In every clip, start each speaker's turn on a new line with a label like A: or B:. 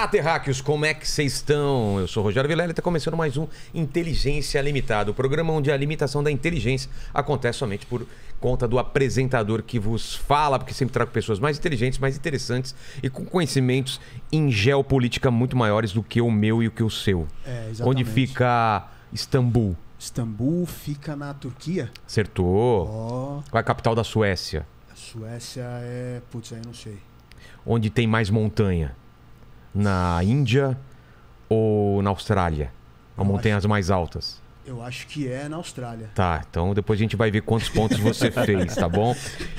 A: Olá, terráqueos, como é que vocês estão? Eu sou Rogério Vilela e está começando mais um Inteligência Limitada, o programa onde a limitação da inteligência acontece somente por conta do apresentador que vos fala, porque sempre trago pessoas mais inteligentes, mais interessantes e com conhecimentos em geopolítica muito maiores do que o meu e o que o seu. É, exatamente. Onde fica Istambul?
B: Istambul fica na Turquia.
A: Acertou. Oh. Qual é a capital da Suécia?
B: A Suécia é... Putz, aí não sei.
A: Onde tem mais montanha? na Índia ou na Austrália, as montanhas mais altas.
B: Eu acho que é na Austrália.
A: Tá, então depois a gente vai ver quantos pontos você fez, tá bom?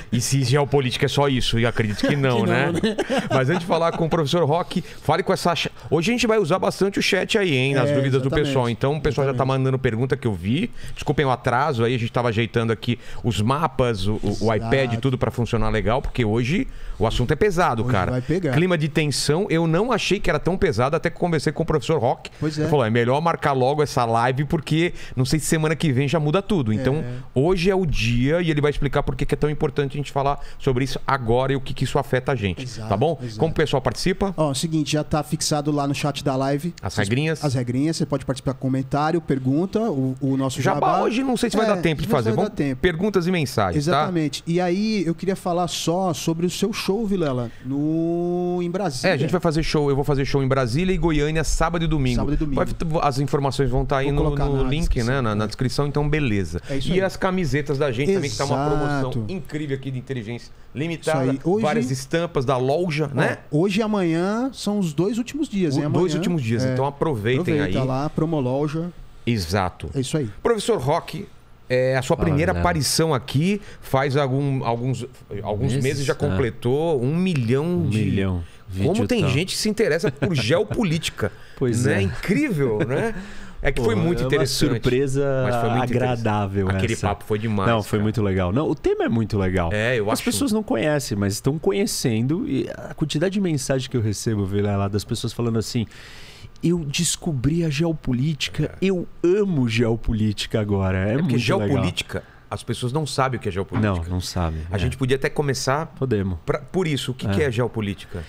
A: E se geopolítica é só isso, e acredito que não, que não né? né? Mas antes de falar com o professor Rock, fale com essa. Hoje a gente vai usar bastante o chat aí, hein? Nas é, dúvidas do pessoal. Então o pessoal exatamente. já tá mandando pergunta que eu vi. Desculpem o atraso aí, a gente tava ajeitando aqui os mapas, o, o iPad, tudo para funcionar legal, porque hoje o assunto é pesado, hoje cara. Vai pegar. Clima de tensão, eu não achei que era tão pesado até que conversei com o professor Rock. Pois é. Ele falou: é melhor marcar logo essa live, porque não sei se semana que vem já muda tudo. É. Então, é. hoje é o dia e ele vai explicar por que é tão importante a gente falar sobre isso agora e o que, que isso afeta a gente. Exato, tá bom? Exato. Como
B: o pessoal participa? Ó, é o seguinte, já tá fixado lá no chat da live. As regrinhas? As regrinhas. Você pode participar com comentário, pergunta, o, o nosso jabá. jabá. hoje não sei se vai é, dar tempo de fazer. Vamos
A: tempo. Perguntas e mensagens, tá?
B: Exatamente. Tá? E aí, eu queria falar só sobre o seu show, Vilela, no... em Brasília. É, a gente vai
A: fazer show. Eu vou fazer show em Brasília e Goiânia sábado e domingo. Sábado e domingo. as informações vão estar tá aí no, no link link né, na, na, descrição, então beleza. É e aí. as camisetas da gente Exato. também, que tá uma promoção incrível aqui de inteligência limitada. Hoje, várias estampas da loja, ó, né?
B: Hoje e amanhã são os dois últimos dias, hein? Amanhã, dois últimos dias, é, então aproveitem aproveita aí. lá, promoloja.
A: Exato. É
B: isso aí. Professor Rock, é a sua primeira
A: aparição aqui faz algum, alguns, alguns meses já é. completou é. um milhão um de. Milhão. Como tem tal. gente que se interessa por geopolítica. Pois né? é. Incrível, né? É que Pô, foi muito é interessante. surpresa muito agradável. Aquele essa. papo foi demais.
C: Não, foi cara. muito legal. Não, o tema é muito legal. É, eu As acho... pessoas não conhecem, mas estão conhecendo. E a quantidade de mensagem que eu recebo, lá das pessoas falando assim eu descobri a geopolítica. É. Eu amo geopolítica agora. É, é porque muito geopolítica,
A: legal. as pessoas não sabem o que é geopolítica. Não, não sabem. A é. gente podia até começar. Podemos. Pra, por isso, o que é, que é geopolítica?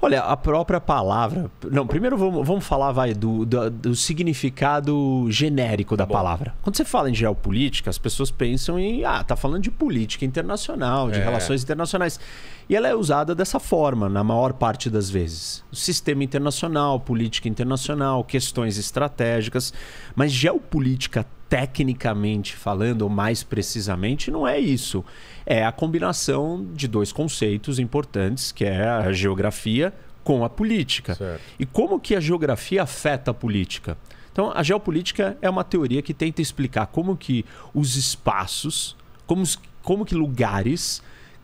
A: Olha, a própria palavra. Não, primeiro vamos, vamos falar vai, do, do,
C: do significado genérico da tá Bom. palavra. Quando você fala em geopolítica, as pessoas pensam em. Ah, tá falando de política internacional, de é. relações internacionais. E ela é usada dessa forma, na maior parte das vezes. O sistema internacional, política internacional, questões estratégicas. Mas geopolítica, tecnicamente falando, ou mais precisamente, não é isso é a combinação de dois conceitos importantes, que é a geografia com a política. Certo. E como que a geografia afeta a política? Então, a geopolítica é uma teoria que tenta explicar como que os espaços, como, como que lugares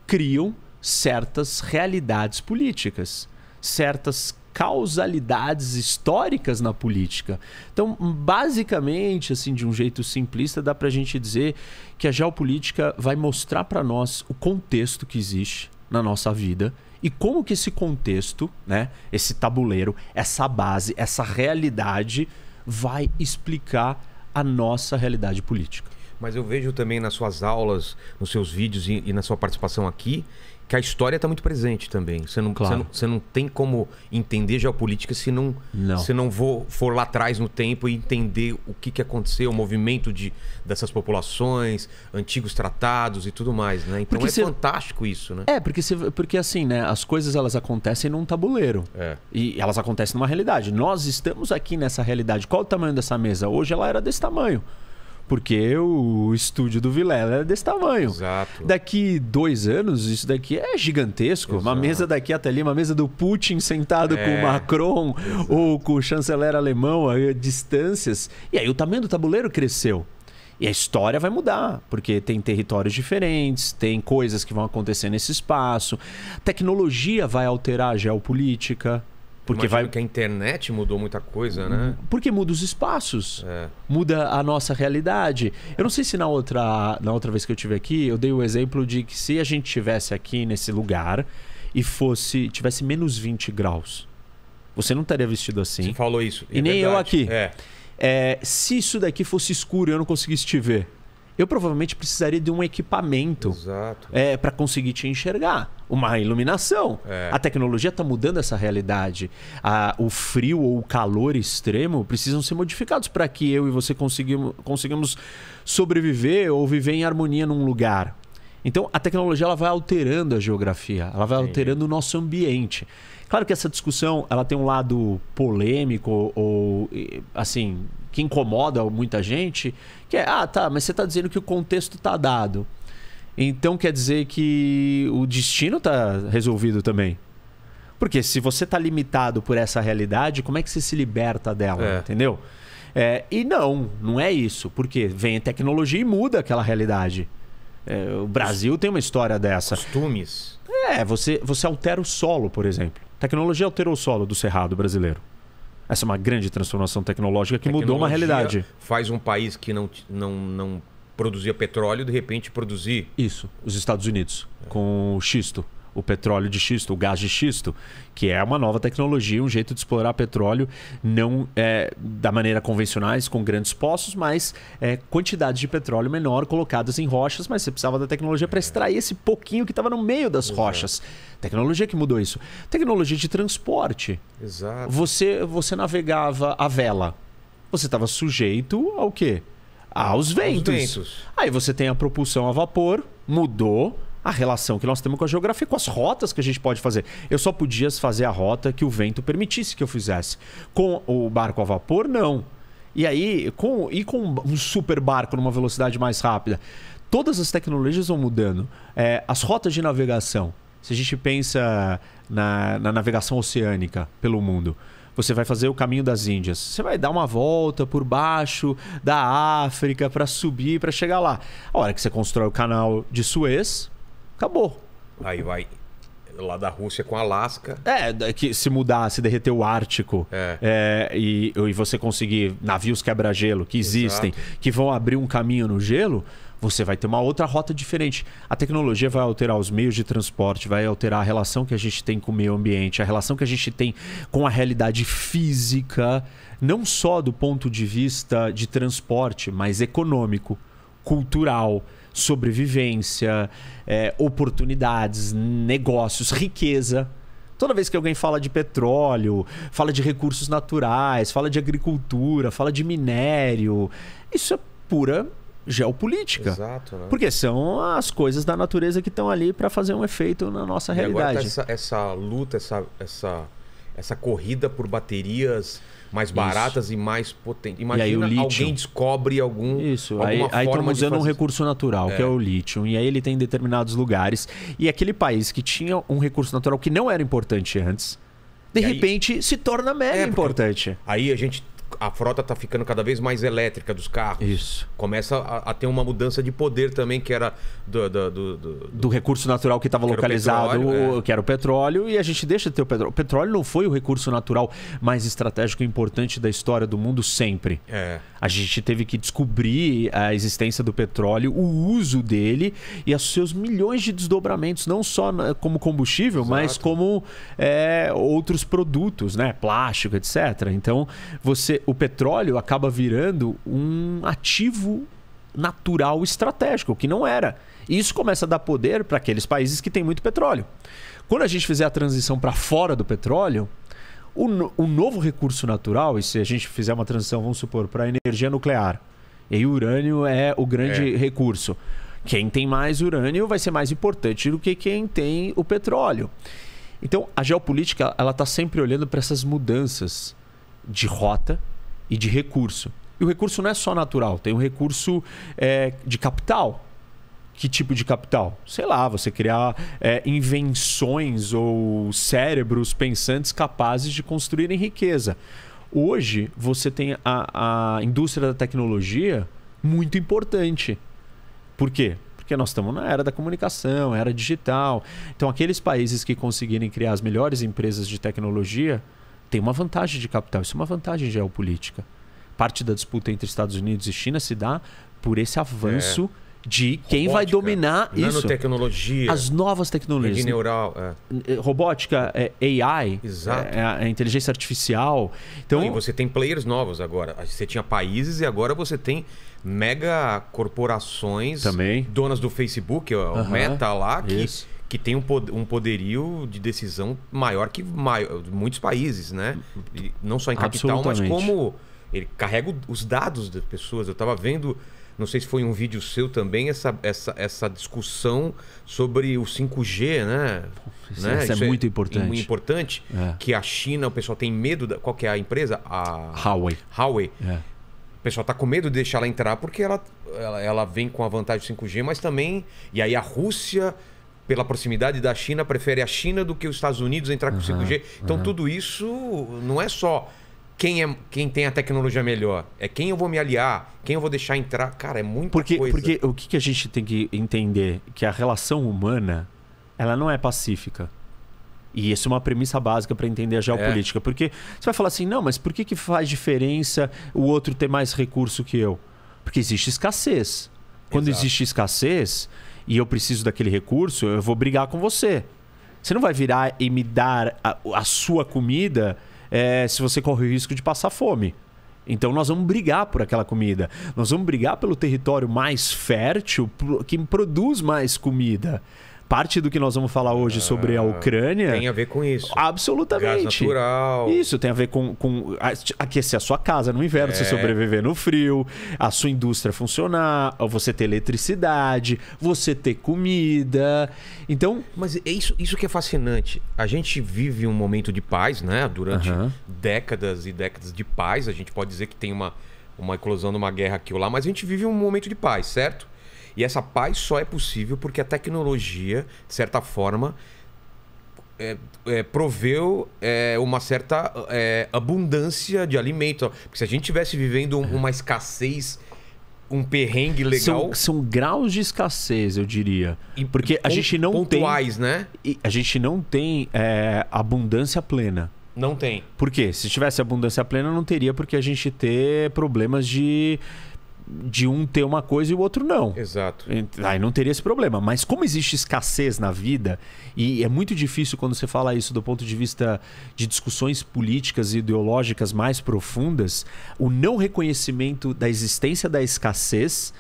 C: criam certas realidades políticas, certas causalidades históricas na política. Então, basicamente, assim, de um jeito simplista, dá para a gente dizer que a geopolítica vai mostrar para nós o contexto que existe na nossa vida e como que esse contexto, né, esse tabuleiro, essa base, essa realidade vai explicar a nossa
A: realidade política. Mas eu vejo também nas suas aulas, nos seus vídeos e, e na sua participação aqui, que a história está muito presente também. Você não, claro. você, não, você não tem como entender geopolítica se não, não. Se não for, for lá atrás no tempo e entender o que, que aconteceu, o movimento de, dessas populações, antigos tratados e tudo mais, né? Então porque é fantástico isso, né? É,
C: porque, porque assim, né? As coisas elas acontecem num tabuleiro. É. E elas acontecem numa realidade. Nós estamos aqui nessa realidade. Qual o tamanho dessa mesa? Hoje ela era desse tamanho. Porque o estúdio do Vilela era desse tamanho. Exato. Daqui dois anos, isso daqui é gigantesco. Exato. Uma mesa daqui até ali, uma mesa do Putin sentado é. com o é. Macron Exato. ou com o chanceler alemão, a distâncias. E aí o tamanho do tabuleiro cresceu. E a história vai mudar, porque tem territórios diferentes, tem coisas que vão acontecer nesse espaço, tecnologia vai alterar a geopolítica, porque vai... que
A: a internet mudou muita coisa, né? Uhum.
C: Porque muda os espaços, é. muda a nossa realidade. Eu não sei se na outra, na outra vez que eu tive aqui, eu dei o exemplo de que se a gente tivesse aqui nesse lugar e fosse tivesse menos 20 graus, você não estaria vestido assim. Você falou isso. É e nem verdade. eu aqui. É. é. se isso daqui fosse escuro e eu não conseguisse te ver, eu provavelmente precisaria de um equipamento é, para conseguir te enxergar. Uma iluminação. É. A tecnologia está mudando essa realidade. o frio ou o calor extremo precisam ser modificados para que eu e você consigamos, consigamos sobreviver ou viver em harmonia num lugar. Então, a tecnologia ela vai alterando a geografia, ela vai Sim. alterando o nosso ambiente. Claro que essa discussão ela tem um lado polêmico ou assim que incomoda muita gente, que é, ah, tá, mas você está dizendo que o contexto está dado. Então quer dizer que o destino está resolvido também. Porque se você está limitado por essa realidade, como é que você se liberta dela, é. entendeu? É, e não, não é isso. Porque vem a tecnologia e muda aquela realidade. É, o Brasil tem uma história dessa. Costumes. É, você, você altera o solo, por exemplo. A tecnologia alterou o solo do Cerrado brasileiro. Essa é uma grande transformação tecnológica que mudou uma realidade.
A: Faz um país que não, não, não produzia petróleo, de repente produzir.
C: Isso, os Estados Unidos, é. com o xisto o petróleo de xisto, o gás de xisto, que é uma nova tecnologia, um jeito de explorar petróleo não é, da maneira convencionais, com grandes poços, mas é, quantidades de petróleo menor colocadas em rochas, mas você precisava da tecnologia para extrair esse pouquinho que estava no meio das Exato. rochas. Tecnologia que mudou isso. Tecnologia de transporte. Exato. Você, você navegava a vela. Você estava sujeito ao quê? Aos ventos. ventos. Aí você tem a propulsão a vapor, mudou a relação que nós temos com a geografia, com as rotas que a gente pode fazer. Eu só podia fazer a rota que o vento permitisse que eu fizesse. Com o barco a vapor, não. E aí, com, e com um super barco numa velocidade mais rápida? Todas as tecnologias vão mudando. É, as rotas de navegação. Se a gente pensa na, na navegação oceânica pelo mundo você vai fazer o caminho das Índias. Você vai dar uma volta por baixo da África para subir, para chegar lá. A hora que você constrói o canal de Suez, Acabou.
A: Aí vai lá da Rússia com
C: Alasca. É, é, que se mudar, se derreter o Ártico é. É, e, e você conseguir navios quebra-gelo que existem, Exato. que vão abrir um caminho no gelo, você vai ter uma outra rota diferente. A tecnologia vai alterar os meios de transporte, vai alterar a relação que a gente tem com o meio ambiente, a relação que a gente tem com a realidade física, não só do ponto de vista de transporte, mas econômico, cultural sobrevivência, é, oportunidades, negócios, riqueza. Toda vez que alguém fala de petróleo, fala de recursos naturais, fala de agricultura, fala de minério, isso é pura geopolítica.
A: Exato, né? Porque
C: são as coisas da natureza que estão ali para fazer um efeito na nossa e tá realidade. Tá essa,
A: essa luta, essa, essa, essa corrida por baterias mais baratas Isso. e mais potentes. Imagina aí, o lítio. alguém descobre algum. Isso, alguma aí, forma aí estamos usando fazer... um
C: recurso natural, é. que é o lítio. E aí ele tem em determinados lugares. E aquele país que tinha um recurso natural que não era importante antes, de e repente aí... se torna mega é, importante.
A: Aí a gente a frota está ficando cada vez mais elétrica dos carros. Isso. Começa a, a ter uma mudança de poder também, que era do, do, do, do,
C: do recurso natural que estava localizado, petróleo, é. que era o petróleo, e a gente deixa de ter o petróleo. O petróleo não foi o recurso natural mais estratégico e importante da história do mundo sempre. É. A gente teve que descobrir a existência do petróleo, o uso dele e os seus milhões de desdobramentos, não só como combustível, Exato. mas como é, outros produtos, né? Plástico, etc. Então, você o petróleo acaba virando um ativo natural estratégico, que não era. E isso começa a dar poder para aqueles países que têm muito petróleo. Quando a gente fizer a transição para fora do petróleo, o, no, o, novo recurso natural, e se a gente fizer uma transição, vamos supor, para a energia nuclear, e o urânio é o grande é. recurso. Quem tem mais urânio vai ser mais importante do que quem tem o petróleo. Então, a geopolítica ela está sempre olhando para essas mudanças de rota e de recurso. E o recurso não é só natural, tem o um recurso é, de capital. Que tipo de capital? Sei lá, você criar é, invenções ou cérebros pensantes capazes de construírem riqueza. Hoje, você tem a, a indústria da tecnologia muito importante. Por quê? Porque nós estamos na era da comunicação, era digital. Então, aqueles países que conseguirem criar as melhores empresas de tecnologia, tem uma vantagem de capital, isso é uma vantagem geopolítica. Parte da disputa entre Estados Unidos e China se dá por esse avanço é. de quem vai
A: dominar isso.
C: Nanotecnologia. As novas tecnologias. neural.
A: É. Eh, robótica, é, AI, é, é a inteligência artificial. Então, e você tem players novos agora. Você tinha países e agora você tem mega corporações. Também. Donas do Facebook, o uh -huh. Meta lá, que... Isso que tem um, um poderio de decisão maior que maior, muitos países, né? E não só em capital, mas como ele carrega os dados das pessoas. Eu estava vendo, não sei se foi um vídeo seu também, essa, essa, essa discussão sobre o 5G, né? Isso, né? É isso, isso é, é, muito importante. Muito importante é. que a China, o pessoal tem medo da qual que é a empresa? A Huawei. Huawei. É. O pessoal está com medo de deixar ela entrar porque ela, ela, ela vem com a vantagem do 5G, mas também. E aí a Rússia pela proximidade da China, prefere a China do que os Estados Unidos entrar com uhum, 5G. Então, uhum. tudo isso não é só quem, é, quem tem a tecnologia melhor, é quem eu vou me aliar, quem eu vou deixar entrar. Cara, é muito porque, coisa. Porque
C: o que, que a gente tem que entender? Que a relação humana, ela não é pacífica. E isso é uma premissa básica para entender a é. geopolítica. É. Porque você vai falar assim, não, mas por que, que faz diferença o outro ter mais recurso que eu? Porque existe escassez. Quando Exato. existe escassez, e eu preciso daquele recurso, eu vou brigar com você. Você não vai virar e me dar a, a sua comida é, se você corre o risco de passar fome. Então nós vamos brigar por aquela comida. Nós vamos brigar pelo território mais fértil que produz mais comida parte do que nós vamos falar hoje ah, sobre a ah, Ucrânia. Tem
A: a ver com isso. Absolutamente. Gás natural.
C: Isso tem a ver com, com aquecer é a sua casa no inverno, é. você sobreviver no frio, a sua indústria funcionar, você ter eletricidade,
A: você ter comida. Então. Mas é isso, isso que é fascinante. A gente vive um momento de paz, né? Durante uh -huh. décadas e décadas de paz. A gente pode dizer que tem uma, uma eclosão de uma guerra aqui ou lá, mas a gente vive um momento de paz, certo? E essa paz só é possível porque a tecnologia, de certa forma, é, é, proveu é, uma certa é, abundância de alimento. Porque se a gente tivesse vivendo um, é. uma escassez, um perrengue legal. São,
C: são, graus de escassez, eu diria. E, Porque a gente não pontuais, tem. né? A gente não tem é,
A: abundância plena. Não tem.
C: Por quê? Se tivesse abundância plena, não teria porque a gente ter problemas de de um ter uma coisa e o outro não.
A: Exato. Aí não
C: teria esse problema. Mas como existe escassez na vida, e é muito difícil quando você fala isso do ponto de vista de discussões políticas e ideológicas mais profundas, o não reconhecimento da existência da escassez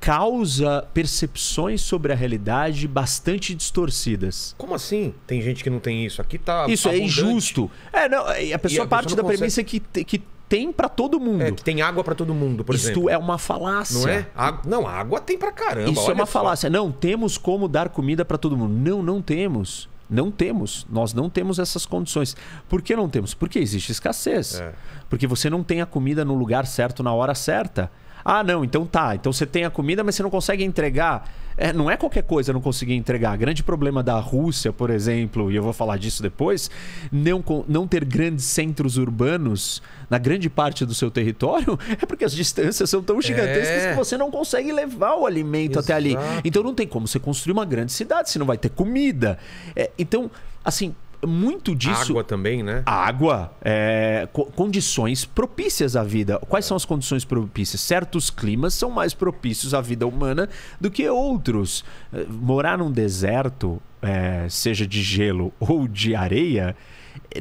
C: causa percepções sobre a realidade bastante distorcidas. Como assim? Tem gente que não tem isso. Aqui tá Isso é abundante. é injusto.
A: É, não, a pessoa a parte pessoa da consegue... premissa que, que tem para todo mundo. É, que tem água para todo mundo, por Isto exemplo. Isto é uma falácia. Não é? Água, não, água tem para caramba. Isso é uma falácia.
C: Só. Não, temos como dar comida para todo mundo. Não, não temos. Não temos. Nós não temos essas condições. Por que não temos? Porque existe escassez. É. Porque você não tem a comida no lugar certo, na hora certa. Ah, não, então tá. Então você tem a comida, mas você não consegue entregar. É, não é qualquer coisa não conseguir entregar. Grande problema da Rússia, por exemplo, e eu vou falar disso depois, não, não ter grandes centros urbanos na grande parte do seu território é porque as distâncias são tão gigantescas é. que você não consegue levar o alimento Exato. até ali. Então não tem como você construir uma grande cidade se não vai ter comida. É, então, assim, muito
A: disso. Água também, né?
C: Água. É, condições propícias à vida. Quais são as condições propícias? Certos climas são mais propícios à vida humana do que outros. Eh, morar num deserto, é, seja de gelo ou de areia,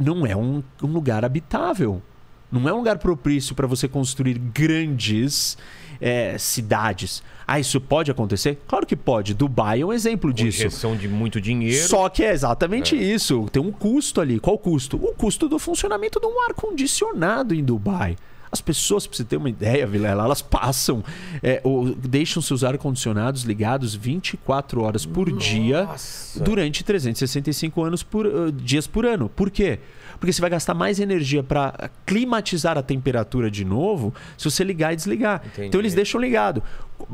C: não é um, um lugar habitável. Não é um lugar propício para você construir grandes é, cidades. Ah, isso pode acontecer? Claro que pode. Dubai é um exemplo disso. Injeção de muito dinheiro. Só que é
A: exatamente
C: é. isso. Tem um custo ali. Qual custo? O custo do funcionamento de um ar-condicionado em Dubai. As pessoas, para você ter uma ideia, Vilela, elas passam, é, ou deixam seus ar-condicionados ligados 24 horas por Nossa. dia durante 365 anos por, uh, dias por ano. Por quê? porque você vai gastar mais energia para climatizar a temperatura de novo se você ligar e desligar. Entendi. Então eles deixam ligado.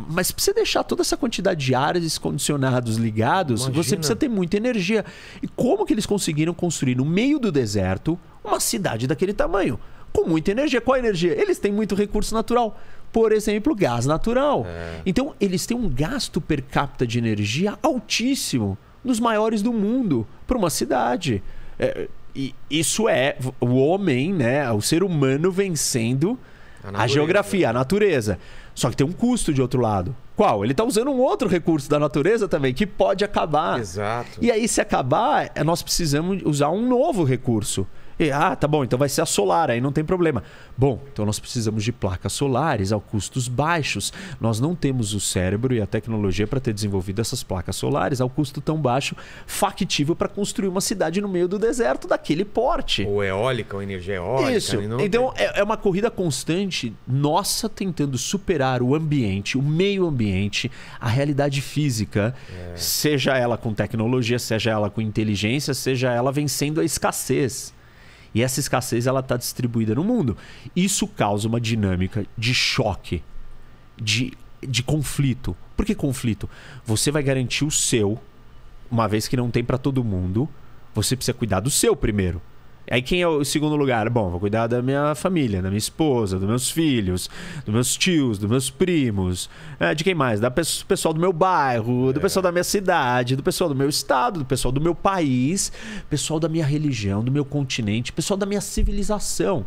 C: Mas para você deixar toda essa quantidade de ares condicionados ligados, Imagina. você precisa ter muita energia. E como que eles conseguiram construir no meio do deserto uma cidade daquele tamanho? Com muita energia. Qual energia? Eles têm muito recurso natural por exemplo, gás natural. É. Então, eles têm um gasto per capita de energia altíssimo, dos maiores do mundo, para uma cidade. É, e isso é o homem, né? O ser humano vencendo a, a geografia, a natureza. Só que tem um custo de outro lado. Qual? Ele está usando um outro recurso da natureza também, que pode acabar. Exato. E aí, se acabar, é, nós precisamos usar um novo recurso. E, ah, tá bom, então vai ser a solar, aí não tem problema. Bom, então nós precisamos de placas solares a custos baixos. Nós não temos o cérebro e a tecnologia para ter desenvolvido essas placas solares ao custo tão baixo, factível para construir uma cidade no meio do deserto
A: daquele porte. Ou eólica, ou energia eólica. Isso.
C: Então é, é uma corrida constante nossa tentando superar o ambiente, o meio ambiente, a realidade física, é. seja ela com tecnologia, seja ela com inteligência, seja ela vencendo a escassez. E essa escassez ela está distribuída no mundo. Isso causa uma dinâmica de choque, de, de conflito. Por que conflito? Você vai garantir o seu, uma vez que não tem para todo mundo, você precisa cuidar do seu primeiro. Aí quem é o segundo lugar? Bom, vou cuidar da minha família, da minha esposa, dos meus filhos, dos meus tios, dos meus primos. É, de quem mais? Da pe pessoal do meu bairro, do é. pessoal da minha cidade, do pessoal do meu estado, do pessoal do meu país, pessoal da minha religião, do meu continente, pessoal da minha civilização.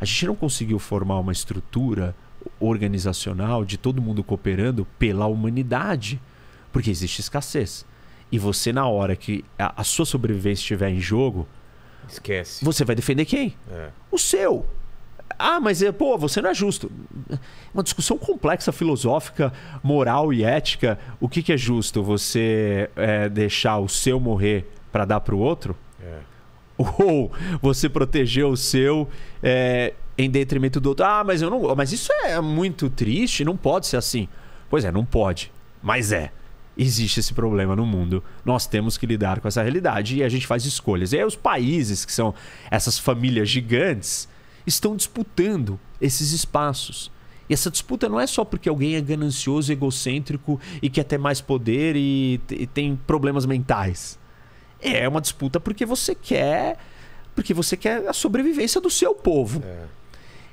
C: A gente não conseguiu formar uma estrutura organizacional de todo mundo cooperando pela humanidade, porque existe escassez. E você, na hora que a, a sua sobrevivência estiver em jogo, Esquece. Você vai defender quem? É. O seu. Ah, mas é, pô, você não é justo. Uma discussão complexa, filosófica, moral e ética. O que, que é justo? Você é, deixar o seu morrer para dar para o outro? É. Ou você proteger o seu é, em detrimento do outro? Ah, mas eu não. Mas isso é muito triste. Não pode ser assim. Pois é, não pode. Mas é existe esse problema no mundo. Nós temos que lidar com essa realidade e a gente faz escolhas. E aí os países, que são essas famílias gigantes, estão disputando esses espaços. E essa disputa não é só porque alguém é ganancioso, egocêntrico e quer ter mais poder e, e tem problemas mentais. É uma disputa porque você quer. Porque você quer a sobrevivência do seu povo. É.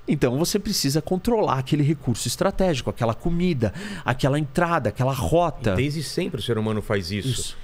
C: Então você precisa
A: controlar aquele recurso estratégico, aquela comida, aquela entrada, aquela rota. E desde sempre o ser humano faz isso. isso.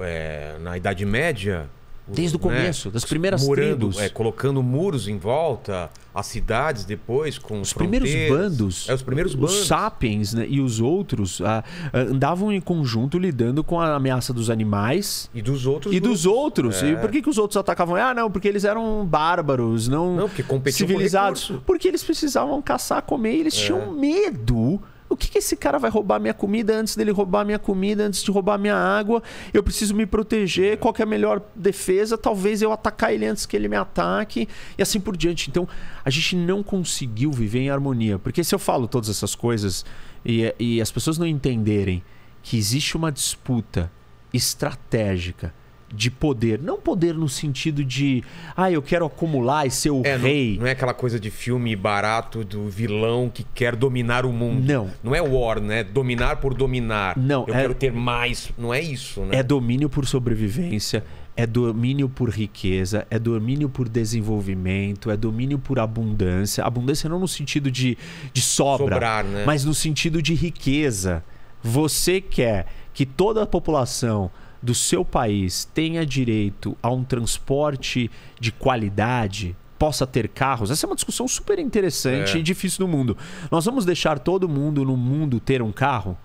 A: É, na Idade Média, Desde o né? começo, né? das primeiras Morando, tribos. É, colocando muros em volta, as cidades depois com os primeiros bandos. É, os primeiros bandos. Os
C: sapiens né? e os outros ah, ah, andavam em conjunto lidando com a ameaça dos animais.
A: E dos outros. E dos outros. É. E por que, que os outros
C: atacavam? Ah, não, porque eles eram bárbaros, não, não porque competiam civilizados. Com porque eles precisavam caçar, comer, e eles é. tinham
B: medo
C: que, que esse cara vai roubar minha comida antes dele roubar minha comida, antes de roubar minha água? Eu preciso me proteger. Qual é a melhor defesa? Talvez eu atacar ele antes que ele me ataque e assim por diante. Então, a gente não conseguiu viver em harmonia. Porque se eu falo todas essas coisas e, e as pessoas não entenderem que existe uma disputa estratégica de poder. Não poder no sentido de, ah, eu quero acumular e ser o é,
A: rei. Não, não, é aquela coisa de filme barato do vilão que quer dominar o mundo. Não. Não é war, né? Dominar por dominar. Não. Eu é... quero ter mais. Não é isso, né? É
C: domínio por sobrevivência. É domínio por riqueza, é domínio por desenvolvimento, é domínio por abundância. Abundância não no sentido de, de sobra, Sobrar, né? mas no sentido de riqueza. Você quer que toda a população do seu país tenha direito a um transporte de qualidade, possa ter carros? Essa é uma discussão super interessante é. e difícil no mundo. Nós vamos deixar todo mundo no mundo ter um carro?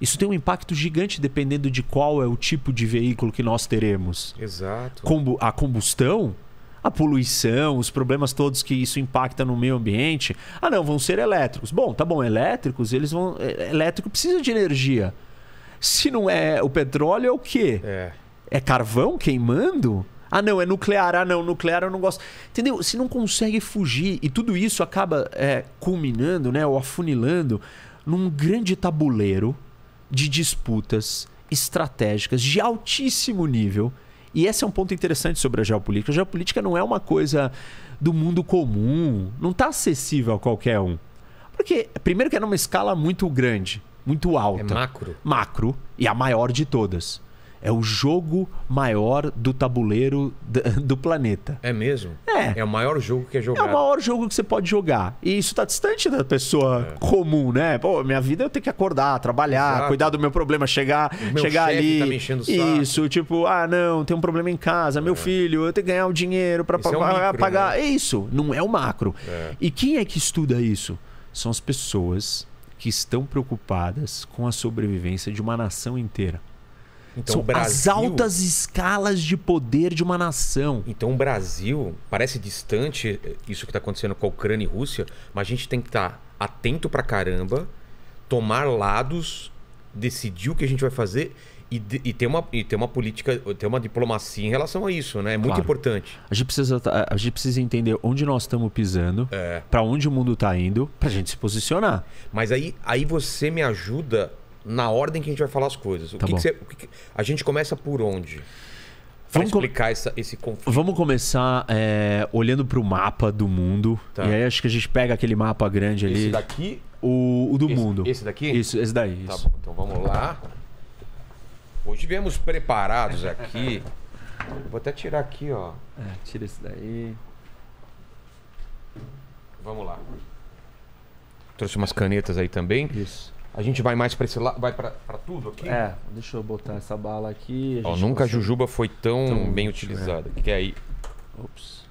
C: Isso tem um impacto gigante dependendo de qual é o tipo de veículo que nós teremos.
A: Exato.
C: Combu a combustão, a poluição, os problemas todos que isso impacta no meio ambiente. Ah, não, vão ser elétricos. Bom, tá bom, elétricos, eles vão. É, elétrico precisa de energia. Se não é o petróleo, é o quê? É, é carvão queimando? Ah, não, é nuclear. Ah, não, nuclear eu não gosto. Entendeu? Você não consegue fugir. E tudo isso acaba é, culminando, né, ou afunilando, num grande tabuleiro de disputas estratégicas de altíssimo nível. E esse é um ponto interessante sobre a geopolítica. A geopolítica não é uma coisa do mundo comum, não está acessível a qualquer um. Porque, primeiro, que é numa escala muito grande muito alta. É macro. Macro. E a maior de todas. É o jogo maior do tabuleiro
A: do planeta. É mesmo? É. É o maior jogo que é jogado. É o
C: maior jogo que você pode jogar. E isso está distante da pessoa é. comum, né? Pô, minha vida eu tenho que acordar, trabalhar, Exato. cuidar do meu problema, chegar,
A: meu chegar ali. Tá me enchendo o saco.
C: Isso, tipo, ah, não, tem um problema em casa, meu é. filho, eu tenho que ganhar o dinheiro para é pagar. Né? É isso, não é o macro. É. E quem é que estuda isso? São as pessoas que estão preocupadas com a sobrevivência de uma nação inteira. Então, São Brasil... as altas
A: escalas de poder de uma nação. Então, o Brasil parece distante eh, isso que está acontecendo com a Ucrânia e Rússia, mas a gente tem que estar tá atento pra caramba, tomar lados, decidir o que a gente vai fazer e, e, tem uma, e tem uma política, tem uma diplomacia em relação a isso, né? É muito claro. importante.
C: A gente, precisa, a gente precisa entender onde nós estamos pisando, é. para onde o mundo está
A: indo, para a gente se posicionar. Mas aí, aí você me ajuda na ordem que a gente vai falar as coisas. O tá que, que, você, o que, que a gente começa por onde? Vamos explicar essa, esse conflito.
C: Vamos começar é, olhando para o mapa do mundo. Tá. E aí acho que a gente pega aquele mapa grande ali. Esse daqui?
A: O, o do esse, mundo. Esse daqui? Isso, esse daí. Tá isso. bom, então vamos lá. Hoje viemos preparados aqui. Vou até tirar aqui, ó. É, tira isso daí. Vamos lá. Trouxe umas canetas aí também. Isso. A gente vai mais para esse lado, vai para tudo
C: aqui? É, deixa eu botar essa bala aqui. Ó, nunca a jujuba foi tão, tão bem é. utilizada. É. Que aí. Ops.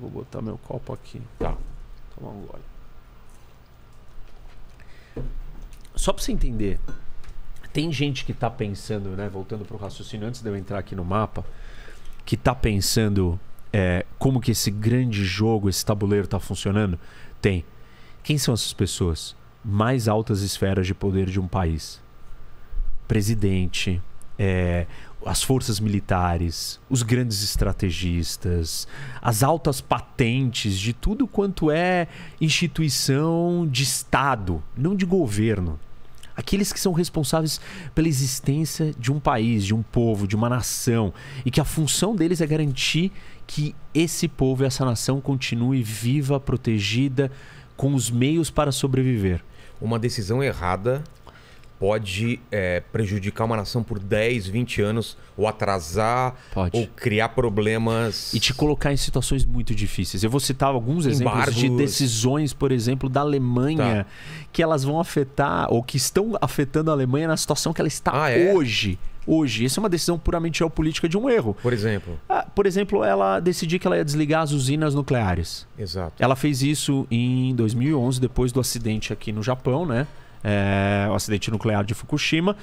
C: Vou botar meu copo aqui. Tá. Tomar um gole. Só para você entender, tem gente que está pensando, né? Voltando para o raciocínio antes de eu entrar aqui no mapa, que está pensando é, como que esse grande jogo, esse tabuleiro está funcionando? Tem. Quem são essas pessoas? Mais altas esferas de poder de um país. Presidente, é, as forças militares, os grandes estrategistas, as altas patentes de tudo quanto é instituição de Estado, não de governo, aqueles que são responsáveis pela existência de um país, de um povo, de uma nação, e que a função deles é garantir que esse povo e essa nação continue viva, protegida, com
A: os meios para sobreviver. Uma decisão errada pode é, prejudicar uma nação por 10, 20 anos, ou atrasar, pode. ou criar problemas. E te colocar em situações muito difíceis. Eu vou citar alguns Embargos. exemplos de decisões,
C: por exemplo, da Alemanha, tá. que elas vão afetar, ou que estão afetando a Alemanha na situação que ela está ah, é? hoje. Hoje, é uma decisão puramente geopolítica de um erro. Por exemplo? Ah, por exemplo, ela decidiu que ela ia desligar as usinas nucleares. Exato. Ela fez isso em 2011, depois do acidente aqui no Japão, né? é, o acidente nuclear de Fukushima,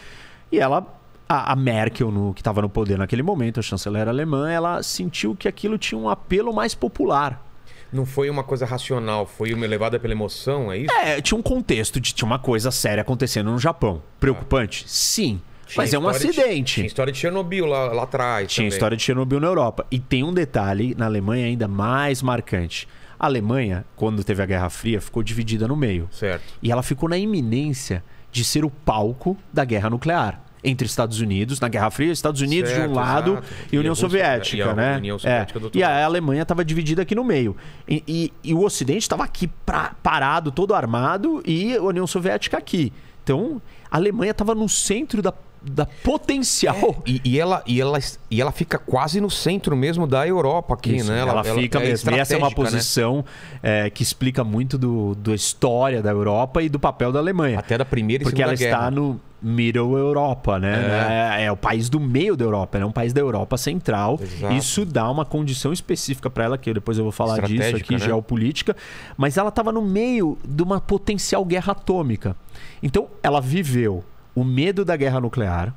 C: e ela a, Merkel, no, que estava no poder naquele momento, a chanceler alemã, ela sentiu
A: que aquilo tinha um apelo mais popular. Não foi uma coisa racional, foi uma levada pela emoção, é isso? É,
C: tinha um contexto de tinha uma coisa séria acontecendo no Japão. Preocupante? Ah. Sim.
A: Tinha mas é um acidente. De, tinha história de Chernobyl lá, lá atrás. Tinha também. história
C: de Chernobyl na Europa. E tem um detalhe na Alemanha ainda mais marcante. A Alemanha, quando teve a Guerra Fria, ficou dividida no meio. Certo. E ela ficou na iminência de ser o palco da guerra nuclear entre Estados Unidos, na Guerra Fria, Estados Unidos certo, de um lado exato. e União e Soviética, e a, né? União é. Soviética é. do e a Alemanha estava dividida aqui no meio. E, e, e o Ocidente estava aqui pra, parado, todo armado, e a União Soviética aqui. Então, a Alemanha estava no centro da
A: da potencial. É, e, e, ela, e, ela, e ela fica quase no centro mesmo da Europa aqui, Isso, né? Ela, ela fica ela, é mesmo. É essa é uma né? posição né? é, que explica muito do, da
C: história da Europa e do papel da Alemanha. Até da primeira e Porque ela guerra. está no Middle Europa, né? É. é. é. o país do meio da Europa, é um país da Europa Central. Exato. Isso dá uma condição específica para ela, que depois eu vou falar disso aqui, né? geopolítica. Mas ela estava no meio de uma potencial guerra atômica. Então, ela viveu o medo da guerra nuclear.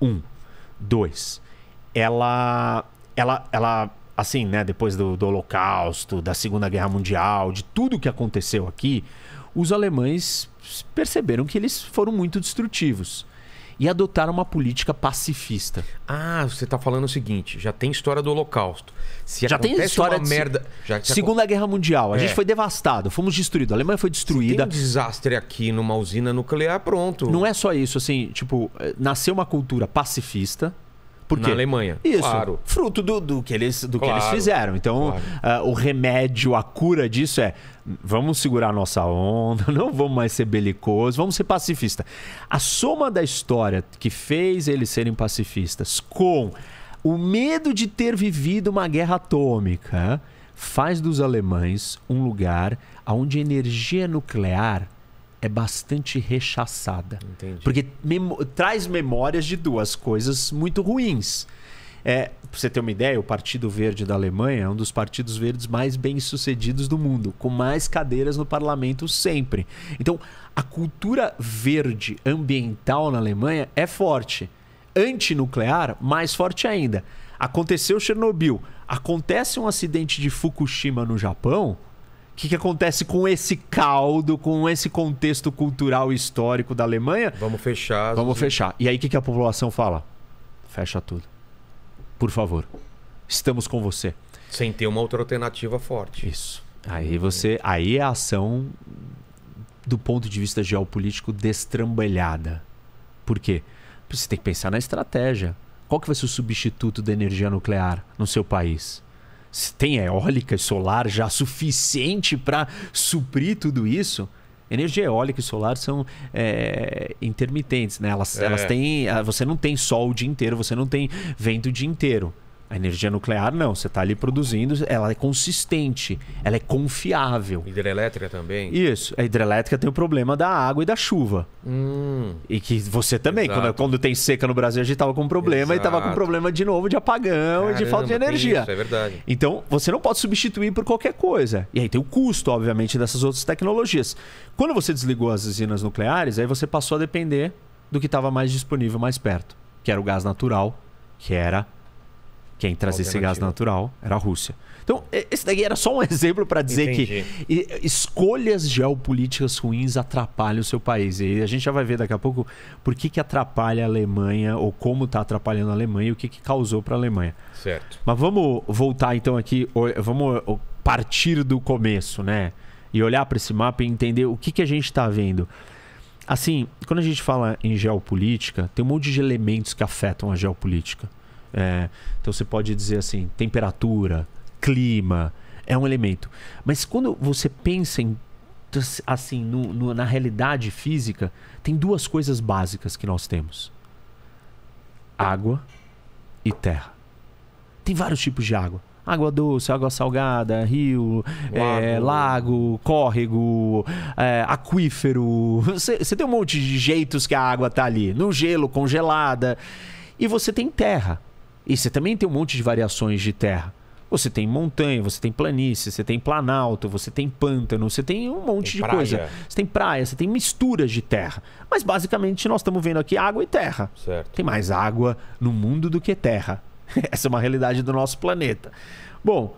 C: Um. Dois. Ela. Ela. Ela. Assim, né? Depois do, do Holocausto, da Segunda Guerra Mundial, de tudo que aconteceu aqui,
A: os alemães perceberam que eles foram muito destrutivos e adotar uma política pacifista. Ah, você está falando o seguinte: já tem história do Holocausto. Se já tem história uma de merda. Já, Segunda Guerra Mundial, a é. gente foi devastado, fomos destruídos, a Alemanha foi
C: destruída. Se tem um desastre aqui numa usina nuclear, pronto. Não é só isso, assim, tipo, eh, nasceu uma cultura pacifista por quê? Na Alemanha. Isso. Claro. Fruto do, do que eles, do claro. que eles fizeram. Então, claro. uh, o remédio, a cura disso é vamos segurar nossa onda, não vamos mais ser belicosos, vamos ser pacifistas. A soma da história que fez eles serem pacifistas com o medo de ter vivido uma guerra atômica faz dos alemães um lugar onde energia nuclear é bastante rechaçada. Entendi. Porque mem traz memórias de duas coisas muito ruins. É, pra você ter uma ideia, o Partido Verde da Alemanha é um dos partidos verdes mais bem-sucedidos do mundo, com mais cadeiras no parlamento sempre. Então, a cultura verde ambiental na Alemanha é forte. Antinuclear, mais forte ainda. Aconteceu Chernobyl, acontece um acidente de Fukushima no Japão, que, que acontece com esse caldo, com esse contexto cultural e histórico da Alemanha. Vamos fechar. Vamos gente. fechar. E aí o que, que a população fala? Fecha tudo. Por favor, estamos com você.
A: Sem ter uma outra alternativa forte. Isso.
C: Aí você. Aí é a ação do ponto de vista geopolítico destrambelhada. Por quê? Você tem que pensar na estratégia. Qual que vai ser o substituto da energia nuclear no seu país? tem eólica e solar já suficiente para suprir tudo isso? Energia eólica e solar são é, intermitentes, né? Elas, é. elas têm. Ah, você não tem sol o dia inteiro, você não tem vento o dia inteiro. A energia nuclear não, você está ali produzindo, ela é consistente, ela é confiável.
A: Hidrelétrica também?
C: Isso, a hidrelétrica tem o problema da água e da chuva.
A: Hum.
C: E que você também, quando, quando tem seca no Brasil, a gente estava com problema Exato. e estava com problema de novo de apagão Caramba, e de falta de energia. Isso, é verdade. Então, você não pode substituir por qualquer coisa. E aí tem o custo, obviamente, dessas outras tecnologias. Quando você desligou as usinas nucleares, aí você passou a depender do que estava mais disponível mais perto, que era o gás natural, que era quem é trazia esse gás natural era a Rússia. Então, esse daqui era só um exemplo para dizer Entendi. que escolhas geopolíticas ruins atrapalham o seu país. E a gente já vai ver daqui a pouco por que, que atrapalha a Alemanha, ou como está atrapalhando a Alemanha, e o que, que causou para a Alemanha. Certo. Mas vamos voltar então aqui, vamos partir do começo, né? E olhar para esse mapa e entender o que, que a gente está vendo. Assim, quando a gente fala em geopolítica, tem um monte de elementos que afetam a geopolítica. É, então você pode dizer assim: temperatura, clima, é um elemento. Mas quando você pensa em assim no, no, na realidade física, tem duas coisas básicas que nós temos: água e terra. Tem vários tipos de água. Água doce, água salgada, rio, é, lago, é, lago córrego, é, aquífero. Você, você tem um monte de jeitos que a água está ali. No gelo, congelada. E você tem terra e você também tem um monte de variações de terra. Você tem montanha, você tem planície, você tem planalto, você tem pântano, você tem um monte tem de praia. coisa. Você tem praia, você tem misturas de terra. Mas basicamente nós estamos vendo aqui água e terra. Certo. Tem mais água no mundo do que terra. Essa é uma realidade do nosso planeta. Bom,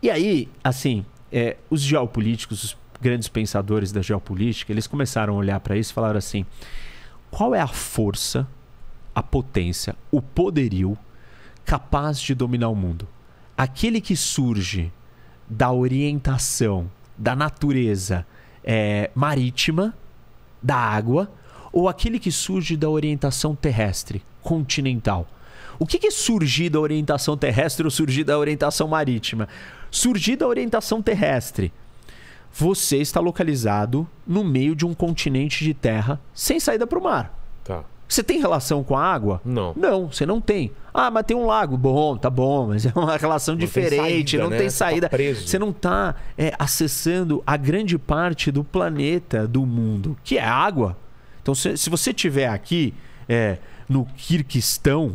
C: e aí, assim, é, os geopolíticos, os grandes pensadores da geopolítica, eles começaram a olhar para isso e falaram assim: qual é a força, a potência, o poderio capaz de dominar o mundo. Aquele que surge da orientação da natureza é, marítima, da água, ou aquele que surge da orientação terrestre, continental. O que é surgir da orientação terrestre ou surgir da orientação marítima? Surgir da orientação terrestre. Você está localizado no meio de um continente de terra sem saída para o mar. Você tem relação com a água? Não. Não, você não tem. Ah, mas tem um lago. Bom, tá bom, mas é uma relação não diferente, tem saída, não né? tem saída. Você, tá você não está é, acessando a grande parte do planeta, do mundo, que é água. Então, se, se você estiver aqui é, no Kirguistão,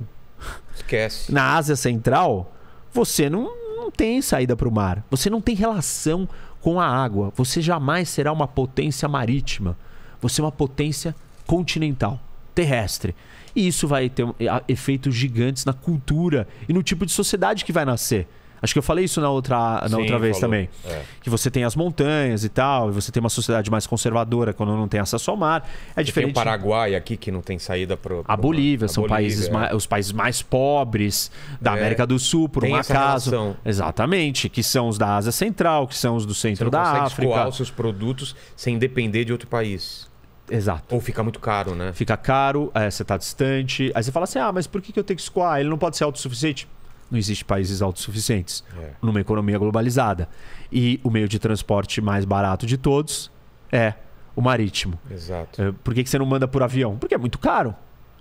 C: esquece. Na Ásia Central, você não, não tem saída para o mar. Você não tem relação com a água. Você jamais será uma potência marítima. Você é uma potência continental terrestre. E isso vai ter é, efeitos gigantes na cultura e no tipo de sociedade que vai nascer. Acho que eu falei isso na outra, na Sim, outra vez falou. também. É. Que você tem as montanhas e tal, e você tem uma sociedade mais conservadora quando não tem acesso ao mar. É diferente. Tem o
A: Paraguai aqui que não tem saída para. A Bolívia,
C: são Bolívia, países é. mais, os países mais pobres da é. América do Sul, por tem um acaso. Relação. Exatamente, que são os da Ásia Central, que são os do centro você não da África. os seus produtos sem depender de outro país. Exato. Ou fica muito caro, né? Fica caro, é, você está distante. Aí você fala assim: ah, mas por que, eu tenho que escoar? Ele não pode ser autossuficiente? Não existe países autossuficientes é. numa economia globalizada. E o meio de transporte mais barato de todos é o marítimo. Exato. É, por que, que você não manda por avião? Porque é muito caro.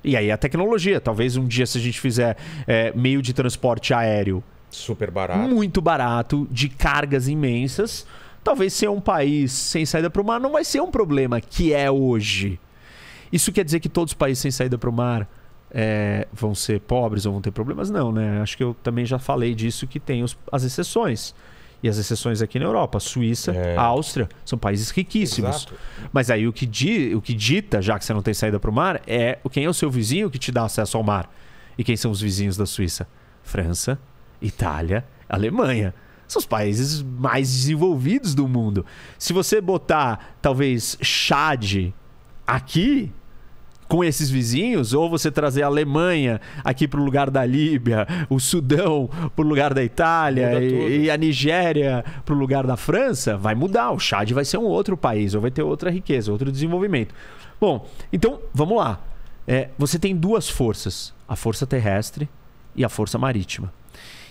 C: E aí a tecnologia. Talvez um dia, se a gente fizer é, meio de transporte aéreo. Super barato. Muito barato, de cargas imensas talvez ser um país sem saída para o mar não vai ser um problema que é hoje. Isso quer dizer que todos os países sem saída para o mar é, vão ser pobres ou vão ter problemas? Não, né? Acho que eu também já falei disso que tem os, as exceções. E as exceções aqui na Europa, Suíça, é. Áustria, são países riquíssimos. Exato. Mas aí o que, di, o que dita, já que você não tem saída para o mar, é quem é o seu vizinho que te dá acesso ao mar. E quem são os vizinhos da Suíça? França, Itália, Alemanha são os países mais desenvolvidos do mundo. Se você botar, talvez, Chad aqui, com esses vizinhos, ou você trazer a Alemanha aqui para o lugar da Líbia, o Sudão para o lugar da Itália e, e, a Nigéria para o lugar da França, vai mudar. O Chad vai ser um outro país, ou vai ter outra riqueza, outro desenvolvimento. Bom, então vamos lá. É, você tem duas forças: a força terrestre e a força marítima.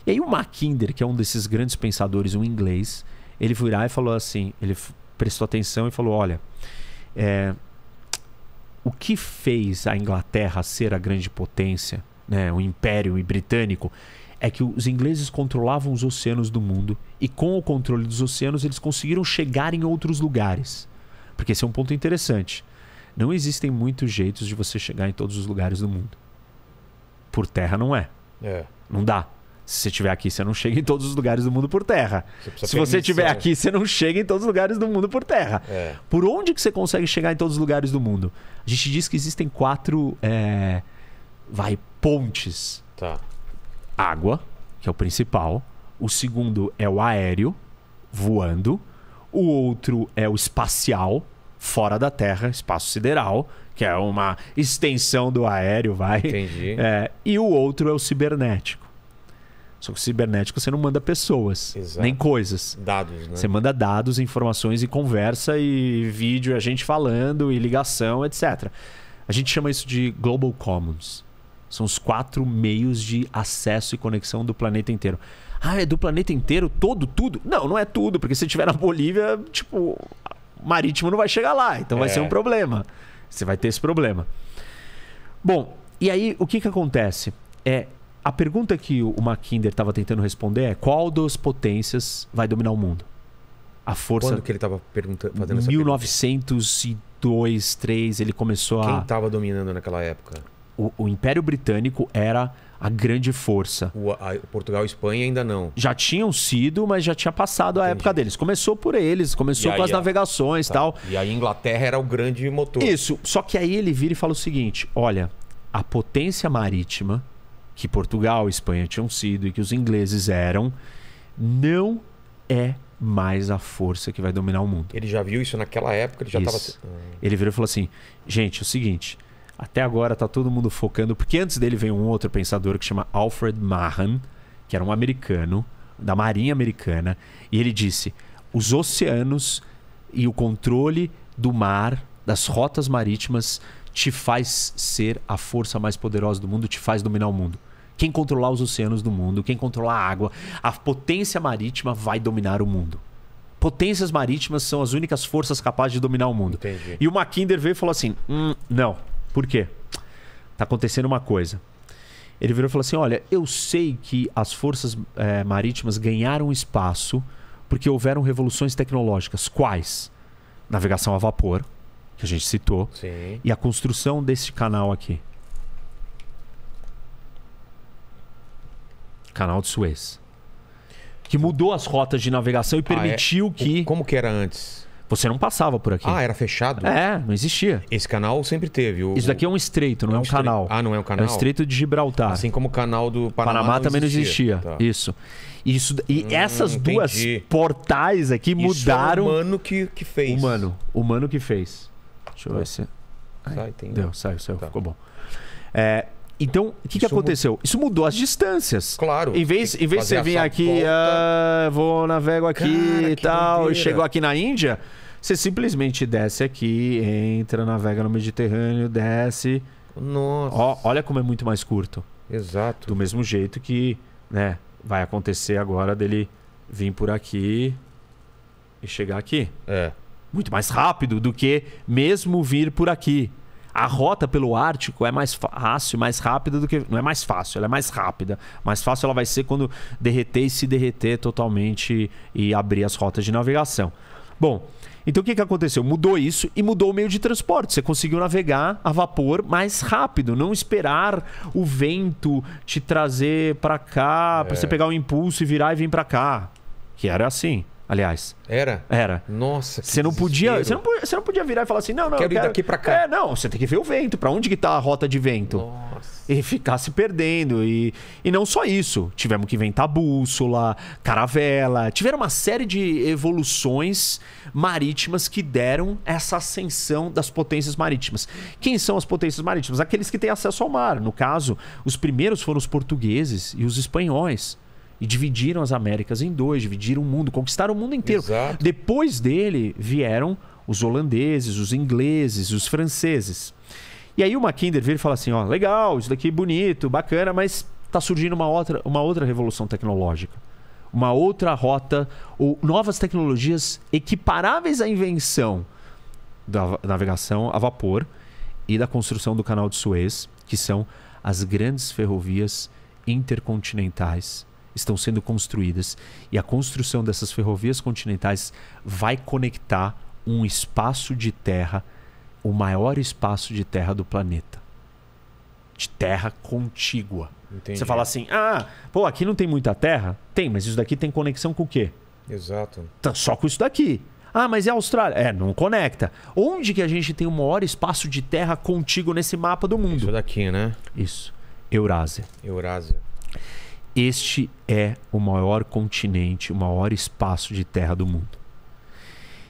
C: E aí o Mackinder, que é um desses grandes pensadores, um inglês, ele foi lá e falou assim, ele prestou atenção e falou, olha, é, o que fez a Inglaterra ser a grande potência, né, o império e britânico, é que os ingleses controlavam os oceanos do mundo e com o controle dos oceanos eles conseguiram chegar em outros lugares. Porque esse é um ponto interessante. Não existem muitos jeitos de você chegar em todos os lugares do mundo. Por terra não é. é. Não dá. Se você estiver aqui, você não chega em todos os lugares do mundo por terra. Você Se você estiver né? aqui, você não chega em todos os lugares do mundo por terra. É. Por onde que você consegue chegar em todos os lugares do mundo? A gente diz que existem quatro é... vai pontes. Tá. Água, que é o principal. O segundo é o aéreo, voando. O outro é o espacial, fora da Terra, espaço sideral, que é uma extensão do aéreo, vai. Entendi. É, e o outro é o cibernético só que o cibernético você não manda pessoas, Exato. nem coisas. Dados, né? Você manda dados, informações e conversa e vídeo, a gente falando e ligação, etc. A gente chama isso de Global Commons. São os quatro meios de acesso e conexão do planeta inteiro. Ah, é do planeta inteiro? Todo, tudo? Não, não é tudo, porque se estiver na Bolívia, tipo, marítimo não vai chegar lá, então é. vai ser um problema. Você vai ter esse problema. Bom, e aí o que, que acontece? É a pergunta que o Mackinder estava tentando responder é qual das potências vai dominar o mundo? A força. Quando que ele estava perguntando, fazendo essa 1902, 3, ele começou Quem a. Quem estava dominando naquela época? O, o, Império Britânico era a grande força. O, a, Portugal e Espanha ainda não. Já tinham sido, mas já tinha passado Entendi. a época deles. Começou por eles, começou com as navegações e tá. tal.
A: E aí a Inglaterra era o grande motor. Isso.
C: Só que aí ele vira e fala o seguinte: olha, a potência marítima que Portugal e Espanha tinham sido e que os ingleses eram, não é mais a força que vai dominar o mundo. Ele já viu isso naquela época, ele já estava. Ele virou e falou assim: gente, é o seguinte, até agora tá todo mundo focando, porque antes dele veio um outro pensador que chama Alfred Mahan, que era um americano, da Marinha Americana, e ele disse: os oceanos e o controle do mar, das rotas marítimas, te faz ser a força mais poderosa do mundo, te faz dominar o mundo. Quem controlar os oceanos do mundo, quem controlar a água, a potência marítima vai dominar o mundo. Potências marítimas são as únicas forças capazes de dominar o mundo. Entendi. E o Mackinder veio e falou assim: hum, não. Por quê? Tá acontecendo uma coisa. Ele virou e falou assim: olha, eu sei que as forças é, marítimas ganharam espaço porque houveram revoluções tecnológicas. Quais? Navegação a vapor, que a gente citou, Sim. e a construção desse canal aqui. Canal de Suez. Que mudou as rotas de navegação e ah, permitiu ah, é. que. Como que era antes? Você não passava por aqui. Ah, era
A: fechado? É, não existia. Esse canal sempre teve. O... Isso daqui é um estreito, não é um, é um estre... canal. Ah, não é um canal? É um estreito de Gibraltar. Assim como o canal do Panamá. Panamá não também não existia. Tá.
C: Isso. Isso, e hum, essas entendi. duas portais aqui Isso é mudaram. É o humano que, que fez. Humano. Humano que fez. Deixa eu ver se. sai, tem... Deu, saiu, saiu, tá. ficou bom. É, então, o que, que aconteceu? Mudou. Isso mudou as distâncias. Claro. Em vez, em vez de você vir aqui, ah, vou navego aqui Cara, e tal, e chegou aqui na Índia, você simplesmente desce aqui, entra, navega no Mediterrâneo, desce.
A: Nossa. Ó,
C: olha como é muito mais curto. Exato. Do mesmo jeito que né, vai acontecer agora dele vir por aqui e chegar aqui. É muito mais rápido do que mesmo vir por aqui. A rota pelo Ártico é mais fácil, mais rápida do que. Não é mais fácil, ela é mais rápida. Mais fácil ela vai ser quando derreter e se derreter totalmente e abrir as rotas de navegação. Bom, então o que, que aconteceu? Mudou isso e mudou o meio de transporte. Você conseguiu navegar a vapor mais rápido, não esperar o vento te trazer para cá, é. para você pegar o um impulso e virar e vir para cá. Que era assim aliás. Era? Era. Nossa. Você não, podia, você, não, você não podia virar e falar assim, não, não. Quero, eu quero ir daqui para cá. É, não, você tem que ver o vento. Para onde que tá a rota de vento? Nossa. E ficar se perdendo. E, e não só isso. Tivemos que inventar bússola, caravela. Tiveram uma série de evoluções marítimas que deram essa ascensão das potências marítimas. Quem são as potências marítimas? Aqueles que têm acesso ao mar. No caso, os primeiros foram os portugueses e os espanhóis e dividiram as Américas em dois, dividiram o mundo, conquistaram o mundo inteiro. Exato. Depois dele vieram os holandeses, os ingleses, os franceses. E aí o Mackinder vira e fala assim: ó, legal, isso daqui é bonito, bacana, mas está surgindo uma outra, uma outra revolução tecnológica. Uma outra rota, ou novas tecnologias equiparáveis à invenção da navegação a vapor e da construção do canal de Suez, que são as grandes ferrovias intercontinentais estão sendo construídas e a construção dessas ferrovias continentais vai conectar um espaço de terra, o maior espaço de terra do planeta. De terra contígua. Entendi. Você fala assim: ah, pô, aqui não tem muita terra? Tem, mas isso daqui tem conexão com o quê? Exato. Então, só com isso daqui. Ah, mas é a Austrália. É, não conecta. Onde que a gente tem o maior espaço de terra contíguo nesse mapa do mundo? Isso daqui, né? Isso. Eurásia. Eurásia. Este é o maior continente, o maior espaço de terra do mundo.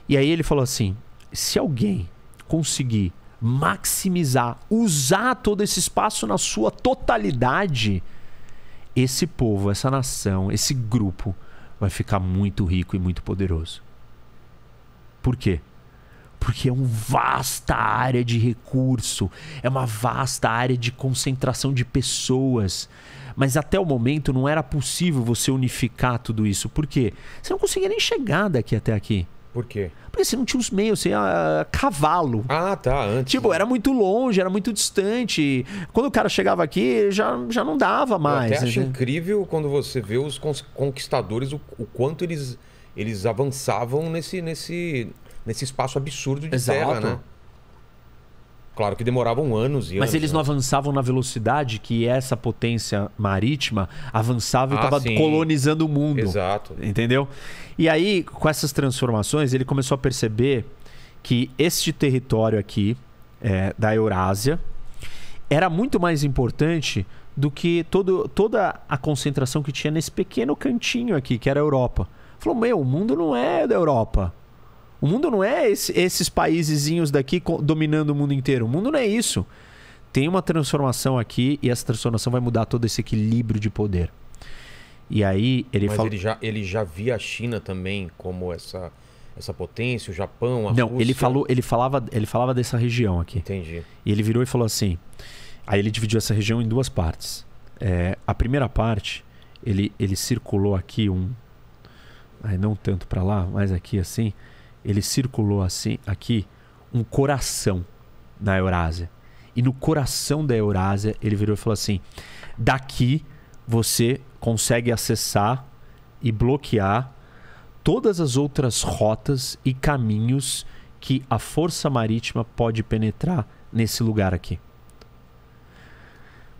C: E aí ele falou assim: se alguém conseguir maximizar, usar todo esse espaço na sua totalidade, esse povo, essa nação, esse grupo vai ficar muito rico e muito poderoso. Por quê? Porque é uma vasta área de recurso, é uma vasta área de concentração de pessoas, mas até o momento não era possível você unificar tudo isso. Por quê? Você não conseguia nem chegar daqui até aqui. Por quê? Porque você não tinha os meios, você ia a ah, cavalo. Ah, tá, antes. Tipo, era muito longe, era muito distante. Quando o cara chegava aqui, já, já não dava mais. Eu até acho né?
A: incrível quando você vê os conquistadores, o, o quanto eles, eles avançavam nesse, nesse, nesse espaço absurdo de Exato. terra, né? Claro que demoravam anos e Mas anos, eles
C: né? não avançavam na velocidade que essa potência marítima avançava e estava ah, colonizando o mundo. Exato. Entendeu? E aí, com essas transformações, ele começou a perceber que este território aqui é, da Eurásia era muito mais importante do que todo, toda a concentração que tinha nesse pequeno cantinho aqui, que era a Europa. Falou, meu, o mundo não é da Europa. O mundo não é esse, esses países daqui dominando o mundo inteiro. O mundo não é isso. Tem uma transformação aqui e essa transformação vai mudar todo esse equilíbrio de poder. E aí ele Mas falou... ele
A: já ele já via a China também como essa essa potência, o Japão, a Não, Rússia. ele falou,
C: ele falava, ele falava dessa região aqui. Entendi. E ele virou e falou assim: Aí ele dividiu essa região em duas partes. É, a primeira parte, ele, ele circulou aqui um. Aí não tanto para lá, mas aqui assim ele circulou assim aqui um coração na Eurásia. E no coração da Eurásia, ele virou e falou assim: daqui você consegue acessar e bloquear todas as outras rotas e caminhos que a força marítima pode penetrar nesse lugar aqui.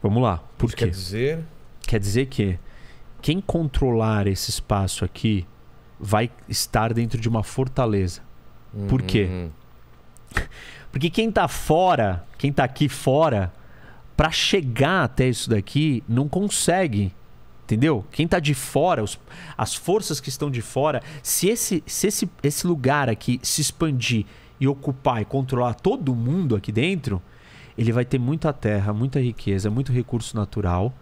C: Vamos lá. Por Isso quê? Quer dizer... quer dizer que quem controlar esse espaço aqui vai estar dentro de uma fortaleza. Uhum. Por quê? Uhum. Porque quem está fora, quem está aqui fora, para chegar até isso daqui, não consegue. Entendeu? Quem está de fora, os, as forças que estão de fora, se esse, se esse, esse lugar aqui se expandir e ocupar e controlar todo mundo aqui dentro, ele vai ter muita terra, muita riqueza, muito recurso natural.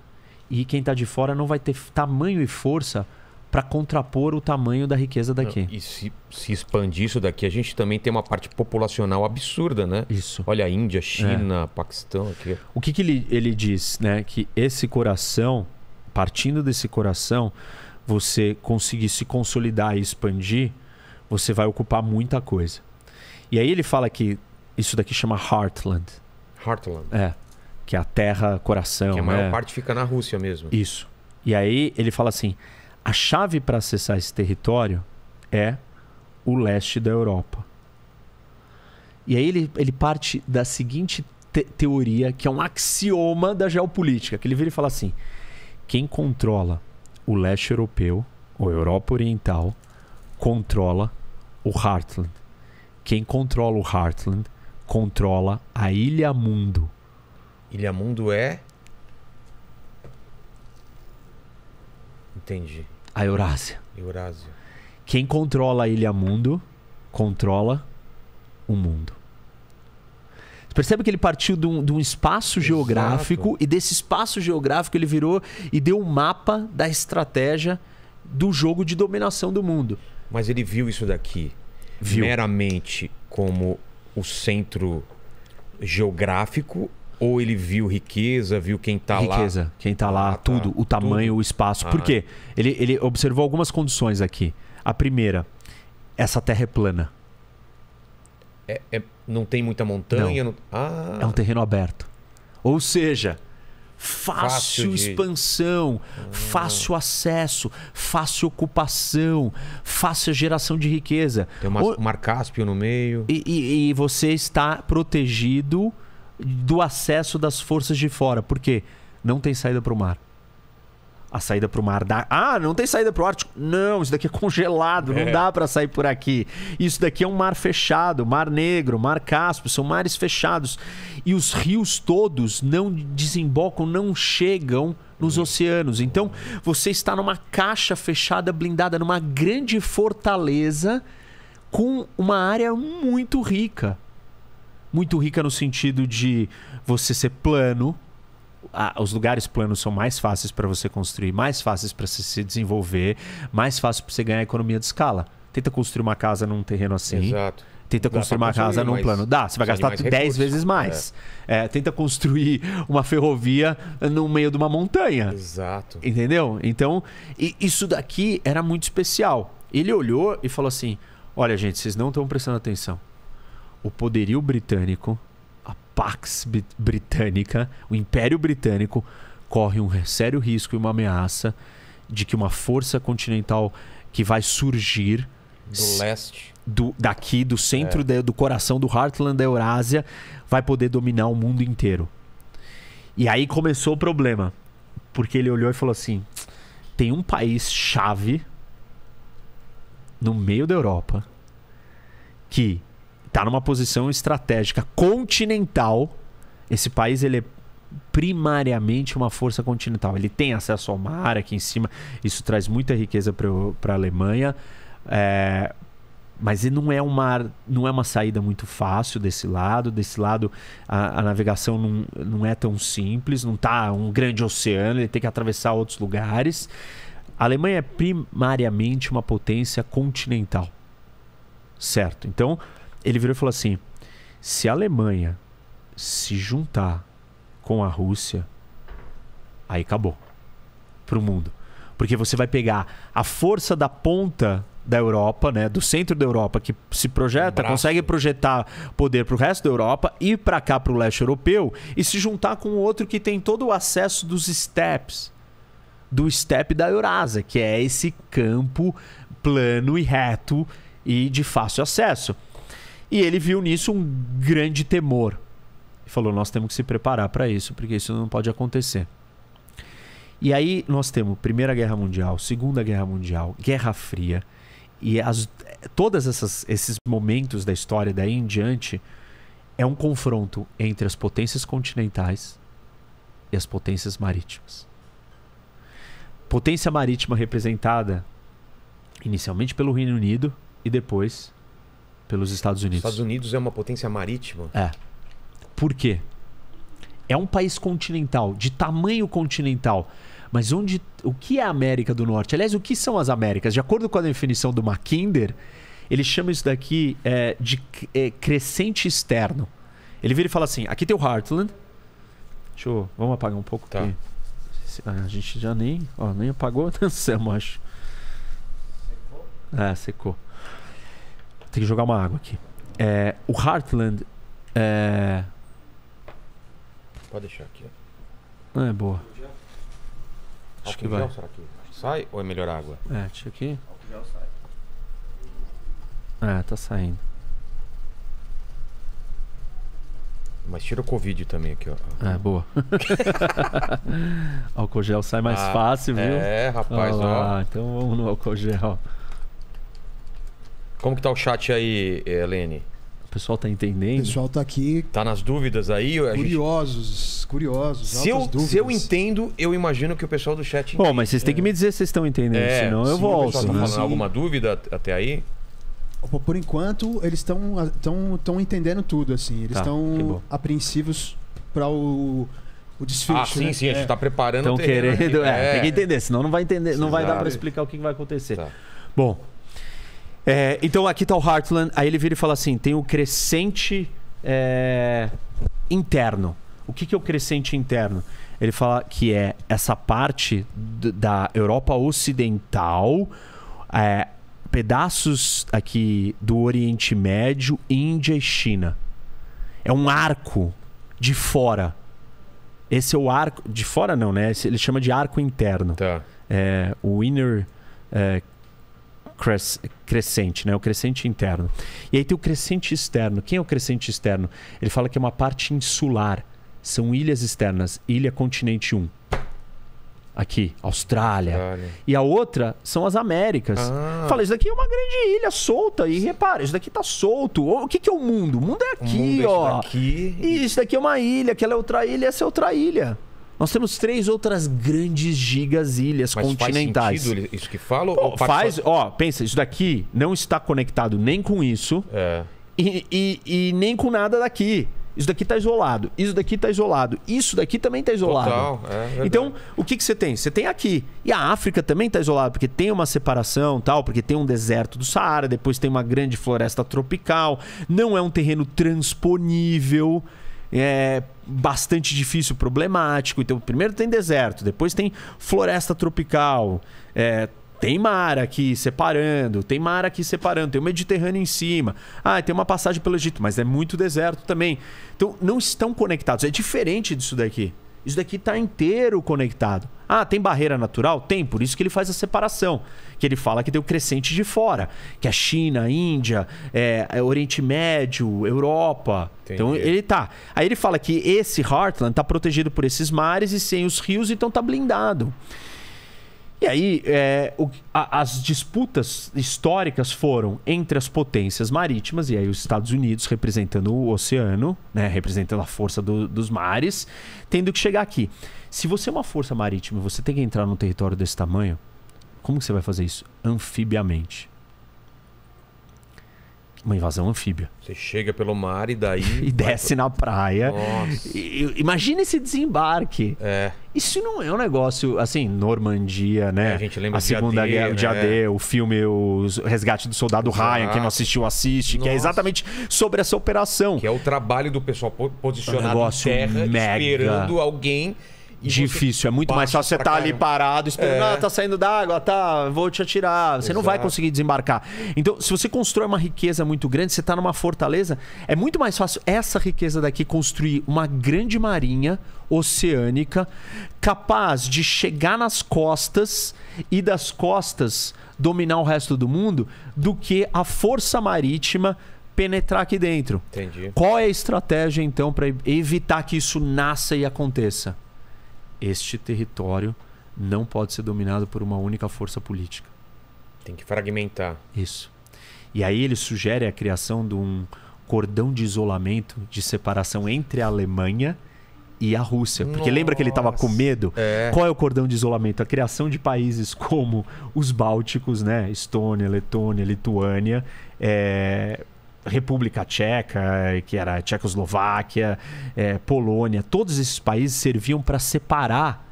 C: E quem está de fora não vai ter tamanho e força para contrapor o tamanho da riqueza daqui.
A: E se, se expandir isso daqui, a gente também tem uma parte populacional absurda, né? Isso. Olha a Índia, é. China, é. Paquistão. Aqui. O que, que ele, ele diz, né?
C: Que esse coração, partindo desse coração, você conseguir se consolidar e expandir, você vai ocupar muita coisa. E aí ele fala que isso daqui chama Heartland. Heartland. É. Que é a terra, coração. Que a maior é... parte
A: fica na Rússia mesmo.
C: Isso. E aí ele fala assim: a chave para acessar esse território é o leste da Europa. E aí ele, ele parte da seguinte te teoria, que é um axioma da geopolítica, que ele vira e fala assim: quem controla o leste europeu, ou Europa Oriental, controla o Heartland. Quem controla o Heartland controla a Ilha Mundo. Ilha Mundo é
A: Entendi. A Eurásia. Eurásia.
C: Quem controla a Ilha Mundo controla o mundo. Você percebe que ele partiu de um, de um espaço Exato. geográfico e desse espaço geográfico ele virou e deu um mapa da estratégia do jogo de
A: dominação do mundo. Mas ele viu isso daqui viu. meramente como o centro geográfico ou ele viu riqueza, viu quem está lá? Riqueza, quem está lá, ah, tá. tudo, o tamanho, tudo. o espaço. Ah, Por quê? Ele, ele observou algumas condições
C: aqui. A primeira, essa terra é plana.
A: É, é não tem muita montanha? Não. Não... Ah. É um
C: terreno aberto. Ou seja, fácil, fácil de... expansão, ah. fácil acesso, fácil ocupação, fácil geração de riqueza. Tem uma, o... um marcáspio no meio. E, e, e você está protegido do acesso das forças de fora. Por quê? Não tem saída para o mar. A saída para o mar dá. Ah, não tem saída para o Ártico. Não, isso daqui é congelado, é. não dá para sair por aqui. Isso daqui é um mar fechado, Mar Negro, Mar Cáspio, são mares fechados. E os rios todos não desembocam, não chegam nos uhum. oceanos. Então, você está numa caixa fechada, blindada, numa grande fortaleza com uma área muito rica muito rica no sentido de você ser plano. Ah, os lugares planos são mais fáceis para você construir, mais fáceis para você se desenvolver, mais fácil para você ganhar economia de escala. Tenta construir uma casa num terreno assim. Exato. Tenta construir uma casa num plano. Dá, você vai gastar 10 vezes mais. É. É, tenta construir uma ferrovia no meio de uma montanha. Exato. Entendeu? Então, isso daqui era muito especial. Ele olhou e falou assim: Olha, gente, vocês não estão prestando atenção o poderio britânico, a Pax Britânica, o Império Britânico, corre um sério risco e uma ameaça de que uma força continental que vai surgir do leste, do, daqui do centro é. de, do coração do Heartland da Eurásia, vai poder dominar o mundo inteiro. E aí começou o problema, porque ele olhou e falou assim: tem um país chave no meio da Europa que está numa posição estratégica continental. Esse país ele é primariamente uma força continental. Ele tem acesso ao mar aqui em cima. Isso traz muita riqueza para a Alemanha. É, mas não é uma não é uma saída muito fácil desse lado desse lado a, a navegação não, não é tão simples não tá um grande oceano ele tem que atravessar outros lugares a Alemanha é primariamente uma potência continental certo então ele virou e falou assim: se a Alemanha se juntar com a Rússia, aí acabou para o mundo. Porque você vai pegar a força da ponta da Europa, né, do centro da Europa que se projeta, um consegue projetar poder para o resto da Europa e para cá para o leste europeu e se juntar com outro que tem todo o acesso dos steppes, do step da Eurásia, que é esse campo plano e reto e de fácil acesso. E ele viu nisso um grande temor. E falou: nós temos que se preparar para isso, porque isso não pode acontecer. E aí nós temos Primeira Guerra Mundial, Segunda Guerra Mundial, Guerra Fria, e as, todas essas, esses momentos da história daí em diante é um confronto entre as potências continentais e as potências marítimas. Potência marítima representada inicialmente pelo Reino Unido e depois pelos Estados Unidos. Os Estados
A: Unidos é uma potência marítima.
C: É. Por quê? É um país continental, de tamanho continental. Mas onde, o que é a América do Norte? Aliás, o que são as Américas? De acordo com a definição do Mackinder, ele chama isso daqui é, de é, crescente externo. Ele vira e fala assim: aqui tem o Heartland. Deixa eu. Vamos apagar um pouco. Tá. Ah, a gente já nem. Ó, nem apagou a atenção, acho. Secou? É, secou. Tem que jogar uma água aqui. É, o Heartland é. Pode deixar aqui, ó. Ah, é boa.
A: Acho que vai. Sai ou é melhor água?
C: É, deixa aqui.
A: É, tá saindo. Mas tira o Covid também aqui, ó. É, boa.
C: álcool gel sai mais ah, fácil, viu? É, rapaz, ó. Então vamos no álcool gel.
A: Como que tá o chat aí, Helene? Eh, o pessoal tá entendendo? O pessoal tá aqui. Tá nas dúvidas aí?
B: Curiosos, é gente... curiosos. Se eu, se eu
A: entendo, eu imagino que o pessoal do chat. Bom, mas vocês têm
C: que é. me dizer se vocês estão
B: entendendo, é, senão eu
A: sim, volto. Tá alguma dúvida até aí?
B: Por enquanto, eles estão entendendo tudo, assim. Eles estão tá, apreensivos para o o desfecho. Ah, sim, né? sim, a gente está é. Tá preparando Estão querendo, é, é, tem que entender, senão não vai entender, não vai dar para explicar
C: o que vai acontecer. Tá. Bom, é, então aqui tá o Heartland, aí ele vira e fala assim: tem o crescente é, interno. O que, que é o crescente interno? Ele fala que é essa parte da Europa Ocidental, é, pedaços aqui do Oriente Médio, Índia e China. É um arco de fora. Esse é o arco. De fora não, né? ele chama de arco interno. Tá. É, o inner é, cres, crescente, né? o crescente interno. E aí tem o crescente externo. Quem é o crescente externo? Ele fala que é uma parte insular. São ilhas externas. Ilha Continente 1. Aqui, Austrália. E a outra são as Américas. Ah. Fala, isso daqui é uma grande ilha solta. E repara, isso daqui tá solto. O que, que é o mundo? O mundo é, é aqui, mundo tipo ó. É isso daqui. E isso daqui é uma ilha, aquela é outra ilha, essa é outra ilha. Nós temos três outras grandes gigas ilhas Mas continentais. Faz sentido isso que falo? Pô, faz, só... ó, pensa, isso daqui não está conectado nem com isso é. e, e, e nem com nada daqui. Isso daqui está isolado, isso daqui está isolado, isso daqui também está isolado. Total, é então, o que, que você tem? Você tem aqui. E a África também está isolada, porque tem uma separação tal, porque tem um deserto do Saara, depois tem uma grande floresta tropical, não é um terreno transponível é bastante difícil, problemático. Então, primeiro tem deserto, depois tem floresta tropical, é, tem mar aqui separando, tem mar aqui separando, tem o Mediterrâneo em cima. Ah, tem uma passagem pelo Egito, mas é muito deserto também. Então, não estão conectados. É diferente disso daqui. Isso daqui está inteiro conectado. Ah, tem barreira natural? Tem, por isso que ele faz a separação. Que ele fala que tem o crescente de fora, que é a China, Índia, é, é Oriente Médio, Europa. Entendi. Então ele tá. Aí ele fala que esse Heartland está protegido por esses mares e sem os rios, então tá blindado. E aí, é, o, a, as disputas históricas foram entre as potências marítimas, e aí os Estados Unidos representando o oceano, né, representando a força do, dos mares, tendo que chegar aqui. Se você é uma força marítima você tem que entrar num território desse tamanho, como que você vai fazer isso? Anfibiamente uma invasão anfíbia.
A: Você chega pelo mar e daí. e desce na praia. Nossa. E, imagina esse desembarque. É. Isso
C: não é um negócio, assim, Normandia, né? É, a gente lembra a Segunda Guerra, o dia D, o filme O Resgate do Soldado Exato. Ryan, quem não assistiu, assiste, Nossa. que é exatamente sobre essa operação. Que é o
A: trabalho do pessoal posicionado é um em terra, mega. esperando alguém Difícil, é muito mais fácil você estar tá ali parado, esperando, é. ah, tá
C: saindo d'água, tá, vou te atirar. Você Exato. não vai conseguir desembarcar. Então, se você constrói uma riqueza muito grande, você tá numa fortaleza, é muito mais fácil essa riqueza daqui construir uma grande marinha oceânica capaz de chegar nas costas e das costas dominar o resto do mundo do que a força marítima penetrar aqui dentro. Entendi. Qual é a estratégia então para evitar que isso nasça e aconteça? este território não pode ser dominado por uma única força política.
A: Tem que fragmentar.
C: Isso. E aí ele sugere a criação de um cordão de isolamento, de separação entre a Alemanha e a Rússia. Porque Nossa. lembra que ele estava com medo? É. Qual é o cordão de isolamento? A criação de países como os Bálticos, né? Estônia, Letônia, Lituânia, é... República Tcheca, que era Tchecoslováquia, é, Polônia, todos esses países serviam para separar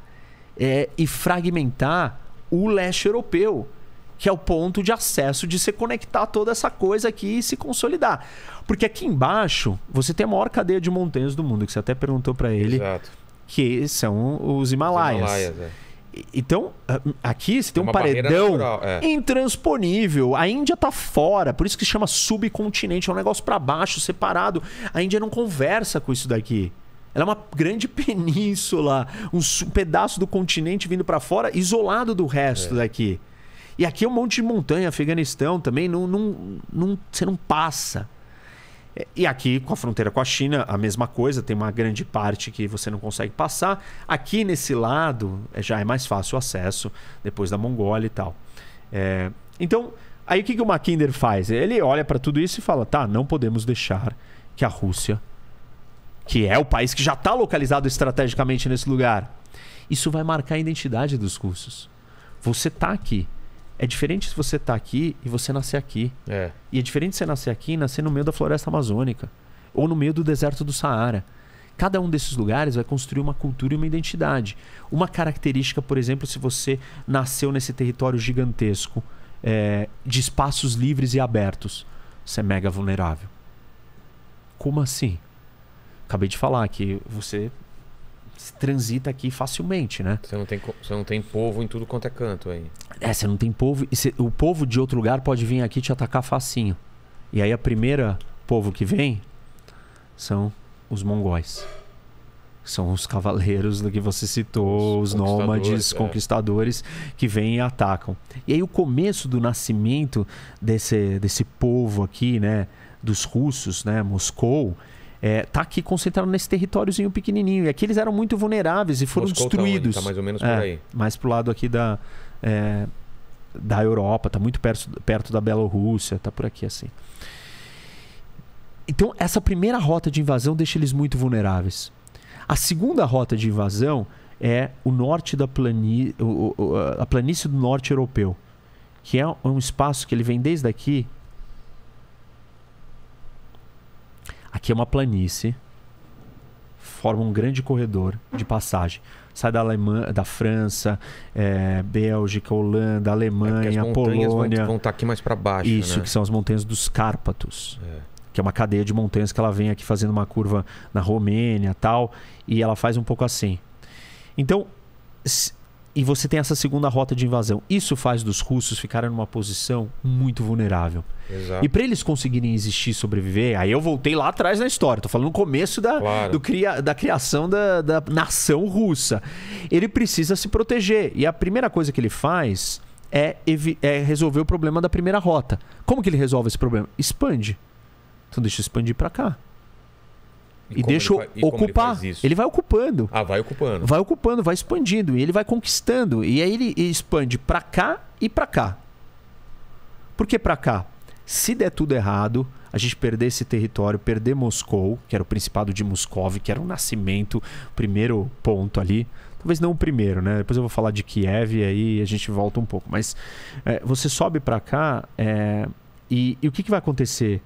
C: é, e fragmentar o leste europeu, que é o ponto de acesso de se conectar toda essa coisa aqui e se consolidar. Porque aqui embaixo você tem a maior cadeia de montanhas do mundo, que você até perguntou para ele, Exato. que são os Himalaias. Os Himalaias é. Então, ah, aqui você tem, tem é um paredão natural, é. intransponível. A Índia tá fora, por isso que chama subcontinente, é um negócio para baixo, separado. A Índia não conversa com isso daqui. Ela é uma grande península, um pedaço do continente vindo para fora, isolado do resto é. daqui. E aqui é um monte de montanha, Afeganistão também, não, não, não, você não passa. E aqui, com a fronteira com a China, a mesma coisa, tem uma grande parte que você não consegue passar. Aqui nesse lado é, já é mais fácil o acesso, depois da Mongólia e tal. É, então, aí o que, que o Mackinder faz? Ele olha para tudo isso e fala: tá, não podemos deixar que a Rússia, que é o país que já está localizado estrategicamente nesse lugar, isso vai marcar a identidade dos cursos. Você está aqui, é diferente se você tá aqui e você nascer aqui. É. E é diferente você nascer aqui e nascer no meio da floresta amazônica. Ou no meio do deserto do Saara. Cada um desses lugares vai construir uma cultura e uma identidade. Uma característica, por exemplo, se você nasceu nesse território gigantesco é, de espaços livres e abertos, você é mega vulnerável. Como assim? Acabei de falar que você se transita aqui facilmente, né?
A: Você não, tem, você não tem povo em tudo quanto é canto aí.
C: É, você não tem povo. E você, o povo de outro lugar pode vir aqui te atacar facinho. E aí a primeira povo que vem são os mongóis. São os cavaleiros do que você citou, os, os nômades, é. conquistadores que vêm e atacam. E aí o começo do nascimento desse, desse povo aqui, né? Dos russos, né? Moscou, é, tá aqui concentrado nesse territóriozinho pequenininho. E aqui eles eram muito vulneráveis e foram Moscou tá destruídos. Tá, tá mais ou menos por é, aí. Mais pro lado aqui da, é, da Europa, tá muito perto, perto da Bielorrússia, tá por aqui assim. Então, essa primeira rota de invasão deixa eles muito vulneráveis. A segunda rota de invasão é o norte da plani... a planície do norte europeu, que é um espaço que ele vem desde aqui Aqui é uma planície, forma um grande corredor de passagem. Sai da, Alemanha, da França, é, Bélgica, Holanda, é Alemanha, é Polônia. Vão estar tá
A: aqui mais para baixo. Isso, né? que são
C: as montanhas dos Cárpatos. É. Que é uma cadeia de montanhas que ela vem aqui fazendo uma curva na Romênia tal. E ela faz um pouco assim. Então, e você tem essa segunda rota de invasão. Isso faz dos russos ficarem numa posição muito vulnerável. Exato. E para eles conseguirem existir e sobreviver, aí eu voltei lá atrás na história, tô falando no começo da, claro. do cria, da criação da, da nação russa. Ele precisa se proteger. E a primeira coisa que ele faz é, é resolver o problema da primeira rota. Como que ele resolve esse problema? Expande. Então deixa eu expandir para cá. E, e deixa ele, e ocupar. Ele, ele, vai ocupando. Ah, vai ocupando. Vai ocupando, vai expandindo. E ele vai conquistando. E aí ele expande para cá e para cá. Por que para cá? Se der tudo errado, a gente perder esse território, perder Moscou, que era o Principado de Moscou, que era o nascimento, o primeiro ponto ali. Talvez não o primeiro, né? Depois eu vou falar de Kiev e aí a gente volta um pouco. Mas é, você sobe para cá é, e, e o que, que vai acontecer?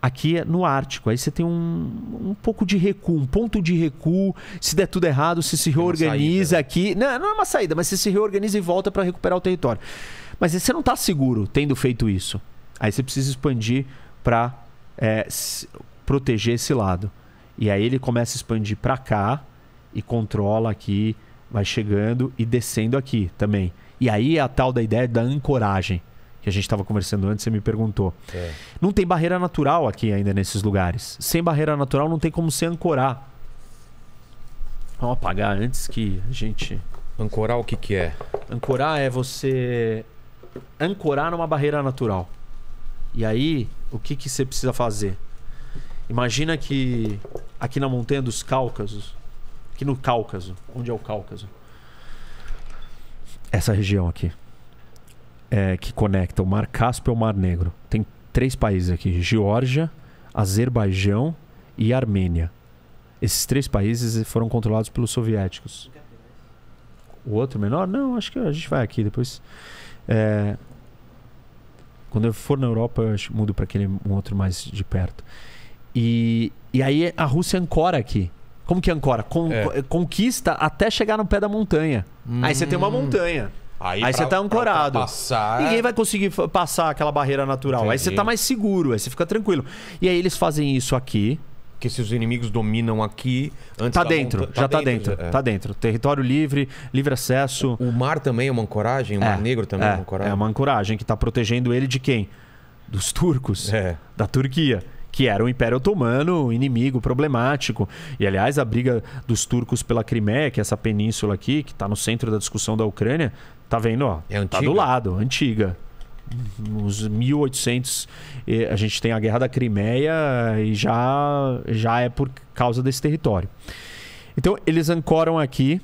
C: aqui é no Ártico. Aí você tem um, um pouco de recuo, um ponto de recuo. Se der tudo errado, você se reorganiza aqui. Não, não é uma saída, mas você se reorganiza e volta para recuperar o território. Mas você não está seguro tendo feito isso. Aí você precisa expandir para é, proteger esse lado. E aí ele começa a expandir para cá e controla aqui, vai chegando e descendo aqui também. E aí é a tal da ideia da ancoragem que a gente estava conversando antes, você me perguntou. É. Não tem barreira natural aqui ainda nesses lugares. Sem barreira natural não tem como se ancorar. Vamos apagar antes que a gente. Ancorar o que, que é? Ancorar é você ancorar numa barreira natural. E aí, o que, que você precisa fazer? Imagina que aqui na montanha dos Cáucasos, aqui no Cáucaso, onde é o Cáucaso? Essa região aqui é, que conecta o Mar Cáspio ao Mar Negro. Tem três países aqui: Geórgia, Azerbaijão e Armênia. Esses três países foram controlados pelos soviéticos. O outro menor? Não, acho que a gente vai aqui depois. É... Quando eu for na Europa, eu acho, mudo para aquele um outro mais de perto. E, e aí a Rússia ancora aqui. Como que ancora? Con é. Conquista até chegar no pé da montanha.
A: Hum. Aí você tem uma hum. montanha. Aí, aí você tá ancorado. passar... É
C: Ninguém vai conseguir passar aquela barreira natural. Entendi. Aí você tá mais seguro, aí você fica tranquilo. E aí eles fazem isso aqui. Que se os inimigos dominam aqui, antes tá dentro, monta... tá já tá dentro, Já. É. tá dentro. Território livre, livre acesso. O, o mar também é uma ancoragem, o é, mar negro também é, é uma ancoragem. É uma ancoragem que tá protegendo ele de quem? Dos turcos, é. da Turquia que era o Império Otomano, inimigo problemático. E aliás, a briga dos turcos pela Crimeia, que é essa península aqui, que está no centro da discussão da Ucrânia, Tá vendo, ó? É antiga? Tá do lado, antiga. Nos 1800, eh, a gente tem a Guerra da Crimeia e já, já é por causa desse território. Então, eles ancoram aqui.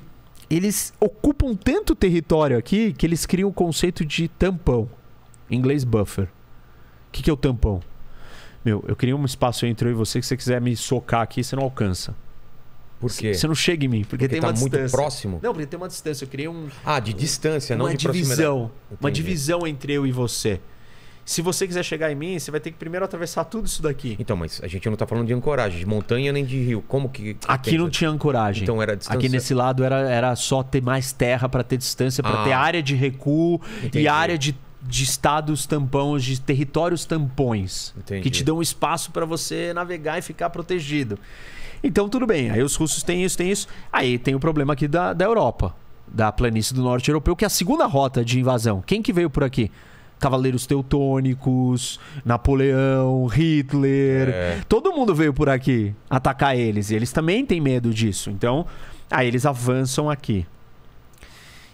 C: Eles ocupam tanto território aqui que eles criam o conceito de tampão. Em inglês, buffer. O que, que é o tampão? Meu, eu queria um espaço entre eu e você que se você quiser me socar aqui, você não alcança. Por quê? Você não chega em mim, porque, porque tá tem tá uma distância. muito próximo? Não, porque tem uma distância. Eu criei um. Ah, de distância, não de divisão. Uma divisão entre eu e você.
A: Se você quiser chegar em mim, você vai ter que primeiro atravessar tudo isso daqui. Então, mas a gente não está falando de ancoragem, de montanha nem de rio. Como que. Aqui pensa? não tinha
C: ancoragem. Então era distância. Aqui nesse lado era, era só ter mais terra para ter distância, para ah, ter área de recuo entendi. e área de, de estados tampões, de territórios tampões. Entendi. Que te dão espaço para você navegar e ficar protegido. Então, tudo bem. Aí os russos têm isso, têm isso. Aí tem o problema aqui da, da Europa, da planície do norte europeu, que é a segunda rota de invasão. Quem que veio por aqui? Cavaleiros Teutônicos, Napoleão, Hitler. É. Todo mundo veio por aqui atacar eles. E eles também têm medo disso. Então, aí eles avançam aqui.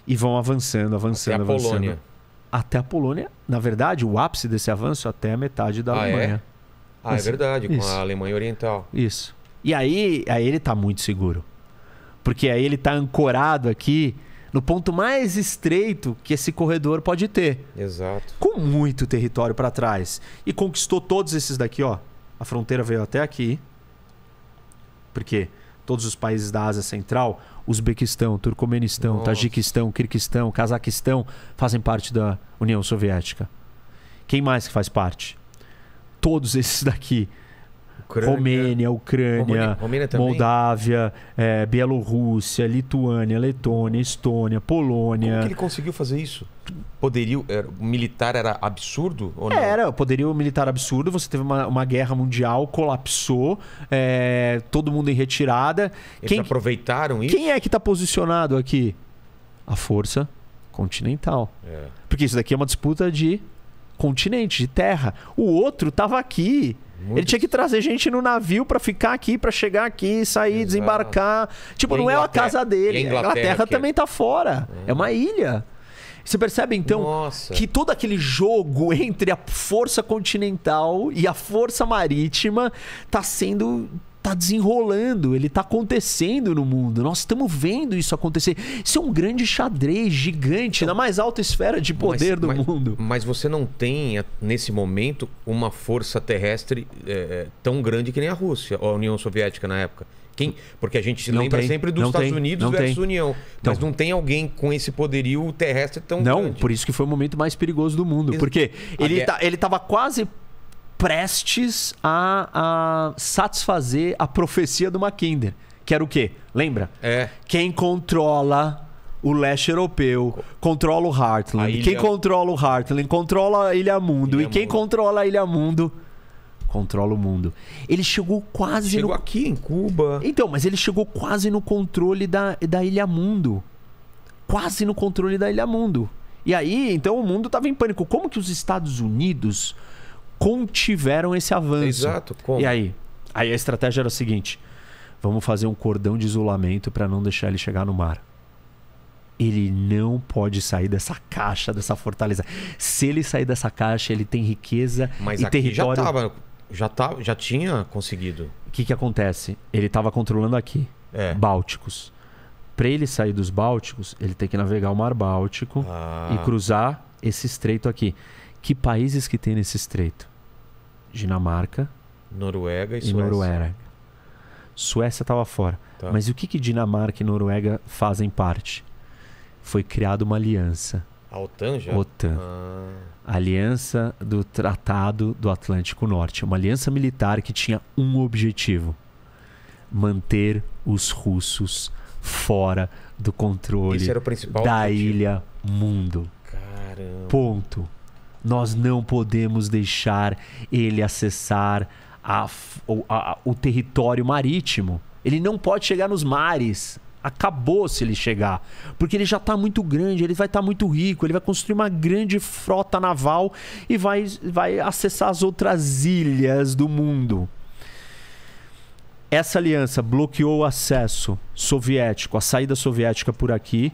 C: E vão avançando, avançando, até a avançando. Polônia. Até a Polônia. Na verdade, o ápice desse avanço é até a metade da ah, é? Alemanha. É?
A: Ah, é verdade, com a Alemanha Oriental.
C: Isso. E aí, aí ele tá muito seguro. Porque aí ele tá ancorado aqui no ponto mais estreito que esse corredor pode ter. Exato. Com muito território para trás. E conquistou todos esses daqui, ó. A fronteira veio até aqui. Porque todos os países da Ásia Central, Uzbequistão, Turcomenistão, Nossa. Tajiquistão, Kirguistão, Cazaquistão, fazem parte da União Soviética. Quem mais que faz parte? Todos esses daqui. Ucrânia, Romênia, Ucrânia, Romênia, Romênia Moldávia, é, Bielorrússia, Lituânia, Letônia, Estônia, Polônia. Como que ele conseguiu fazer isso?
A: Poderio era, militar era absurdo? Ou
C: não? Era, poderio militar absurdo. Você teve uma, uma guerra mundial, colapsou, é, todo mundo em retirada. Eles quem, aproveitaram isso? Quem é que está posicionado aqui? A força continental. É. Porque isso daqui é uma disputa de continente, de terra. O outro estava aqui. Muito... Ele tinha que trazer gente no navio para ficar aqui, para chegar aqui, sair, Exato. desembarcar. Tipo, não é a casa dele. a Inglaterra, é- também é... tá fora. É uma ilha. Você percebe então Nossa. que todo aquele jogo entre a força continental e a força marítima tá sendo tá desenrolando, ele tá acontecendo no mundo. Nós estamos vendo isso acontecer. Isso é um grande xadrez gigante
A: na mais alta esfera de poder mas, do mas, mundo. Mas você não tem, nesse momento, uma força terrestre é, tão grande que nem a Rússia, ou a União Soviética na época. Quem? Porque a gente se não lembra tem, sempre dos Estados tem, Unidos versus tem. União. Então mas não tem alguém com esse poderio terrestre tão não, grande. Não, por isso que foi o momento mais perigoso do mundo. Ex porque ele,
C: estava tá, ele tava quase prestes a, a satisfazer a profecia do Mackinder. Que era o quê? Lembra? É. Quem controla o leste europeu, controla o Heartland. Ilha... Quem controla o Heartland controla a Ilha Mundo. Ilha e quem mundo. controla a Ilha Mundo controla o mundo. Ele chegou quase chegou no... aqui em Cuba. Então, mas ele chegou quase no controle da, da Ilha Mundo. Quase no controle da Ilha Mundo. E aí, então o mundo estava em pânico. Como que os Estados Unidos contiveram esse avanço. Exato. Como? E aí? Aí a estratégia era o seguinte: vamos fazer um cordão de isolamento para não deixar ele chegar no mar. Ele não pode sair dessa caixa, dessa fortaleza. Se ele sair dessa caixa, ele tem riqueza Mas e território. Já tava, já tava, já tinha conseguido. O que que acontece? Ele estava controlando aqui, é. Bálticos. Para ele sair dos Bálticos, ele tem que navegar o Mar Báltico ah. e cruzar esse estreito aqui. Que países que tem nesse estreito? Dinamarca,
A: Noruega e, e Suécia. Noruega.
C: Suécia estava fora. Tá. Mas o que, que Dinamarca e Noruega fazem parte? Foi criada uma aliança. A OTAN já? OTAN. Ah. Aliança do Tratado do Atlântico Norte. Uma aliança militar que tinha um objetivo: manter os russos fora do controle da objetivo. ilha mundo. Caramba. Ponto nós não podemos deixar ele acessar a, o, a, o território marítimo. Ele não pode chegar nos mares. Acabou se ele chegar. Porque ele já está muito grande, ele vai estar tá muito rico, ele vai construir uma grande frota naval e vai, vai acessar as outras ilhas do mundo. Essa aliança bloqueou o acesso soviético, a saída soviética por aqui,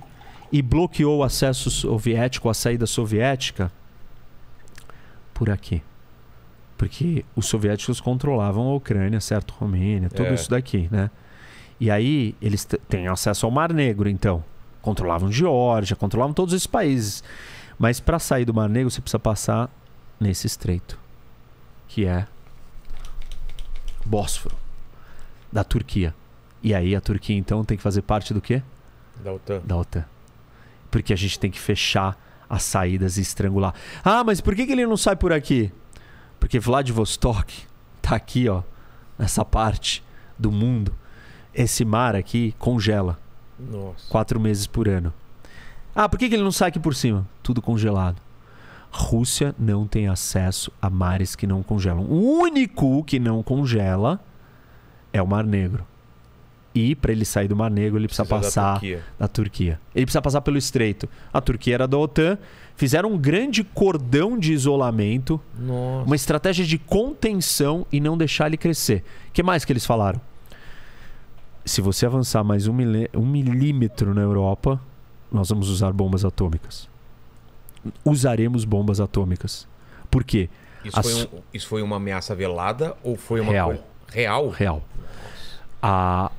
C: e bloqueou o acesso soviético, a saída soviética por aqui. Porque os soviéticos controlavam a Ucrânia, certo? Romênia, tudo é. isso daqui, né? E aí eles têm acesso ao Mar Negro, então. Controlavam Geórgia, controlavam todos esses países. Mas para sair do Mar Negro, você precisa passar nesse estreito, que é Bósforo, da Turquia. E aí a Turquia, então, tem que fazer parte do quê? Da OTAN. Da OTAN. Porque a gente tem que fechar as saídas e estrangular. Ah, mas por que, que ele não sai por aqui? Porque Vladivostok está aqui, ó, nessa parte do mundo. Esse mar aqui congela. Nossa. Quatro meses por ano. Ah, por que, que ele não sai aqui por cima? Tudo congelado. Rússia não tem acesso a mares que não congelam. O único que não congela é o Mar Negro. E para ele sair do Mar Negro, ele precisa, precisa passar da Turquia. da Turquia. Ele precisa passar pelo Estreito. A Turquia era da OTAN. Fizeram um grande cordão de isolamento, Nossa. uma estratégia de contenção e não deixar ele crescer. O que mais que eles falaram? Se você avançar mais um, um milímetro na Europa, nós vamos usar bombas atômicas. Usaremos bombas atômicas. Por quê? Isso, As... foi, um,
A: isso foi, uma ameaça velada ou foi uma real. real? Real.
C: A,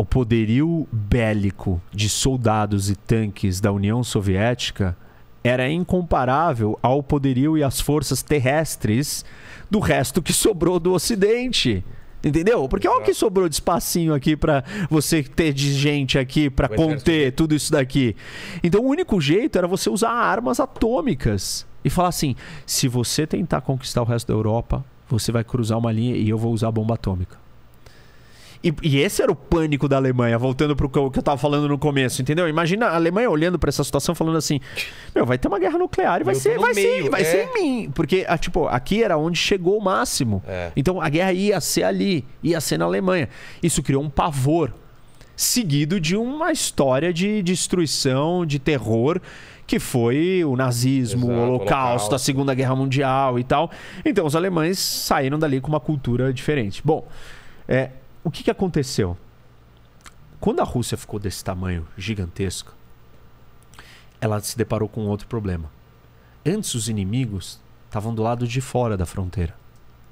C: o poderio bélico de soldados e tanques da União Soviética era incomparável ao poderio e às forças terrestres do resto que sobrou do Ocidente. Entendeu? Porque olha o que sobrou de espacinho aqui para você ter de gente aqui para conter tudo isso daqui. Então o único jeito era você usar armas atômicas e falar assim: se você tentar conquistar o resto da Europa, você vai cruzar uma linha e eu vou usar bomba atômica. E, e, esse era o pânico da Alemanha, voltando para o que eu tava falando no começo, entendeu? Imagina a Alemanha olhando para essa situação falando assim: Meu, vai ter uma guerra nuclear e vai, ser, vai, meio, ser, vai é. ser em mim. Porque, tipo, aqui era onde chegou o máximo. É. Então a guerra ia ser ali, ia ser na Alemanha. Isso criou um pavor. Seguido de uma história de destruição, de terror, que foi o nazismo, Exato, o holocausto, holocausto, a Segunda Guerra Mundial e tal. Então os alemães saíram dali com uma cultura diferente. Bom, é, o que, que aconteceu? Quando a Rússia ficou desse tamanho gigantesco, ela se deparou com outro problema. Antes os inimigos estavam do lado de fora da fronteira,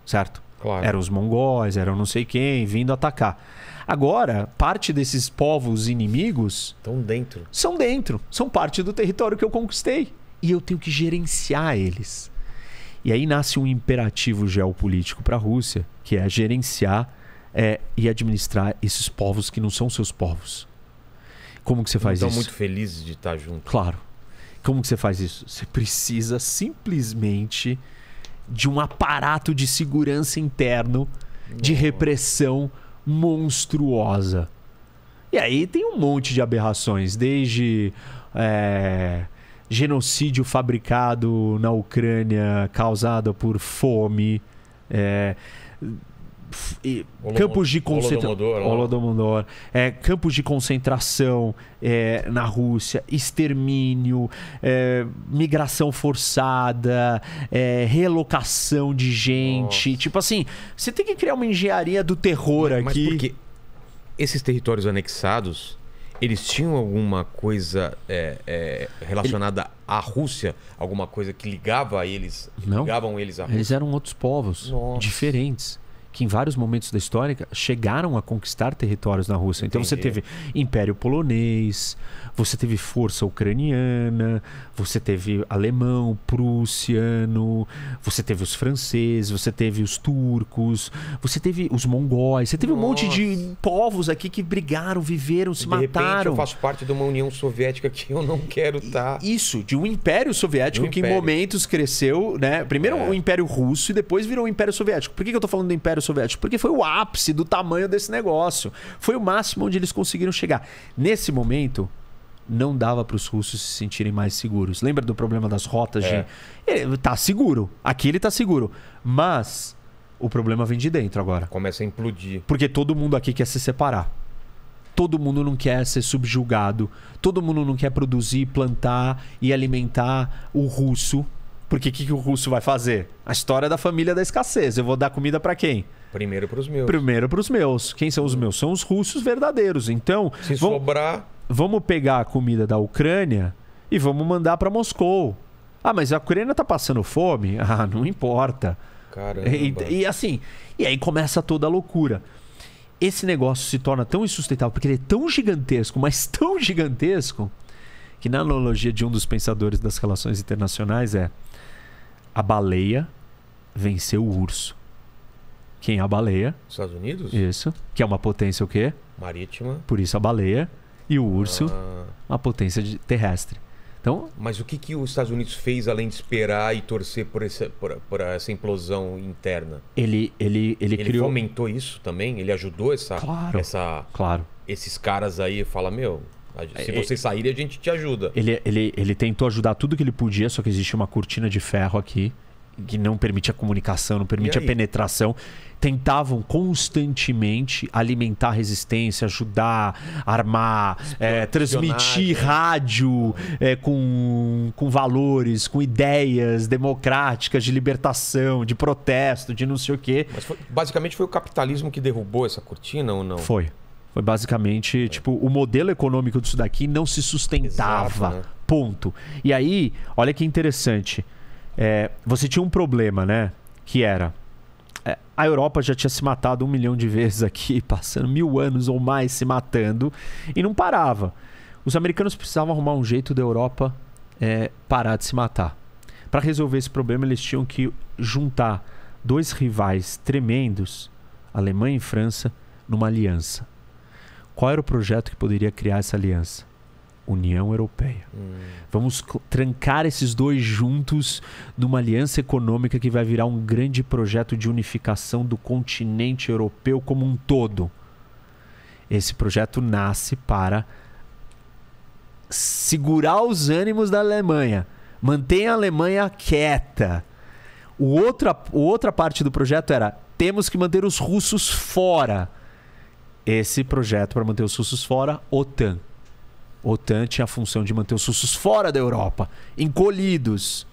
C: certo? Claro. Eram os mongóis, eram não sei quem, vindo atacar. Agora, parte desses povos inimigos. Estão dentro. São dentro. São parte do território que eu conquistei. E eu tenho que gerenciar eles. E aí nasce um imperativo geopolítico para a Rússia, que é gerenciar é, e administrar esses povos que não são seus povos. Como que você faz isso? Estão muito
A: felizes de estar junto.
C: Claro. Como que você faz isso? Você precisa simplesmente de um aparato de segurança interno, Nossa. de repressão monstruosa. E aí tem um monte de aberrações, desde é, genocídio fabricado na Ucrânia, causado por fome, é, campos de concentração. Holodomor. Né? É, campos de concentração é, na Rússia, extermínio, é, migração forçada, é, relocação de gente. Nossa. Tipo assim, você tem que criar uma engenharia do terror mas, aqui. Mas porque
A: esses territórios anexados, eles tinham alguma coisa é, é, relacionada Ele... à Rússia? Alguma coisa que ligava a eles? Não. Ligavam eles à Rússia?
C: Eles eram outros povos, Nossa. diferentes que em vários momentos da história chegaram a conquistar territórios na Rússia. Entendi. Então você teve Império Polonês, você teve força ucraniana, você teve alemão, prussiano, você teve os franceses, você teve os turcos, você teve os mongóis, você teve Nossa. um monte
A: de povos aqui que brigaram, viveram, se de mataram. Repente eu faço parte de uma União Soviética que eu não quero estar. Tá... Isso, de um Império Soviético um que império. em
C: momentos cresceu, né? Primeiro é. o Império Russo e depois virou o Império Soviético. Por que, que eu tô falando do Império Soviética, porque foi o ápice do tamanho desse negócio. Foi o máximo onde eles conseguiram chegar. Nesse momento, não dava para os russos se sentirem mais seguros. Lembra do problema das rotas é. de. É, ele tá seguro. Aqui ele tá seguro. Mas o problema vem de dentro agora. Começa a implodir. Porque todo mundo aqui quer se separar. Todo mundo não quer ser subjugado. Todo mundo não quer produzir, plantar e alimentar o russo. Porque o que, que o russo vai fazer? A história da família da escassez. Eu vou dar comida para quem? Primeiro para os meus. Primeiro para os meus. Quem são os hum. meus? São os russos verdadeiros. Então, se vamos, sobrar, vamos pegar a comida da Ucrânia e vamos mandar para Moscou. Ah, mas a Ucrânia tá passando fome? Ah, não importa. Caramba. E, e assim, e aí começa toda a loucura. Esse negócio se torna tão insustentável porque ele é tão gigantesco, mas tão gigantesco, que na analogia de um dos pensadores das relações internacionais é a baleia venceu o urso. Quem é a baleia?
A: Estados Unidos?
C: Isso. Que é uma potência o quê?
A: Marítima.
C: Por isso a baleia. E o urso, ah. a potência terrestre. Então,
A: Mas o que, que os Estados Unidos fez além de esperar e torcer por essa, por, por essa implosão interna? Ele, ele, ele, ele criou... fomentou isso também? Ele ajudou essa, claro, essa, claro. esses caras aí? Fala, meu, se é, é. vocês saírem, a gente te ajuda. Ele, ele,
C: ele tentou ajudar tudo que ele podia, só que existe uma cortina de ferro aqui que não permitia comunicação, não permitia penetração, tentavam constantemente alimentar a resistência, ajudar, armar, é, transmitir né? rádio é, com, com valores, com ideias democráticas de libertação,
A: de protesto, de não sei o quê. Mas foi, basicamente foi o capitalismo que derrubou essa cortina ou não? Foi.
C: Foi basicamente, é. tipo, o modelo econômico disso daqui não se sustentava. Exato, né? Ponto. E aí, olha que interessante é, você tinha um problema, né? Que era é, a Europa já tinha se matado um milhão de vezes aqui, passando mil anos ou mais se matando, e não parava. Os americanos precisavam arrumar um jeito da Europa é, parar de se matar. Para resolver esse problema, eles tinham que juntar dois rivais tremendos, Alemanha e França, numa aliança. Qual era o projeto que poderia criar essa aliança? União Europeia. Hum. Vamos trancar esses dois juntos numa aliança econômica que vai virar um grande projeto de unificação do continente europeu como um todo. Esse projeto nasce para segurar os ânimos da Alemanha, manter a Alemanha quieta. O outra, outra parte do projeto era: temos que manter os russos fora. Esse projeto para manter os russos fora, OTAN. O OTAN tinha a função de manter os russos fora da Europa, encolhidos.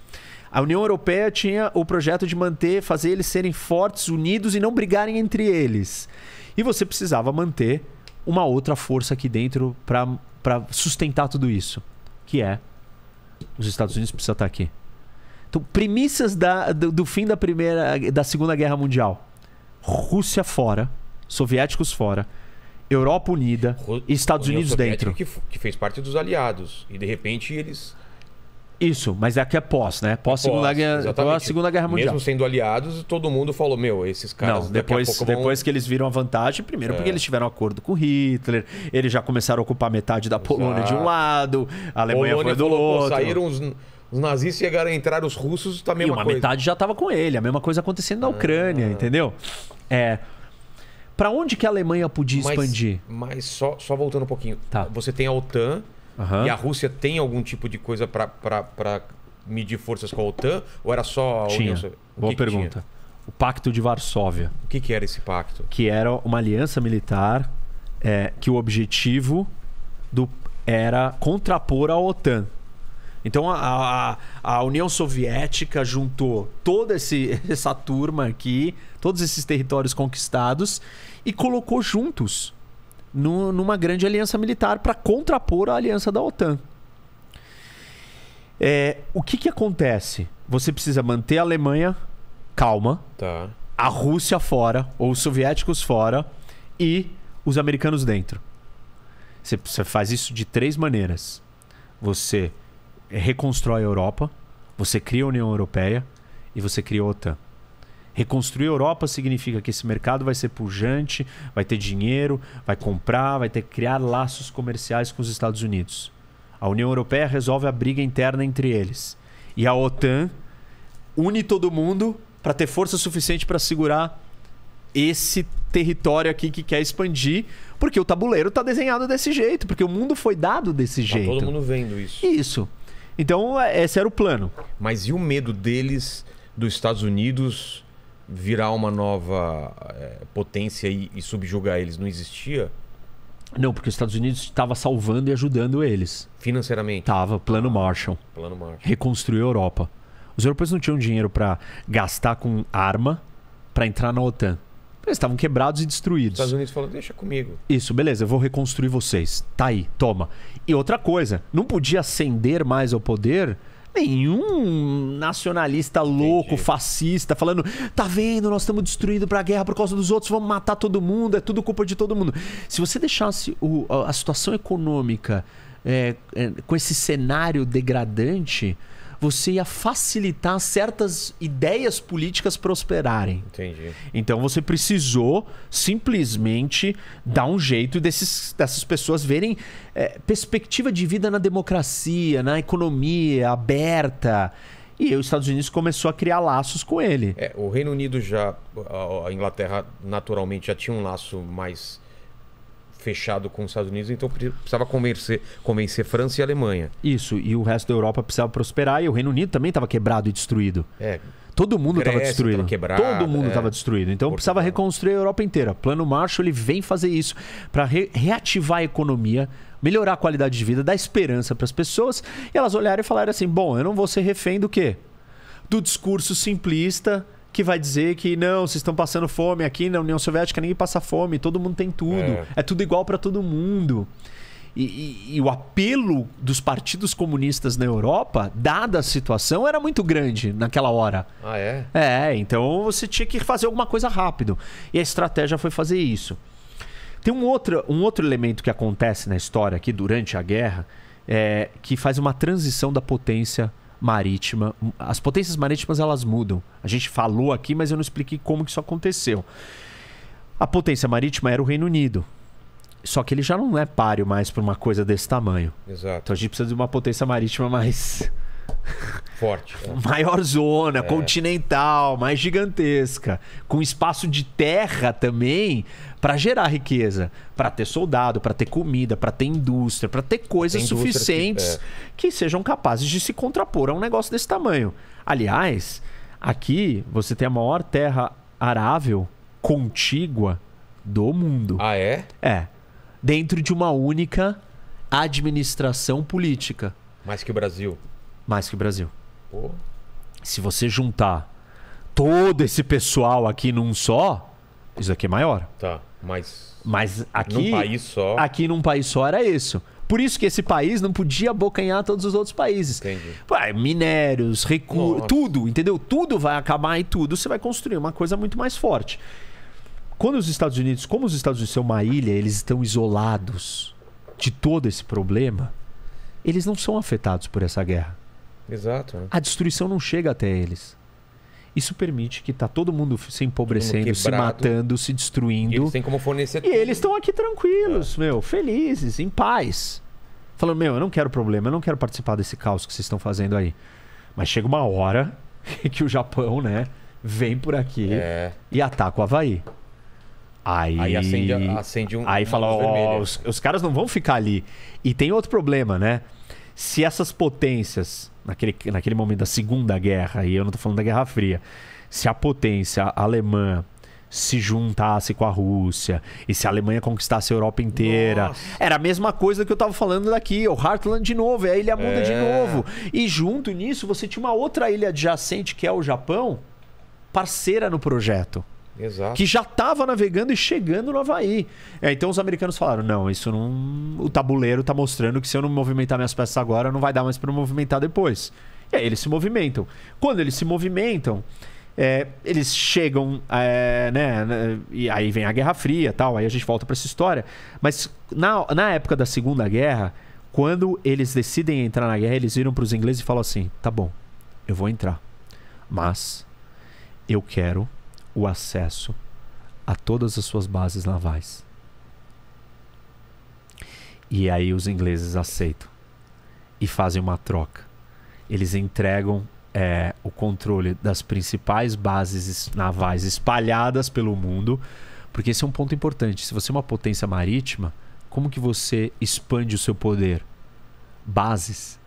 C: A União Europeia tinha o projeto de manter, fazer eles serem fortes, unidos e não brigarem entre eles. E você precisava manter uma outra força aqui dentro para sustentar tudo isso, que é os Estados Unidos precisam estar tá aqui. Então, premissas da, do, do fim da primeira, da Segunda Guerra Mundial: Rússia fora, soviéticos fora, Europa Unida e Estados Unidos dentro.
A: Que, que fez parte dos aliados. E de repente eles.
C: Isso, mas é que é pós, né? Pós, é pós segunda, guerra, pós segunda Guerra Mundial. Mesmo sendo
A: aliados, todo mundo falou: meu, esses caras. Não,
C: depois, depois que eles viram a
A: vantagem, primeiro é. porque eles tiveram
C: acordo com Hitler, eles já começaram a ocupar metade da Polônia Exato. de um lado, a Alemanha Polônia foi do falou, outro. Saíram
A: os. Os nazis chegaram a entrar, os russos também. Tá e uma coisa.
C: metade já estava com ele, a
A: mesma coisa acontecendo na ah. Ucrânia, ah. entendeu? É, para onde que a Alemanha podia mas, expandir? Mas só, só voltando um pouquinho. Tá. Você tem a OTAN uhum. e a Rússia tem algum tipo de coisa para medir forças com a OTAN? Ou era só a tinha. União Soviética? Boa que pergunta. Que o Pacto de Varsóvia. O que, que, era esse pacto?
C: Que era uma aliança militar é, que o objetivo do, era contrapor a OTAN. Então a, a, a, União Soviética juntou toda esse, essa turma aqui, todos esses territórios conquistados, e colocou juntos no, numa grande aliança militar para contrapor a aliança da OTAN. É, o que, que acontece? Você precisa manter a Alemanha calma, tá. a Rússia fora, ou os soviéticos fora, e os americanos dentro. Você, você faz isso de três maneiras. Você reconstrói a Europa, você cria a União Europeia e você cria a OTAN. Reconstruir a Europa significa que esse mercado vai ser pujante, vai ter dinheiro, vai comprar, vai ter que criar laços comerciais com os Estados Unidos. A União Europeia resolve a briga interna entre eles. E a OTAN une todo mundo para ter força suficiente para segurar esse território aqui que quer expandir, porque o tabuleiro está desenhado desse jeito, porque o mundo foi dado desse tá jeito. Todo mundo vendo isso.
A: Isso. Então, é, esse era o plano. Mas e o medo deles, dos Estados Unidos, virar uma nova é, potência e, e subjugar eles? Não existia? Não, porque os Estados Unidos estava salvando e ajudando eles. Financeiramente? Tava,
C: plano ah, Marshall. Plano Marshall. Reconstruir a Europa. Os europeus não tinham dinheiro para gastar com arma para entrar na OTAN. Eles estavam quebrados e destruídos. Os Estados
A: Unidos falou: deixa comigo.
C: Isso, beleza, eu vou reconstruir vocês. Tá aí, toma. E outra coisa, não podia ascender mais ao poder nenhum nacionalista louco, Entendi. fascista, falando: tá vendo, nós estamos destruindo pra guerra por causa dos outros, vamos matar todo mundo, é tudo culpa de todo mundo. Se você deixasse o, a, a situação econômica é, é, com esse cenário degradante você ia facilitar certas ideias políticas prosperarem. Entendi. Então você precisou simplesmente dar um jeito desses, dessas pessoas verem é, perspectiva de vida na democracia, na economia aberta. E os Estados Unidos começou
A: a criar laços com ele. É, o Reino Unido já, a Inglaterra naturalmente já tinha um laço mais fechado com os Estados Unidos, então precisava convencer, convencer França e Alemanha. Isso,
C: e o resto da Europa precisava prosperar e o Reino Unido também estava quebrado e destruído. É. Todo mundo estava destruído. Todo mundo estava é. destruído. Então Portugal. precisava reconstruir a Europa inteira. Plano Marshall ele vem fazer isso para re reativar a economia, melhorar a qualidade de vida, dar esperança para as pessoas. E elas olharam e falaram assim: bom, eu não vou ser refém do quê? Do discurso simplista que vai dizer que não, vocês estão passando fome aqui na União Soviética, ninguém passa fome, todo mundo tem tudo, é, é tudo igual para todo mundo. E, e, e, o apelo dos partidos comunistas na Europa, dada a situação, era muito grande naquela hora. Ah, é? É, então você tinha que fazer alguma coisa rápido. E a estratégia foi fazer isso. Tem um outro, um outro elemento que acontece na história aqui durante a guerra, é, que faz uma transição da potência marítima. As potências marítimas elas mudam. A gente falou aqui, mas eu não expliquei como que isso aconteceu. A potência marítima era o Reino Unido. Só que ele já não é páreo mais para uma coisa desse tamanho. Exato. Então a gente precisa de uma potência marítima mais
A: Forte. É. Maior zona, é.
C: continental, mais gigantesca. Com espaço de terra também para gerar riqueza. Para ter soldado, para ter comida, para ter indústria, para ter coisas suficientes que, é. que sejam capazes de se contrapor a um negócio desse tamanho. Aliás, aqui você tem a maior terra arável contígua do mundo. Ah, é? É. Dentro de uma única administração política. Mais que o Brasil mais que o Brasil. Pô. Se você juntar todo esse pessoal aqui num só, isso aqui é maior. Tá, mas. Mas aqui. Num país só. Aqui num país só era isso. Por isso que esse país não podia abocanhar todos os outros países. Entendi. Pô, é minérios, recursos, tudo, entendeu? Tudo vai acabar e tudo você vai construir uma coisa muito mais forte. Quando os Estados Unidos, como os Estados Unidos são uma ilha, eles estão isolados de todo esse problema, eles não são afetados por essa guerra.
A: Exato. Né? A
C: destruição não chega até eles. Isso permite que está todo mundo se empobrecendo, mundo se matando, se destruindo. E eles têm como
A: fornecer. E tudo. eles estão aqui
C: tranquilos, ah. meu, felizes, em paz. Falando, meu, eu não quero problema, eu não quero participar desse caos que vocês estão fazendo aí. Mas chega uma hora que o Japão, né, vem por aqui é. e ataca o Havaí. Aí, aí acende, acende
A: um. Aí fala, oh,
C: os, os caras não vão ficar ali. E tem outro problema, né? Se essas potências naquele, naquele momento da Segunda Guerra, e eu não estou falando da Guerra Fria, se a potência alemã se juntasse com a Rússia e se a Alemanha conquistasse a Europa inteira. Nossa. Era a mesma coisa que eu estava falando daqui, o Heartland de novo, é a Ilha Muda é. de novo. E junto nisso, você tinha uma outra ilha adjacente que é o Japão, parceira no projeto. Exato. que já estava navegando e chegando no Havaí. É, então os americanos falaram: não, isso não. O tabuleiro está mostrando que se eu não movimentar minhas peças agora, não vai dar mais para movimentar depois. E aí eles se movimentam. Quando eles se movimentam, é, eles chegam, é, né? né e aí vem a Guerra Fria tal, aí a gente volta para essa história. Mas na, na época da Segunda Guerra, quando eles decidem entrar na guerra, eles viram para os ingleses e falam assim: tá bom, eu vou entrar. Mas eu quero o acesso a todas as suas bases navais. E aí os ingleses aceitam e fazem uma troca. Eles entregam é, o controle das principais bases navais espalhadas pelo mundo, porque esse é um ponto importante. Se você é uma potência marítima, como que você expande o seu poder? Bases.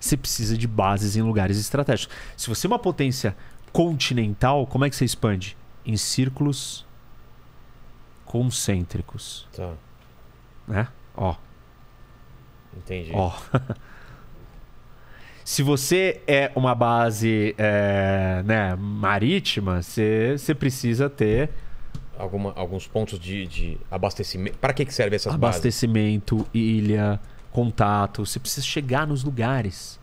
C: Você precisa de bases em lugares estratégicos. Se você é uma potência continental, como é que você expande? em círculos concêntricos. Tá. Né? Ó. Entendi. Ó. Se você é uma base é, né, marítima, você precisa ter.
A: Alguma, alguns pontos de, de abastecimento. Para que, que serve essas
C: abastecimento, bases? Abastecimento, ilha, contato. Você precisa chegar nos lugares.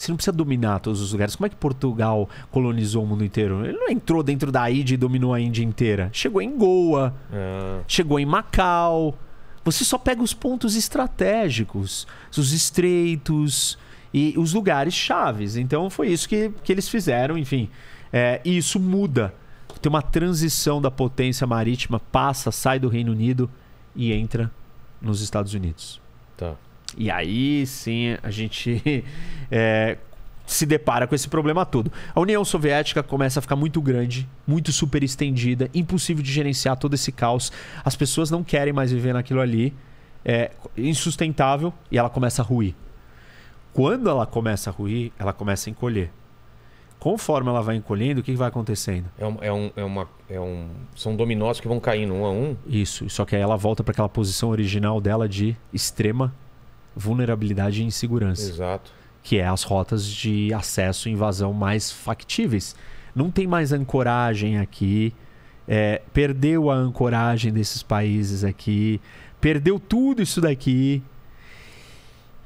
C: Você não precisa dominar todos os lugares. Como é que Portugal colonizou o mundo inteiro? Ele não entrou dentro da Índia e dominou a Índia inteira. Chegou em Goa, é. chegou em Macau. Você só pega os pontos estratégicos, os estreitos e os lugares chaves. Então foi isso que, que eles fizeram, enfim. É, e isso muda. Tem uma transição da potência marítima, passa, sai do Reino Unido e entra nos Estados Unidos. Tá. E aí sim a gente é, se depara com esse problema todo. A União Soviética começa a ficar muito grande, muito super estendida, impossível de gerenciar todo esse caos. As pessoas não querem mais viver naquilo ali, é insustentável e ela começa a ruir. Quando ela começa a ruir, ela começa a encolher. Conforme ela vai encolhendo, o que vai acontecendo?
A: É um, é um, é uma, é um, são dominós que vão caindo um a um.
C: Isso, só que aí ela volta para aquela posição original dela de extrema vulnerabilidade e insegurança. Exato. Que é as rotas de acesso e invasão mais factíveis. Não tem mais ancoragem aqui, é, perdeu a ancoragem desses países aqui, perdeu tudo isso daqui.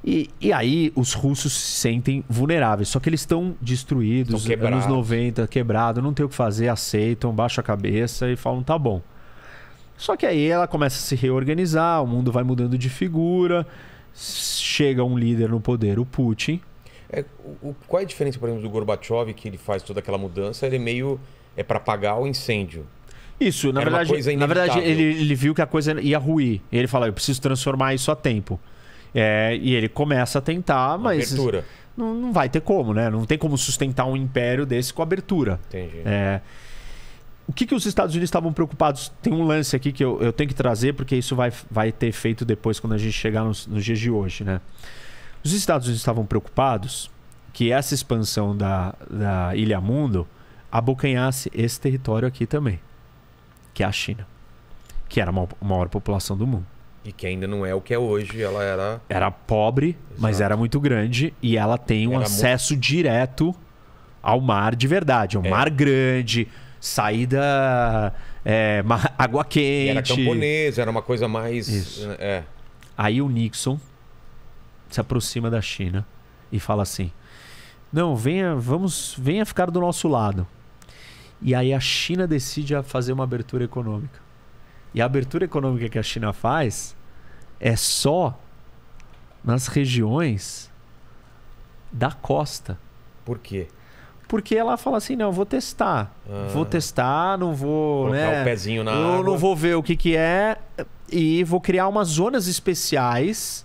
C: E, e aí os russos se sentem vulneráveis, só que eles estão destruídos, anos 90, quebrado, não tem o que fazer, aceitam, baixam a cabeça e falam, tá bom. Só que aí ela começa a se reorganizar, o mundo vai mudando de figura, chega um líder no poder, o Putin.
A: É, o, qual é a diferença, por exemplo, do Gorbachev, que ele faz toda aquela mudança? Ele é meio. é para apagar o incêndio.
C: Isso, na Era verdade, na verdade ele, ele, viu que a coisa ia ruir. Ele fala: eu preciso transformar isso a tempo. É, e ele começa a tentar, mas. Abertura. Não, não vai ter como, né? Não tem como sustentar um império desse com abertura. Entendi. É o que, que os Estados Unidos estavam preocupados? Tem um lance aqui que eu, eu tenho que trazer, porque isso vai, vai ter efeito depois quando a gente chegar nos, nos dias de hoje, né? Os Estados Unidos estavam preocupados que essa expansão da, da Ilha Mundo abocanhasse esse território aqui também, que é a China, que era a maior população do mundo.
A: E que ainda não é o que é hoje, ela era. Era
C: pobre, Exato. mas era muito grande e ela tem um era acesso muito... direto ao mar de verdade, um é. mar grande saída é, água quente. E era camponês,
A: era uma coisa mais. Isso. É.
C: Aí o Nixon se aproxima da China e fala assim: Não, venha, vamos, venha ficar do nosso lado. E aí a China decide fazer uma abertura econômica. E a abertura econômica que a China faz é só nas regiões da costa. Por quê? porque ela fala assim, não, vou testar. Ah. Vou testar, não vou. Colocar né, o pezinho na. Eu água. não vou ver o que, que é. E vou criar umas zonas especiais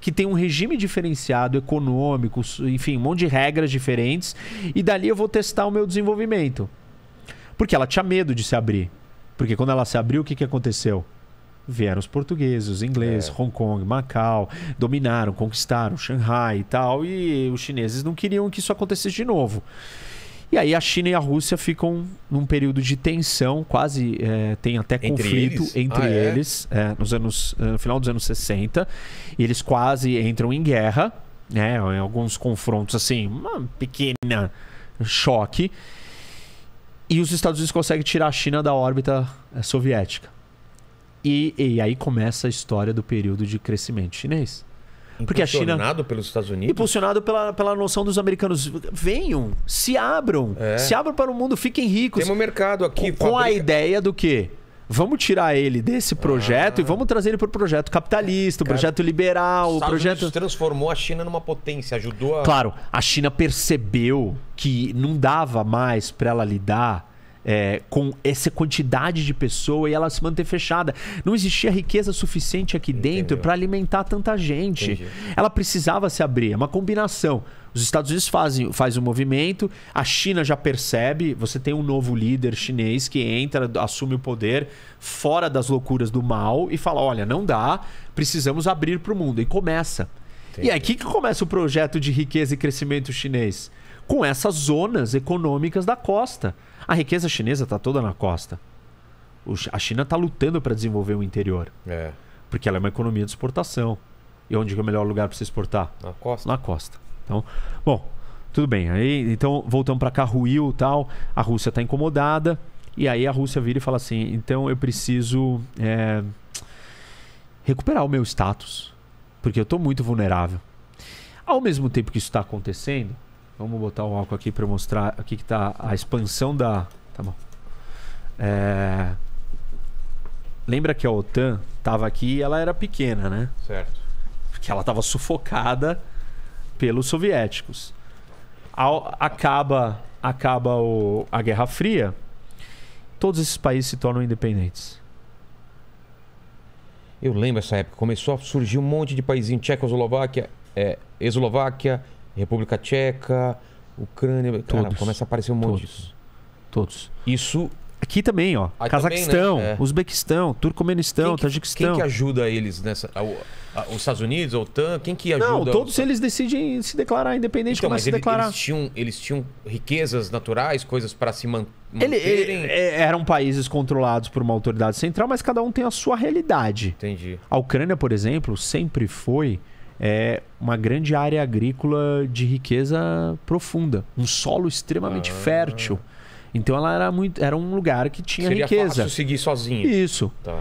C: que tem um regime diferenciado, econômico, enfim, um monte de regras diferentes. E dali eu vou testar o meu desenvolvimento. Porque ela tinha medo de se abrir. Porque quando ela se abriu, o que, que aconteceu? vieram os portugueses, os ingleses, é. Hong Kong, Macau, dominaram, conquistaram Xangai e tal, e os chineses não queriam que isso acontecesse de novo. E aí a China e a Rússia ficam num período de tensão, quase é, tem até entre conflito eles? entre ah, é? eles, é? É, nos anos, é, no final dos anos 60, e eles quase entram em guerra, né, em alguns confrontos assim, uma pequena choque. E os Estados Unidos conseguem tirar a China da órbita é, soviética. E, e aí começa a história do período de crescimento chinês. Porque a China. Impulsionado
A: pelos Estados Unidos? Impulsionado pela,
C: pela noção dos americanos. Venham, se abram, é. se abram para o mundo, fiquem ricos. Tem um mercado aqui. Com, com a ideia do quê? Vamos tirar ele desse projeto ah. e vamos trazer ele para
A: o projeto capitalista, o projeto liberal, o projeto. transformou a China numa potência, ajudou a. Claro,
C: a China percebeu que não dava mais para ela lidar é, com essa quantidade de pessoa e ela se manter fechada. Não existia riqueza suficiente aqui Entendeu. dentro para alimentar tanta gente. Entendi. Ela precisava se abrir, é uma combinação. Os Estados Unidos fazem faz um movimento, a China já percebe, você tem um novo líder chinês que entra, assume o poder fora das loucuras do mal e fala: olha, não dá, precisamos abrir para o mundo. E começa. Entendi. E é aqui que começa o projeto de riqueza e crescimento chinês com essas zonas econômicas da costa. A riqueza chinesa está toda na costa. A China está lutando para desenvolver o interior. É. Porque ela é uma economia de exportação. E onde é o melhor lugar para você exportar? Na costa. Na costa. Então, bom, tudo bem. Aí, então, voltando para cá, ruiu tal. A Rússia está incomodada. E aí a Rússia vira e fala assim: então eu preciso é, recuperar o meu status. Porque eu estou muito vulnerável. Ao mesmo tempo que isso está acontecendo, Vamos botar um álcool aqui para mostrar aqui que tá a expansão da. Tá bom. É... Lembra que a OTAN tava aqui e ela era pequena, né? Certo. Porque ela tava sufocada pelos soviéticos. Ao... Acaba, acaba o... a Guerra Fria,
A: todos esses países se tornam independentes. Eu lembro essa época, começou a surgir um monte de paísinho, Tchecoslováquia, é, Eslováquia, República Tcheca, Ucrânia. Todos. Cara, começa a aparecer um monte Todos. Todos. Isso. Aqui também, ó. Aí Cazaquistão, também, né? é. Uzbequistão, Turcomenistão, quem que, Tajiquistão. Quem que ajuda eles nessa. A, a, os Estados Unidos, a OTAN, quem que ajuda? Não, todos
C: eles decidem se declarar independente, então, mas ele, declarar. Eles
A: tinham, eles tinham riquezas naturais, coisas para se manter. Ele, ele,
C: é, eram países controlados por uma autoridade central, mas cada um tem a sua realidade. Entendi. A Ucrânia, por exemplo, sempre foi é uma grande área agrícola de riqueza profunda, um solo extremamente ah. fértil. Então ela era muito,
A: era um lugar que tinha
C: Seria riqueza. Fácil seguir
A: sozinho. Isso. Tá.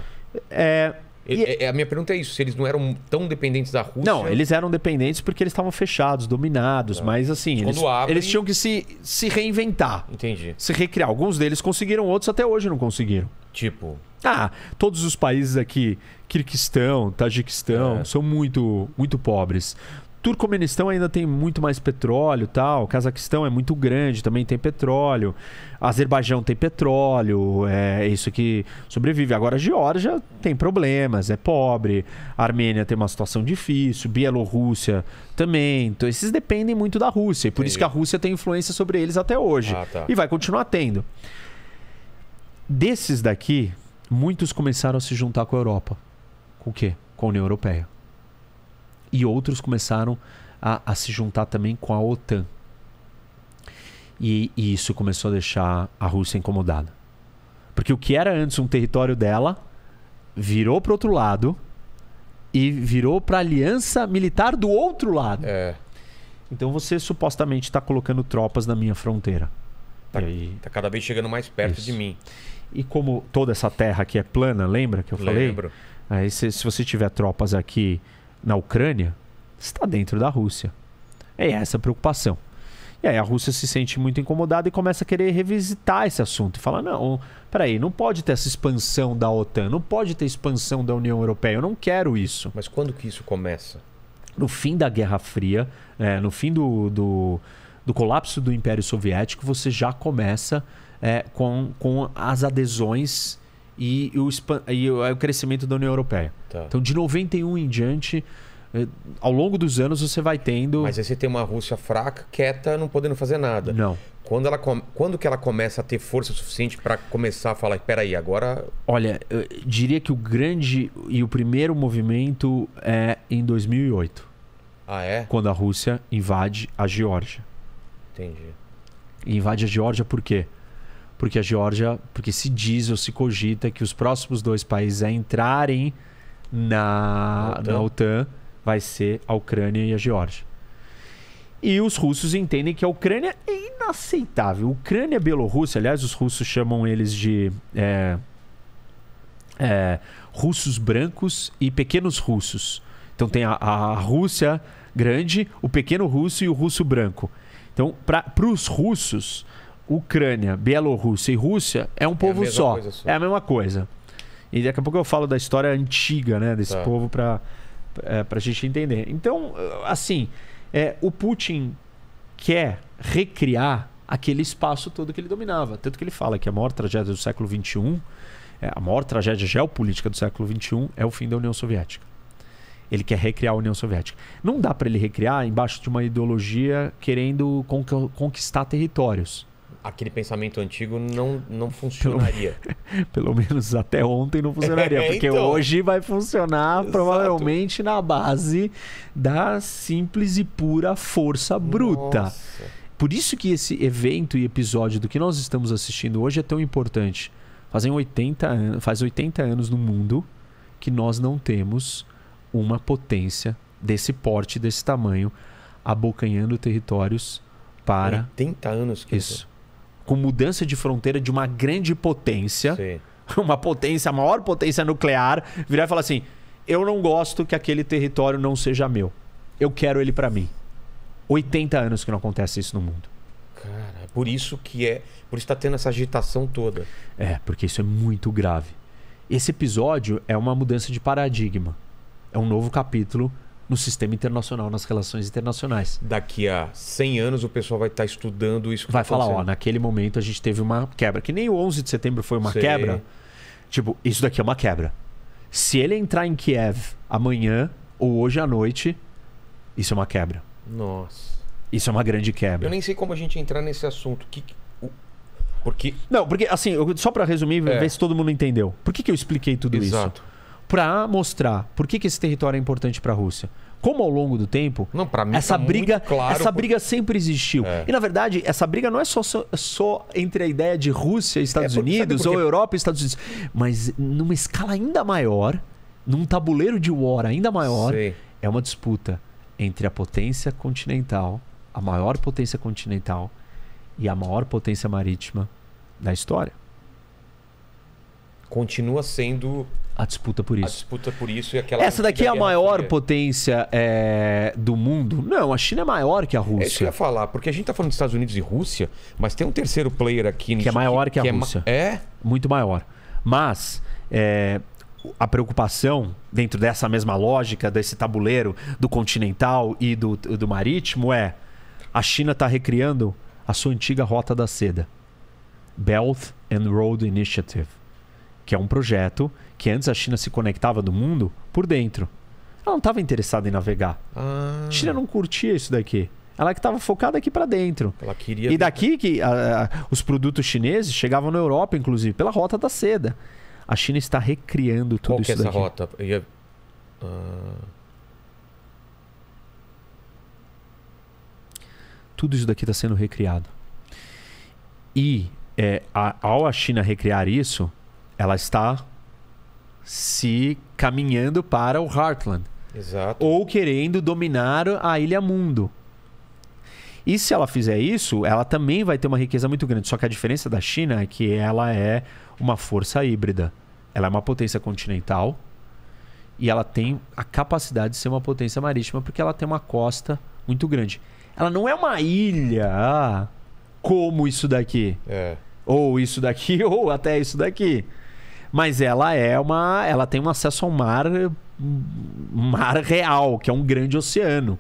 A: É, e, é, é, a minha pergunta é isso: se eles não eram tão dependentes da Rússia. Não, eles
C: eram dependentes porque eles estavam fechados, dominados, tá. mas assim, eles, abre... eles tinham
A: que se, se reinventar. Entendi. Se
C: recriar. Alguns deles conseguiram, outros até hoje não conseguiram. Tipo. Ah, todos os países aqui, Kirguistão, Tajiquistão, é. são muito, muito pobres. Turcomenistão ainda tem muito mais petróleo tal. Cazaquistão é muito grande, também tem petróleo. Azerbaijão tem petróleo, é, é isso que sobrevive. Agora a Geórgia tem problemas, é pobre. A Armênia tem uma situação difícil. Bielorrússia também. Então esses dependem muito da Rússia. E por isso que a Rússia tem influência sobre eles até hoje. Ah, tá. E vai continuar tendo. Desses daqui, muitos começaram a se juntar com a Europa. Com o quê? Com a União Europeia. E outros começaram a, a se juntar também com a OTAN. E, e isso começou a deixar a Rússia incomodada. Porque o que era antes um território dela virou para outro lado e virou para aliança militar do outro lado. É. Então você supostamente está colocando tropas na minha fronteira. Está aí...
A: tá cada vez chegando mais perto isso. de mim.
C: E como toda essa terra aqui é plana, lembra que eu falei? Lembro. Aí se, se você tiver tropas aqui na Ucrânia, está dentro da Rússia. É essa a preocupação. E aí a Rússia se sente muito incomodada e começa a querer revisitar esse assunto. E fala, não, peraí, não pode ter essa expansão da OTAN, não pode ter expansão da União Europeia, eu não quero isso. Mas quando que isso começa? No fim da Guerra Fria, é, no fim do, do, do colapso do Império Soviético, você já começa é, com, com as adesões e o, e é o crescimento da União Europeia. Tá. Então,
A: de 91 em diante, é, ao longo dos anos você vai tendo. Mas aí você tem uma Rússia fraca, quieta, não podendo fazer nada. Não. Quando, ela Quando que ela começa a ter força suficiente para começar a falar, peraí, agora.
C: Olha, eu diria que o grande e o primeiro movimento é em 2008. Ah, é? Quando a Rússia invade a Geórgia. Entendi. E invade a Geórgia por quê? porque a Geórgia, porque se diz ou se cogita que os próximos dois países a entrarem na, na OTAN. na OTAN vai ser a Ucrânia e a Geórgia. E os russos entendem que a Ucrânia é inaceitável. Ucrânia e Bielorrússia, aliás, os russos chamam eles de é, é, russos brancos e pequenos russos. Então tem a, a, Rússia grande, o pequeno russo e o russo branco. Então, para os russos, Ucrânia, Bielorrússia e Rússia é um é povo é só. só. É a mesma coisa. E daqui a pouco eu falo da história antiga, né, desse tá. povo para é, a gente entender. Então, assim, é, o Putin quer recriar aquele espaço todo que ele dominava. Tanto que ele fala que a maior tragédia do século XXI, é, a maior tragédia geopolítica do século XXI é o fim da União Soviética. Ele quer recriar a União Soviética. Não dá para ele recriar embaixo de uma ideologia querendo conquistar territórios
A: aquele pensamento antigo não, não funcionaria.
C: Pelo, menos até ontem não funcionaria, é, porque então... hoje
A: vai funcionar
C: Exato. provavelmente na base da simples e pura força bruta. Nossa. Por isso que esse evento e episódio do que nós estamos assistindo hoje é tão importante. Fazem 80 anos, faz 80 anos no mundo que nós não temos uma potência desse porte, desse tamanho, abocanhando territórios para 80 anos que isso com mudança de fronteira de uma grande potência, Sim. uma potência, a maior potência nuclear, virar e falar assim: eu não gosto que aquele território não seja meu. Eu quero ele para mim. 80 anos que não acontece isso no mundo.
A: Cara, é por isso que é. Por isso está tendo essa agitação toda.
C: É, porque isso é muito grave. Esse episódio é uma mudança de paradigma. É um novo capítulo no sistema internacional, nas relações internacionais. Daqui a
A: 100 anos o pessoal vai estar tá estudando
C: isso. vai tá falar, ó, naquele momento a gente teve uma quebra. Que nem o 11 de setembro foi uma Sei. quebra. Tipo, isso daqui é uma quebra. Se ele entrar em Kiev amanhã ou hoje à noite, isso é uma quebra.
A: Nossa.
C: Isso é uma grande quebra.
A: Eu nem sei como a gente entrar nesse assunto. Que, porque... Não, porque assim,
C: só para resumir, é. ver se todo mundo entendeu. Por que, que eu expliquei tudo Exato. isso? Exato para mostrar por que, que esse território é importante para a Rússia como ao longo do tempo, não, mim essa tá briga, claro, essa briga sempre existiu. É. E na verdade, essa briga não é só, só, só entre a ideia de Rússia e é, Estados é, porque, Unidos ou Europa e Estados Unidos, mas numa escala ainda maior, num tabuleiro de war ainda maior, Sei. é uma disputa entre a potência continental, a maior potência continental e a maior potência marítima da história.
A: Continua sendo
C: a disputa por isso. A
A: disputa por isso e aquela. Essa daqui é a maior fria. potência é, do mundo? Não, a China é maior que a Rússia. É isso que eu ia falar, porque a gente está falando dos Estados Unidos e Rússia, mas tem um terceiro player aqui Que é maior que, que a é Rússia. É, é? Muito maior. Mas é, a preocupação, dentro dessa
C: mesma lógica, desse tabuleiro do continental e do, do marítimo, é a China está recriando a sua antiga rota da seda. Belt and Road Initiative, que é um projeto que antes a China se conectava do mundo por dentro. Ela não estava interessada em navegar. Ah. A China não curtia isso daqui. Ela que estava focada aqui para dentro. Ela queria. E daqui que a, a, os produtos chineses chegavam na Europa, inclusive, pela rota da seda. A China está recriando tudo Qual isso que é essa daqui.
A: rota? Ia... É- ah.
C: Tudo isso daqui está sendo recriado. E é, a, ao a China recriar isso, ela está se caminhando para o Heartland. Exato. Ou querendo dominar a Ilha Mundo. E se ela fizer isso, ela também vai ter uma riqueza muito grande. Só que a diferença da China é que ela é uma força híbrida. Ela é uma potência continental e ela tem a capacidade de ser uma potência marítima porque ela tem uma costa muito grande. Ela não é uma ilha ah, como isso daqui. É. Ou isso daqui, ou até isso daqui. Mas ela é uma. Ela tem um acesso ao mar. Mar real, que é um grande oceano.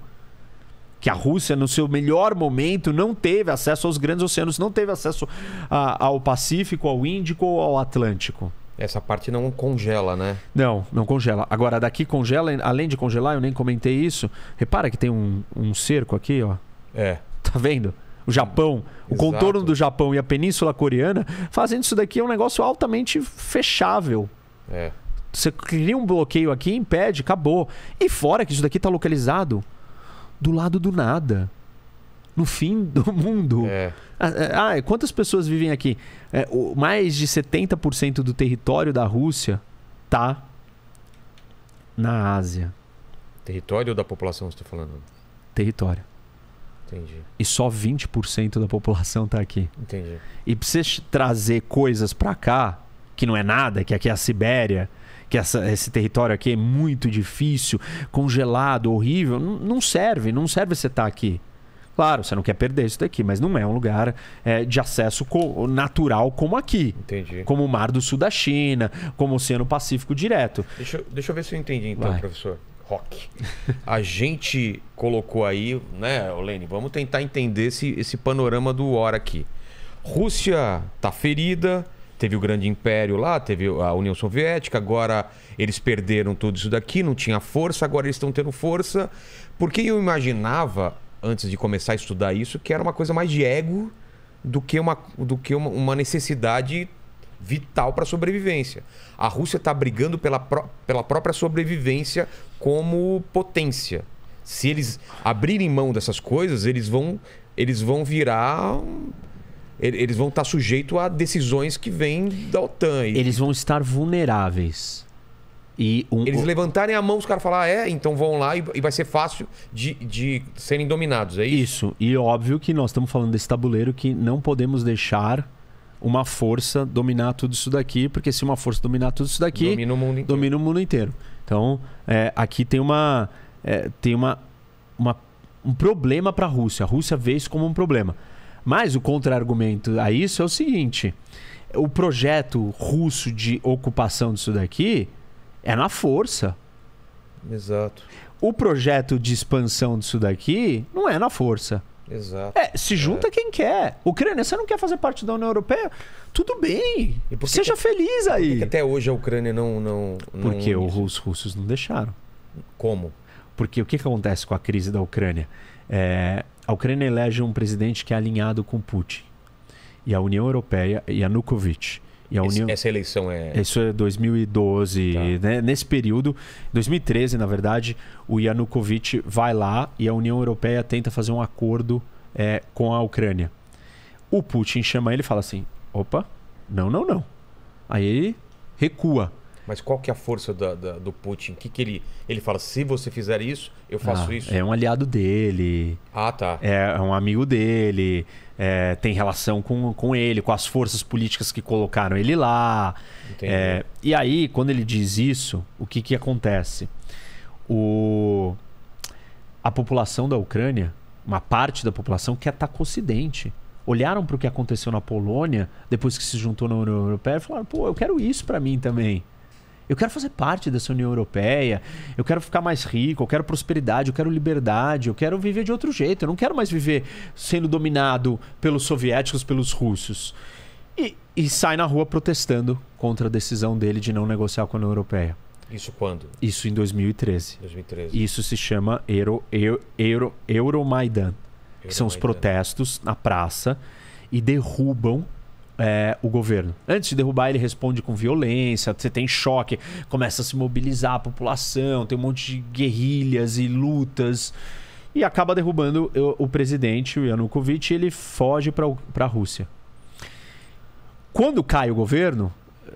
C: Que a Rússia, no seu melhor momento, não teve acesso aos grandes oceanos, não teve acesso a, ao Pacífico, ao Índico ou ao Atlântico.
A: Essa parte não congela, né?
C: Não, não congela. Agora, daqui congela, além de congelar, eu nem comentei isso. Repara que tem um, um cerco aqui, ó. É. Tá vendo? o Japão, o contorno do Japão e a Península Coreana, fazendo isso daqui é um negócio altamente fechável. É. Você cria um bloqueio aqui, impede, acabou. E fora que isso daqui está localizado do lado do nada. No fim do mundo. É. Ah, é. ah, quantas pessoas vivem aqui? É, mais de 70% do território da Rússia tá na Ásia.
A: Território ou da população, estou tá falando? Território. Entendi.
C: E só 20% da população está aqui. Entendi. E pra você trazer coisas para cá, que não é nada, que aqui é a Sibéria, que essa, esse território aqui é muito difícil, congelado, horrível, não, não serve, não serve você estar tá aqui. Claro, você não quer perder isso daqui, mas não é um lugar é, de acesso co natural como aqui.
A: Entendi. Como
C: o Mar do Sul da China, como o Oceano Pacífico direto. Deixa,
A: deixa eu ver se eu entendi então, Vai. professor rock. A gente colocou aí, né, Lene, vamos tentar entender esse, esse panorama do hora aqui. Rússia tá ferida, teve o grande império lá, teve a União Soviética, agora eles perderam tudo isso daqui, não tinha força, agora eles estão tendo força. Porque eu imaginava, antes de começar a estudar isso, que era uma coisa mais de ego do que uma, do que uma, uma necessidade vital para a sobrevivência. A Rússia está brigando pela, pró pela própria sobrevivência como potência. Se eles abrirem mão dessas coisas, eles vão, eles vão virar eles vão estar sujeitos a decisões que vêm da OTAN. Eles vão estar vulneráveis. E um... Eles levantarem a mão, os caras falar ah, é, então vão lá e, vai ser fácil de, de serem dominados, é isso? Isso, e
C: óbvio que nós estamos falando desse tabuleiro que não podemos deixar uma força dominar tudo isso daqui, porque se uma força dominar tudo isso daqui, domina o mundo inteiro. Domina o mundo inteiro. Então, é, aqui tem uma. É, tem uma, uma, um problema para a Rússia. A Rússia vê isso como um problema. Mas o contra-argumento a isso é o seguinte: o projeto russo de ocupação disso daqui é na força. Exato. O projeto de expansão disso daqui não é na força.
A: Exato. É, se junta
C: é. quem quer. Ucrânia, você não quer fazer parte da União Europeia? Tudo bem. Seja que, é- feliz aí. Por
A: até hoje a Ucrânia não. não, não Porque não... os russos não deixaram.
C: Como? Porque o que, que acontece com a crise da Ucrânia? É, a Ucrânia elege um presidente que é alinhado com Putin. E a União Europeia, Yanukovych, e a União... Essa
A: eleição é.
C: Isso é 2012, tá. né? Nesse período, 2013, na verdade, o Yanukovych vai lá e a União Europeia tenta fazer um acordo é, com a Ucrânia. O Putin chama ele e fala assim: opa, não, não, não. Aí ele recua.
A: Mas qual que é a força da, da, do Putin? que, que ele. Ele fala, se você fizer isso, eu faço ah, isso. É
C: um aliado dele. Ah, tá. É, é um amigo dele é, tem relação com, com ele, com as forças políticas que colocaram ele lá. É, e aí, quando ele diz isso, o que, que acontece? O, a população da Ucrânia, uma parte da população, que ataca o Ocidente. Olharam para o que aconteceu na Polônia, depois que se juntou na União Europeia, e falaram: pô, eu quero isso para mim também. Eu quero fazer parte dessa União Europeia, eu quero ficar mais rico, eu quero prosperidade, eu quero liberdade, eu quero viver de outro jeito, eu não quero mais viver sendo dominado pelos soviéticos, pelos russos. E, e sai na rua protestando contra a decisão dele de não negociar com a União Europeia. Isso quando? Isso em 2013. 2013. Isso se chama Euro, Euro, Euro, Euromaidan, que são os protestos na praça e derrubam é, o governo. Antes de derrubar, ele responde com violência, você tem choque, começa a se mobilizar a população, tem um monte de guerrilhas e lutas. E acaba derrubando o, o presidente, o Yanukovych, e ele foge para a Rússia. Quando cai o governo,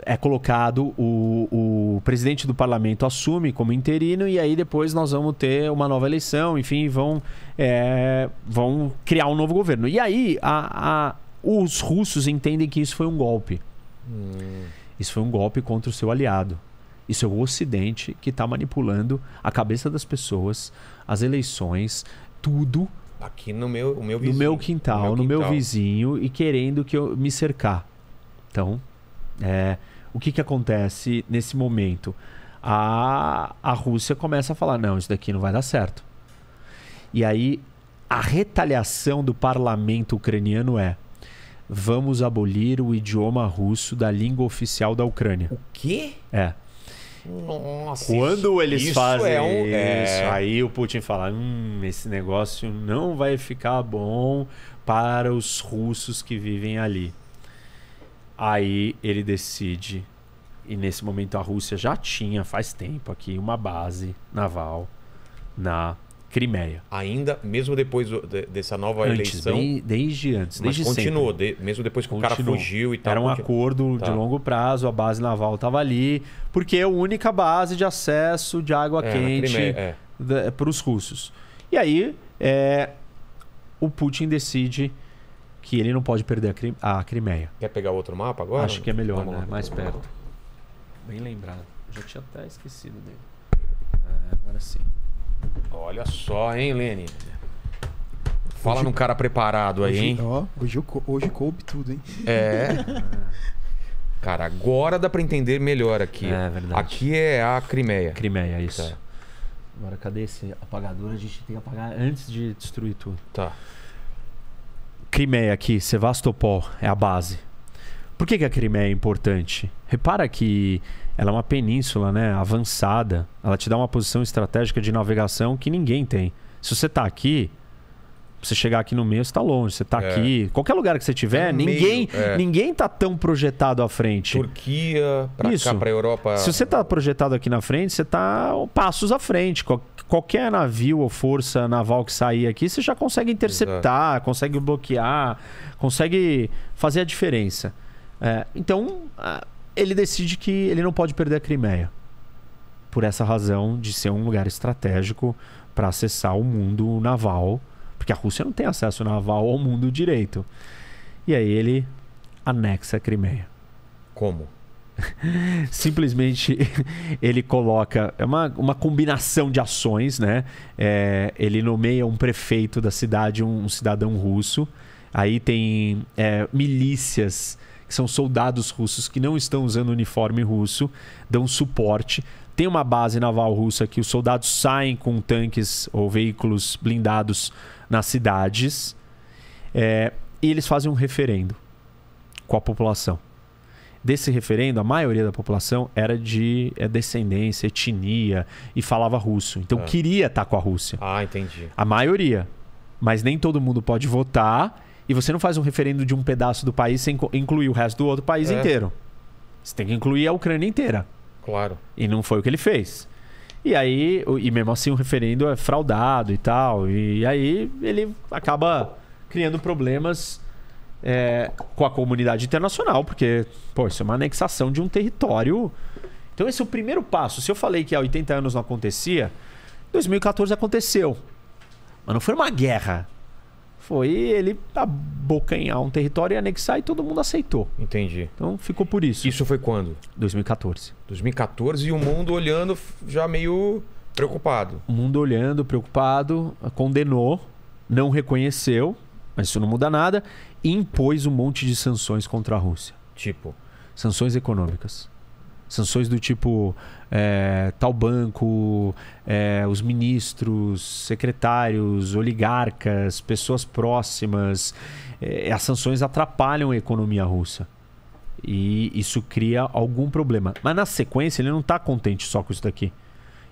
C: é colocado o, o presidente do parlamento assume como interino e aí depois nós vamos ter uma nova eleição, enfim, vão, é, vão criar um novo governo. E aí a, a os russos entendem que isso foi um golpe. Hum. Isso foi um golpe contra o seu aliado. Isso é o Ocidente que está manipulando a cabeça das pessoas, as eleições,
A: tudo. Aqui no meu, o meu vizinho. No meu quintal, no meu, quintal. No meu
C: vizinho e querendo que eu me cercar. Então, é, o que, que acontece nesse momento? A, a Rússia começa a falar: não, isso daqui não vai dar certo. E aí, a retaliação do parlamento ucraniano é: vamos abolir o idioma russo da língua oficial da Ucrânia. O quê? É.
A: Nossa, Quando eles isso fazem é um... é... isso,
C: aí o Putin fala: hum, esse negócio não vai ficar bom para os russos que vivem ali. Aí ele decide, e nesse momento a Rússia já tinha faz tempo aqui uma base naval na Crimeia.
A: Ainda, mesmo depois de, dessa nova antes, eleição? desde antes, desde mas continuou, de, mesmo depois que continuou. o cara fugiu e
C: tal. Era um continu... acordo tá. de longo prazo, a base naval estava ali, porque é a única base de acesso de água é, quente é. É, para os russos. E aí, é, o Putin decide que ele não pode perder a, Crimeia.
A: Quer pegar outro mapa agora? Acho que
C: é melhor, né? Mais perto. Bem lembrado. Já tinha até esquecido dele.
A: É, agora sim. Olha só, hein, Lene? Fala hoje, num cara preparado aí, hoje, hein?
B: Ó, hoje, hoje coube tudo, hein? É.
A: cara, agora dá para entender melhor aqui. É verdade. Aqui é a Crimeia. Crimeia, isso. Tá. Agora, cadê esse apagador? A gente tem que apagar antes de destruir tudo. Tá.
C: Crimeia aqui, Sevastopol, é a base. Por que, que a Crimeia é importante? Repara que ela é uma península, né, avançada. Ela te dá uma posição estratégica de navegação que ninguém tem. Se você está aqui, você chegar aqui no meio, você tá longe, você está é. aqui. Qualquer lugar que você tiver, é ninguém é. ninguém tá tão projetado à frente.
A: Turquia, para Isso. cá, pra Europa. Se você
C: está projetado aqui na frente, você está passos à frente. Qualquer navio ou força naval que sair aqui, você já consegue interceptar, Exato. consegue bloquear, consegue fazer a diferença. É, então ele decide que ele não pode perder a Crimeia. Por essa razão de ser um lugar estratégico para acessar o mundo naval, porque a Rússia não tem acesso naval ao mundo direito. E aí ele anexa a Crimeia. Como? simplesmente ele coloca é uma, uma combinação de ações né é, ele nomeia um prefeito da cidade um, um cidadão russo aí tem é, milícias que são soldados russos que não estão usando uniforme russo, dão suporte. Tem uma base naval russa que os soldados saem com tanques ou veículos blindados nas cidades é, e eles fazem um referendo com a população. Desse referendo, a maioria da população era de é, descendência, etnia e falava russo. Então ah. queria estar com a Rússia. Ah,
A: entendi. A
C: maioria. Mas nem todo mundo pode votar e você não faz um referendo de um pedaço do país sem incluir o resto do outro país é. inteiro. Você tem que incluir a Ucrânia inteira. Claro. E não foi o que ele fez. E aí, e mesmo assim, o referendo é fraudado e tal. E aí ele acaba criando problemas é, com a comunidade internacional, porque, pô, isso é uma anexação de um território. Então, esse é o primeiro passo. Se eu falei que há 80 anos não acontecia, 2014 aconteceu. Mas não foi uma guerra foi ele abocanhar um território e anexar e todo mundo aceitou. Entendi. Então ficou por isso. Isso foi quando? 2014. 2014 e o mundo olhando já meio preocupado. O mundo olhando, preocupado, condenou, não reconheceu, mas isso não muda nada, e impôs um monte de sanções contra a Rússia. Tipo? Sanções econômicas. Sanções do tipo, é, tal banco, é, os ministros, secretários, oligarcas, pessoas próximas. É, as sanções atrapalham a economia russa. E isso cria algum problema. Mas na sequência, ele não está contente só com isso daqui.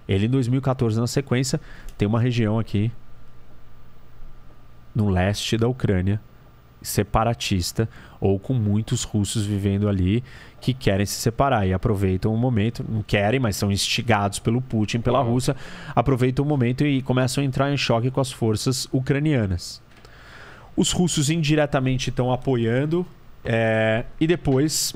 C: Ele, em 2014, na sequência, tem uma região aqui no leste da Ucrânia separatista, ou com muitos russos vivendo ali que querem se separar e aproveitam o momento, não querem, mas são instigados pelo Putin, pela uhum. Rússia, aproveitam o momento e começam a entrar em choque com as forças ucranianas. Os russos indiretamente estão apoiando é, e depois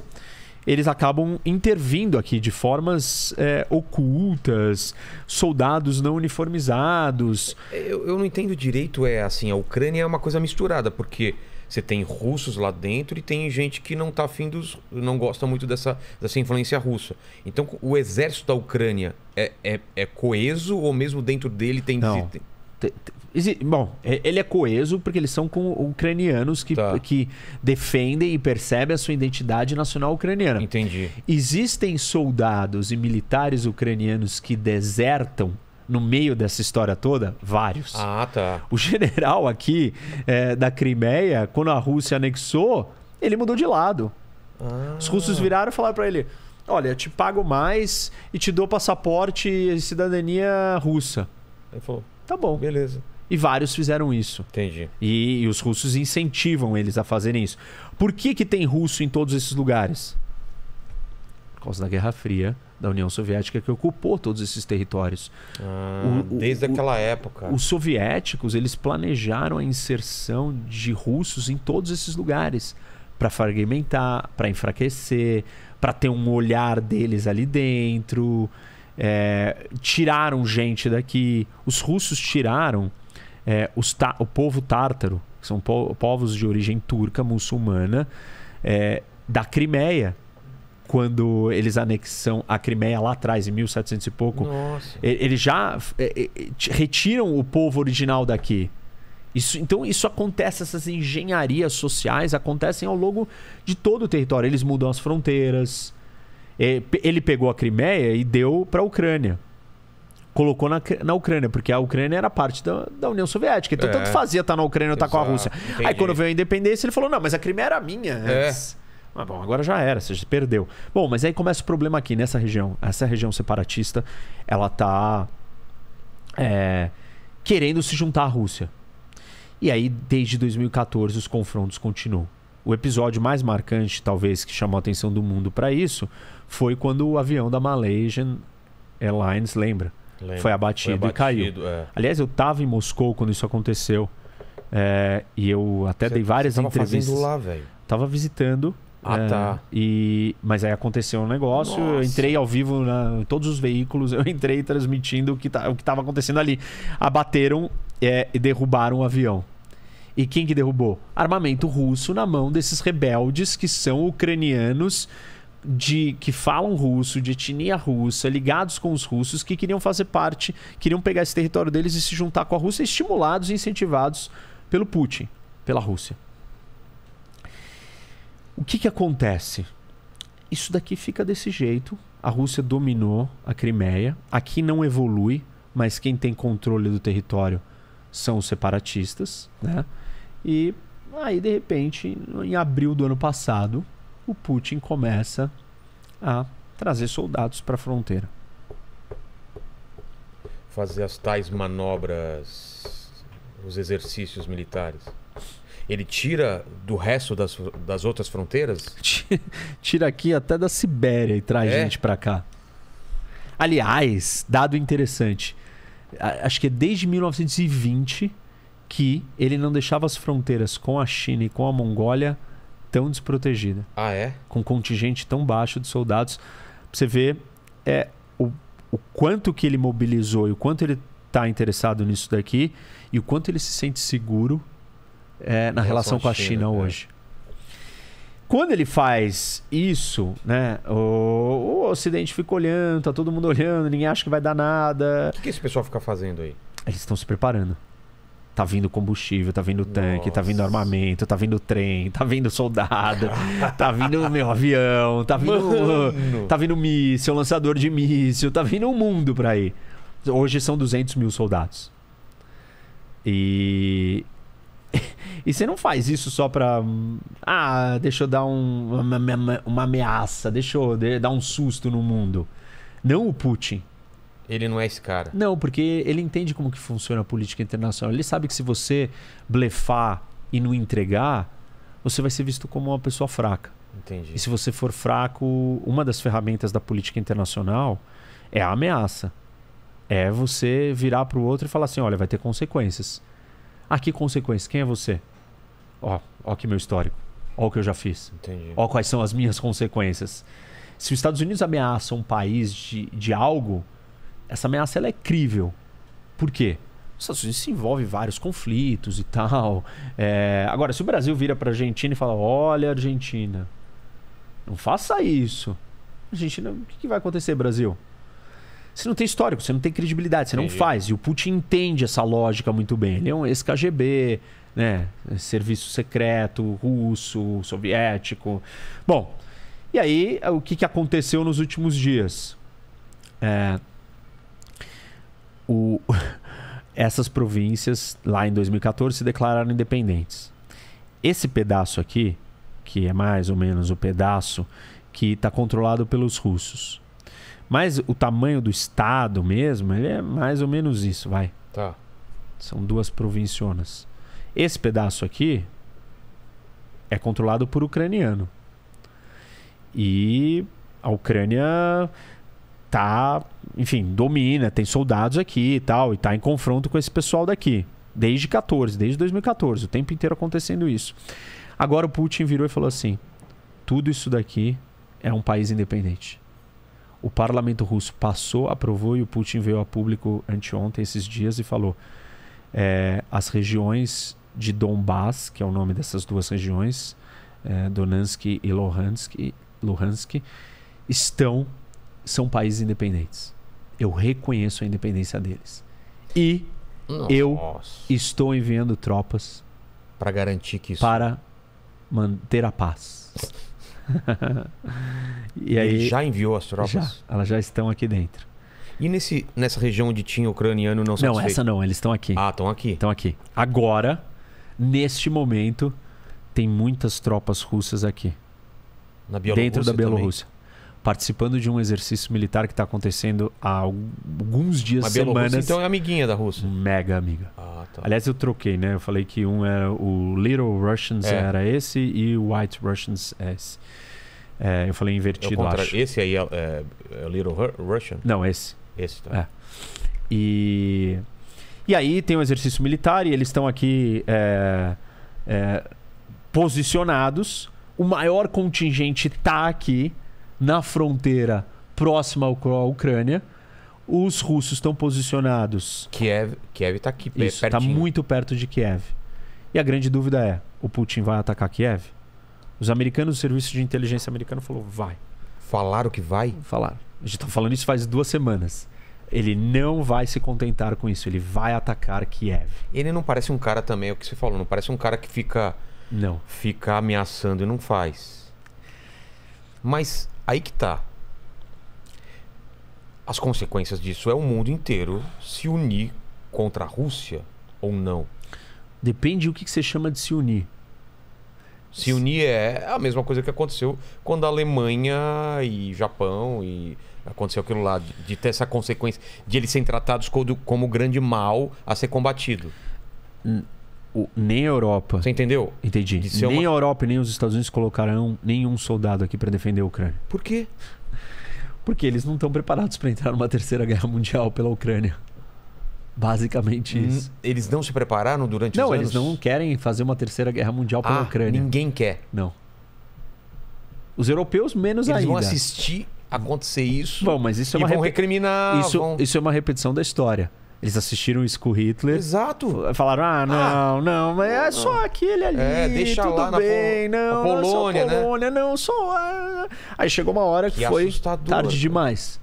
C: eles acabam intervindo aqui de formas é, ocultas, soldados
A: não uniformizados. Eu, eu não entendo direito, é assim, a Ucrânia é uma coisa misturada, porque você tem russos lá dentro e tem gente que não tá afim dos. não gosta muito dessa, dessa influência russa. Então o exército da Ucrânia é, é, é coeso ou mesmo dentro dele tem. Não. tem... Bom, é, ele é coeso porque eles são com
C: ucranianos que, tá. que defendem e percebem a sua identidade nacional ucraniana. Entendi. Existem soldados e militares ucranianos que desertam no meio dessa história toda? Vários.
A: Ah, tá.
C: O general aqui é, da Crimeia, quando a Rússia anexou, ele mudou de lado. Ah. Os russos viraram e falaram para ele: Olha, eu te pago mais e te dou passaporte e cidadania russa.
A: Ele falou: Tá bom. Beleza.
C: E vários fizeram isso. Entendi. E, e, os russos incentivam eles a fazerem isso. Por que, que tem russo em todos esses lugares? Por causa da Guerra Fria da União Soviética que ocupou todos esses territórios. Ah, o, desde
A: o, aquela época. Os
C: soviéticos eles planejaram a inserção de russos em todos esses lugares para fragmentar, para enfraquecer, para ter um olhar deles ali dentro. É, tiraram gente daqui. Os russos tiraram é, o povo tártaro, que são po povos de origem turca muçulmana, é, da Crimeia quando eles anexam a Crimeia lá atrás, em 1700 e pouco. Nossa. Eles já é, é, retiram o povo original daqui. Isso, então isso acontece, essas engenharias sociais acontecem ao longo de todo o território. Eles mudam as fronteiras. É, ele pegou a Crimeia e deu para a Ucrânia. Colocou na, na Ucrânia, porque a Ucrânia era parte da, da União Soviética. Então é. tanto fazia estar tá na Ucrânia ou estar tá com a Rússia. Entendi. Aí quando veio a independência, ele falou: não, mas a Crimeia era minha. É. Ah, bom, agora já era, você já perdeu. Bom, mas aí começa o problema aqui nessa região. Essa região separatista, ela tá é, querendo se juntar à Rússia. E aí, desde 2014, os confrontos continuam. O episódio mais marcante, talvez, que chamou a atenção do mundo para isso, foi quando o avião da Malaysian Airlines, lembra? Lembra. Foi, abatido foi abatido e caiu. É. Aliás, eu estava em Moscou quando isso aconteceu. É, e eu até você, dei várias você tava entrevistas. Lá, tava visitando ah, é, tá. E, mas aí aconteceu um negócio, Nossa. eu entrei ao vivo na, em todos os veículos, eu entrei transmitindo o que tá, estava acontecendo ali. Abateram é, e derrubaram o um avião. E quem que derrubou? Armamento russo na mão desses rebeldes que são ucranianos de que falam russo, de etnia russa, ligados com os russos, que queriam fazer parte, queriam pegar esse território deles e se juntar com a Rússia, estimulados e incentivados pelo Putin, pela Rússia. O que, que acontece? Isso daqui fica desse jeito. A Rússia dominou a Crimeia. Aqui não evolui, mas quem tem controle do território são os separatistas, né? E aí de repente, em abril do ano passado, o Putin começa a trazer soldados para a fronteira.
A: Fazer as tais manobras, os exercícios militares ele tira do resto das, das outras fronteiras?
C: tira aqui até da Sibéria e traz é? gente para cá. Aliás, dado interessante, acho que é desde 1920 que ele não deixava as fronteiras com a China e com a Mongólia tão desprotegida. Ah, é? Com contingente tão baixo de soldados. Pra você vê é, o, o quanto que ele mobilizou e o quanto ele está interessado nisso daqui e o quanto ele se sente seguro é, na relação com a China, China né? hoje. Quando ele faz isso, né? O, o, Ocidente fica olhando, tá todo mundo olhando, ninguém acha que vai dar nada. O que, que esse pessoal fica fazendo aí? Eles estão se preparando. Tá vindo combustível, tá vindo tanque, Nossa. tá vindo armamento, tá vindo trem, tá vindo soldado, tá vindo meu avião, tá vindo, tá vindo míssil, lançador de míssil, tá vindo o um mundo pra aí. Hoje são 200 mil soldados. E e você não faz isso só pra. Hum, ah, deixa eu dar um, uma, uma ameaça, deixa eu dar um susto no mundo. Não o Putin.
A: Ele não é esse cara.
C: Não, porque ele entende como que funciona a política internacional. Ele sabe que se você blefar e não entregar, você vai ser visto como uma pessoa fraca. Entendi. E se você for fraco, uma das ferramentas da política internacional é a ameaça. É você virar para o outro e falar assim: olha, vai ter consequências. Aqui, consequência. Quem é você? Ó, ó meu histórico. Ó o que eu já fiz. Entendi. Ó quais são as minhas consequências. Se os Estados Unidos ameaçam um país de, de algo, essa ameaça ela é crível. Por quê? Os Estados Unidos se envolve em vários conflitos e tal. É... Agora, se o Brasil vira para a Argentina e fala: olha, Argentina, não faça isso. Argentina, o que, que vai acontecer, Brasil? Você não tem histórico, você não tem credibilidade, você não faz. E o Putin entende essa lógica muito bem. Ele é um ex-KGB, né? Serviço secreto, russo, soviético. Bom, e aí o que, que aconteceu nos últimos dias? É, o, essas províncias, lá em 2014, se declararam independentes. Esse pedaço aqui, que é mais ou menos o pedaço que está controlado pelos russos. Mas o tamanho do estado mesmo, ele é mais ou menos isso, vai. Tá. São duas provincionas. Esse pedaço aqui é controlado por ucraniano. E a Ucrânia tá, enfim, domina, tem soldados aqui e tal, e tá em confronto com esse pessoal daqui. Desde 14, desde 2014, o tempo inteiro acontecendo isso. Agora o Putin virou e falou assim: tudo isso daqui é um país independente. O parlamento russo passou, aprovou e o Putin veio a público anteontem, esses dias, e falou: é, as regiões de Donbass, que é o nome dessas duas regiões, é, Donetsk e Luhansk, Luhansk, estão são países independentes. Eu reconheço a independência deles. E Nossa. eu estou enviando tropas para garantir que isso para manter a paz. e aí, Ele já enviou as tropas? Já, elas já estão aqui dentro. E nesse, nessa região onde tinha ucraniano
A: não satisfeito? Não, essa
C: não, eles estão aqui. Ah, estão aqui. Estão aqui. Agora, neste momento, tem muitas tropas russas aqui. Na Bielorrússia Dentro da Bielorrússia. Também participando de um exercício militar que está acontecendo há alguns dias, Mas semanas. então é amiguinha da Rússia. Mega amiga. Ah, tá. Aliás, eu troquei, né? Eu falei que um era é o Little Russians é. era esse e o White Russians é esse. É, eu falei invertido, eu acho.
A: Esse aí é, é, é Little Russian? Não,
C: esse. Esse, tá. É. E, e aí tem o um exercício militar e eles estão aqui é, posicionados. O maior contingente está aqui na fronteira próxima à Ucrânia. Os russos estão posicionados.
A: Kiev Kiev está aqui, Isso, está muito
C: perto de Kiev. E a grande dúvida é: o Putin vai atacar Kiev? Os americanos, o serviço de inteligência americano falou: vai. Falaram que vai? Falaram. A gente está falando isso faz duas semanas. Ele não vai se contentar
A: com isso. Ele vai atacar Kiev. Ele não parece um cara também, é o que você falou, não parece um cara que fica. Não. Fica ameaçando e não faz. Mas Aí que tá. As consequências disso é o mundo inteiro se unir contra a Rússia ou não. Depende do que você chama de se unir. Se unir é a mesma coisa que aconteceu quando a Alemanha e Japão e aconteceu aquilo lá, de, de ter essa consequência de eles serem tratados como, como grande mal a ser combatido. Hum, o,
C: nem a Europa. Você entendeu? Entendi. Nem uma... a Europa e nem os Estados Unidos colocarão nenhum soldado aqui para defender a Ucrânia. Por quê? Porque eles não estão preparados para entrar numa terceira guerra mundial pela Ucrânia. Basicamente isso. eles não se prepararam durante não, os anos? Não, eles não querem fazer uma terceira guerra mundial pela ah, Ucrânia. Ninguém quer. Não. Os europeus menos eles ainda. Eles vão assistir
A: acontecer isso. Bom, mas isso é uma vão recriminar. Isso, vão...
C: isso é uma repetição da história. Eles assistiram isso com o Hitler. Exato. Falaram, ah, ah não, ah, não, mas é só aquele ali. É, deixa tudo lá bem, não, é né? Polônia, não, só Polônia, ah. né? não, só. Aí chegou uma hora que, que foi tarde né?
A: demais.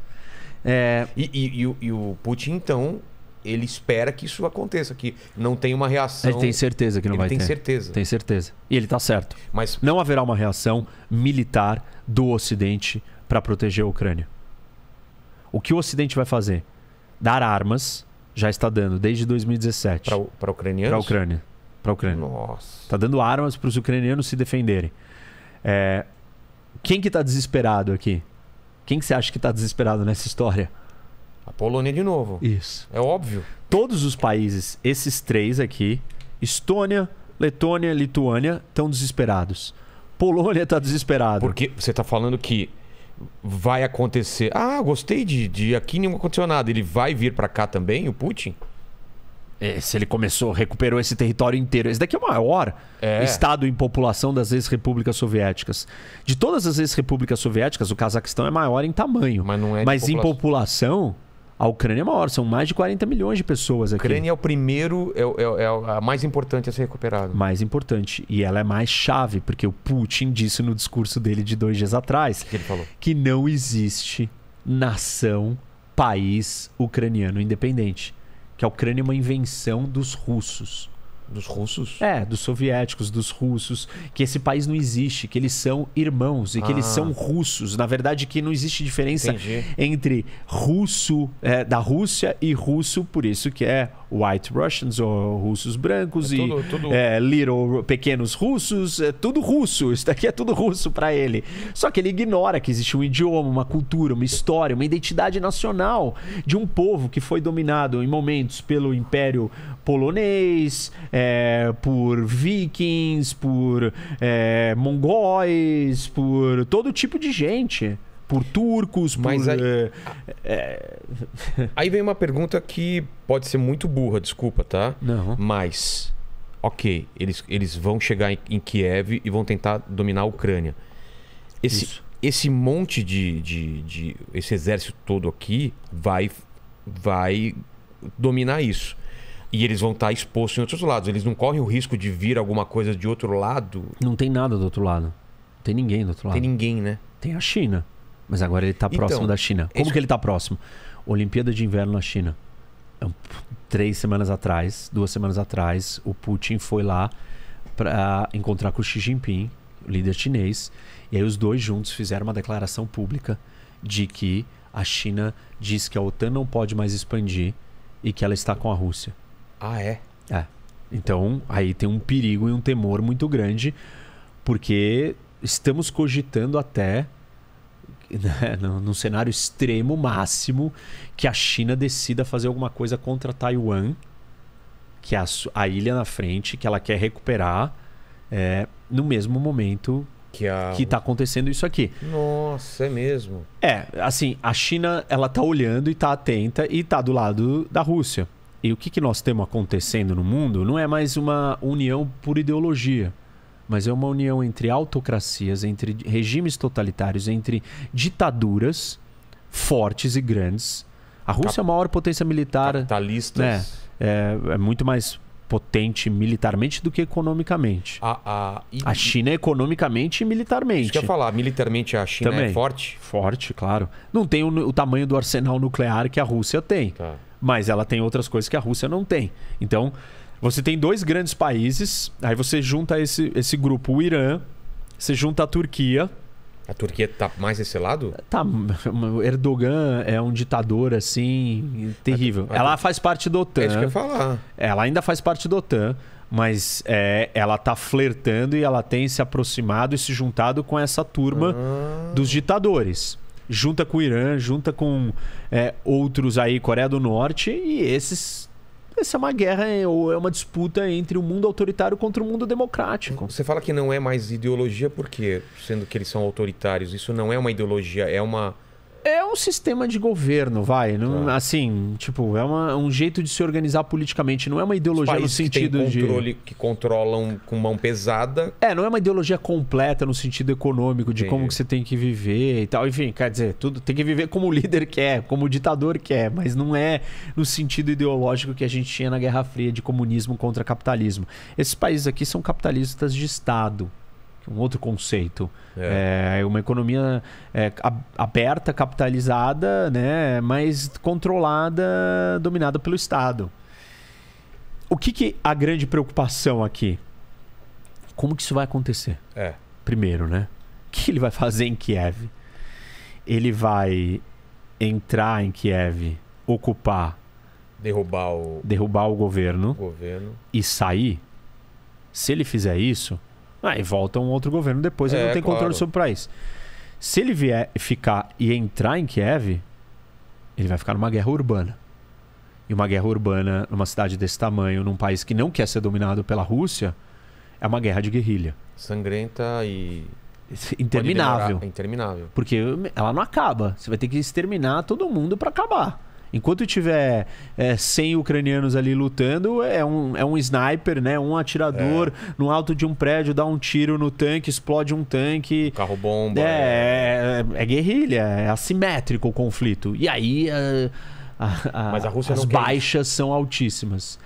A: É... E, e, e, o, e, o Putin, então, ele espera que isso aconteça, que não tem uma reação. Ele tem certeza que não ele vai tem ter. Tem certeza. Tem
C: certeza. E ele tá certo. Mas não haverá uma reação militar do Ocidente para proteger a Ucrânia. O que o Ocidente vai fazer? Dar armas já está dando, desde 2017. Para ucranianos? Para a Ucrânia. Para Ucrânia. Nossa. Está dando armas para os ucranianos se defenderem. É... Quem que está desesperado aqui? Quem que você acha que está desesperado nessa história?
A: A Polônia de novo. Isso. É óbvio.
C: Todos os países, esses três aqui, Estônia, Letônia, Lituânia,
A: estão desesperados. Polônia está desesperada. Porque você está falando que vai acontecer? Ah, gostei de, de aqui não aconteceu nada. Ele vai vir para cá também, o Putin? É, se ele começou, recuperou esse território inteiro. Esse daqui é o maior é.
B: estado
C: em população das ex-repúblicas soviéticas. De todas as ex-repúblicas soviéticas, o Cazaquistão é maior em tamanho. Mas não é Mas população. em população, a Ucrânia é maior, são mais de 40 milhões de pessoas aqui. A Ucrânia
A: é o primeiro, é, é, é, a mais importante a ser recuperada.
C: Mais importante. E ela é mais chave, porque o Putin disse no discurso dele de dois dias atrás que, ele falou? que não existe nação, país ucraniano independente. Que a Ucrânia é uma invenção dos russos. Dos russos? É, dos soviéticos, dos russos, que esse país não existe, que eles são irmãos e que eles ah. são russos. Na verdade, que não existe diferença Entendi. entre russo é, da Rússia e russo, por isso que é White Russians ou russos brancos é e tudo, É, little pequenos russos, é tudo russo. Isso daqui é tudo russo para ele. Só que ele ignora que existe um idioma, uma cultura, uma história, uma identidade nacional de um povo que foi dominado em momentos pelo Império polonês, é, por vikings, por é, mongóis, por todo tipo de gente por turcos, Mas por. Aí,
A: é, é... aí vem uma pergunta que pode ser muito burra, desculpa, tá? Não. Mas, ok, eles, eles vão chegar em, em Kiev e vão tentar dominar a Ucrânia. Esse, Isso. esse monte de, de, de. Esse exército todo aqui vai. vai dominar isso. E eles vão estar expostos em outros lados. Eles não correm o risco de vir alguma coisa de outro lado. Não tem nada do outro lado. Não tem ninguém do outro lado. Tem ninguém, né? Tem a China.
C: Mas agora ele está próximo então, da China. Como que ele está próximo? Olimpíada de Inverno na China. Hum, três semanas atrás, duas semanas atrás, o Putin foi lá para encontrar com o Xi Jinping, o líder chinês, e aí os dois juntos fizeram uma declaração pública de que a China diz que a OTAN não pode mais expandir e que ela está com a Rússia. Ah, é? É. Então, aí tem um perigo e um temor muito grande, porque estamos cogitando até né, num cenário extremo máximo, que a China decida fazer alguma coisa contra Taiwan, que é a, a ilha na frente, que ela quer recuperar, é, no mesmo momento que, a... É tá acontecendo isso aqui.
A: Nossa, é mesmo.
C: É, assim, a China, ela está olhando e está atenta e está do lado da Rússia. E o que, que nós temos acontecendo no mundo não é mais uma união por ideologia mas é uma união entre autocracias, entre regimes totalitários, entre ditaduras fortes e grandes. A Rússia Cap... é a maior potência militar. Capitalistas. Né? É, é muito mais potente militarmente do que economicamente. A, a... E... a China é economicamente e militarmente. Isso que eu ia falar, militarmente a China é Também. é forte? Forte, claro. Não tem o, o, tamanho do arsenal nuclear que a Rússia tem. Tá. Mas ela tem outras coisas que a Rússia não tem. Então, você tem dois grandes países, aí você junta esse, esse grupo, o Irã, você junta a Turquia. A Turquia tá mais desse lado? Tá. Erdogan é um ditador, assim, terrível. A, a, ela faz parte do OTAN. É isso que eu ia falar. Ela ainda faz parte do OTAN, mas é, ela tá flertando e ela tem se aproximado e se juntado com essa turma ah. dos ditadores. Junta com o Irã, junta com é, outros aí, Coreia do Norte, e esses essa é uma guerra é, ou é uma disputa entre o mundo autoritário contra o mundo democrático.
A: Você fala que não é mais ideologia porque, sendo que eles são autoritários, isso não é uma ideologia, é uma
C: é um sistema de governo, vai. Não, Assim, tipo, é uma, um jeito de se organizar politicamente. Não é uma ideologia no sentido que controle,
A: de. que controlam com mão pesada.
C: É, não é uma ideologia completa no sentido econômico, de como que você tem que viver e tal. Enfim, quer dizer, tudo tem que viver como o líder quer, como o ditador quer, mas não é no sentido ideológico que a gente tinha na Guerra Fria de comunismo contra capitalismo. Esses países aqui são capitalistas de Estado um outro conceito. É, é uma economia é, aberta, capitalizada, né? mas controlada, dominada pelo Estado. O que, que a grande preocupação aqui? Como que isso vai acontecer? É. Primeiro, né? O que ele vai fazer em Kiev? Ele vai entrar em Kiev, ocupar, derrubar o derrubar o governo, o
A: governo.
C: e sair. Se ele fizer isso, Aí ah, volta um outro governo depois, é, ele não tem claro. controle sobre o país. Se ele vier ficar e entrar em Kiev, ele vai ficar numa guerra urbana. E uma guerra urbana numa cidade desse tamanho, num país que não quer ser dominado pela Rússia, é uma guerra de guerrilha. Sangrenta e interminável.
A: interminável.
C: Porque ela não acaba. Você vai ter que exterminar todo mundo para acabar. Enquanto tiver é, 100 ucranianos ali lutando, é um, é um sniper, né? Um atirador é. no alto de um prédio, dá um tiro no tanque, explode um tanque. Carro-bomba. É, é, é, é, guerrilha, é assimétrico o conflito. E aí a, a, a, as baixas são altíssimas.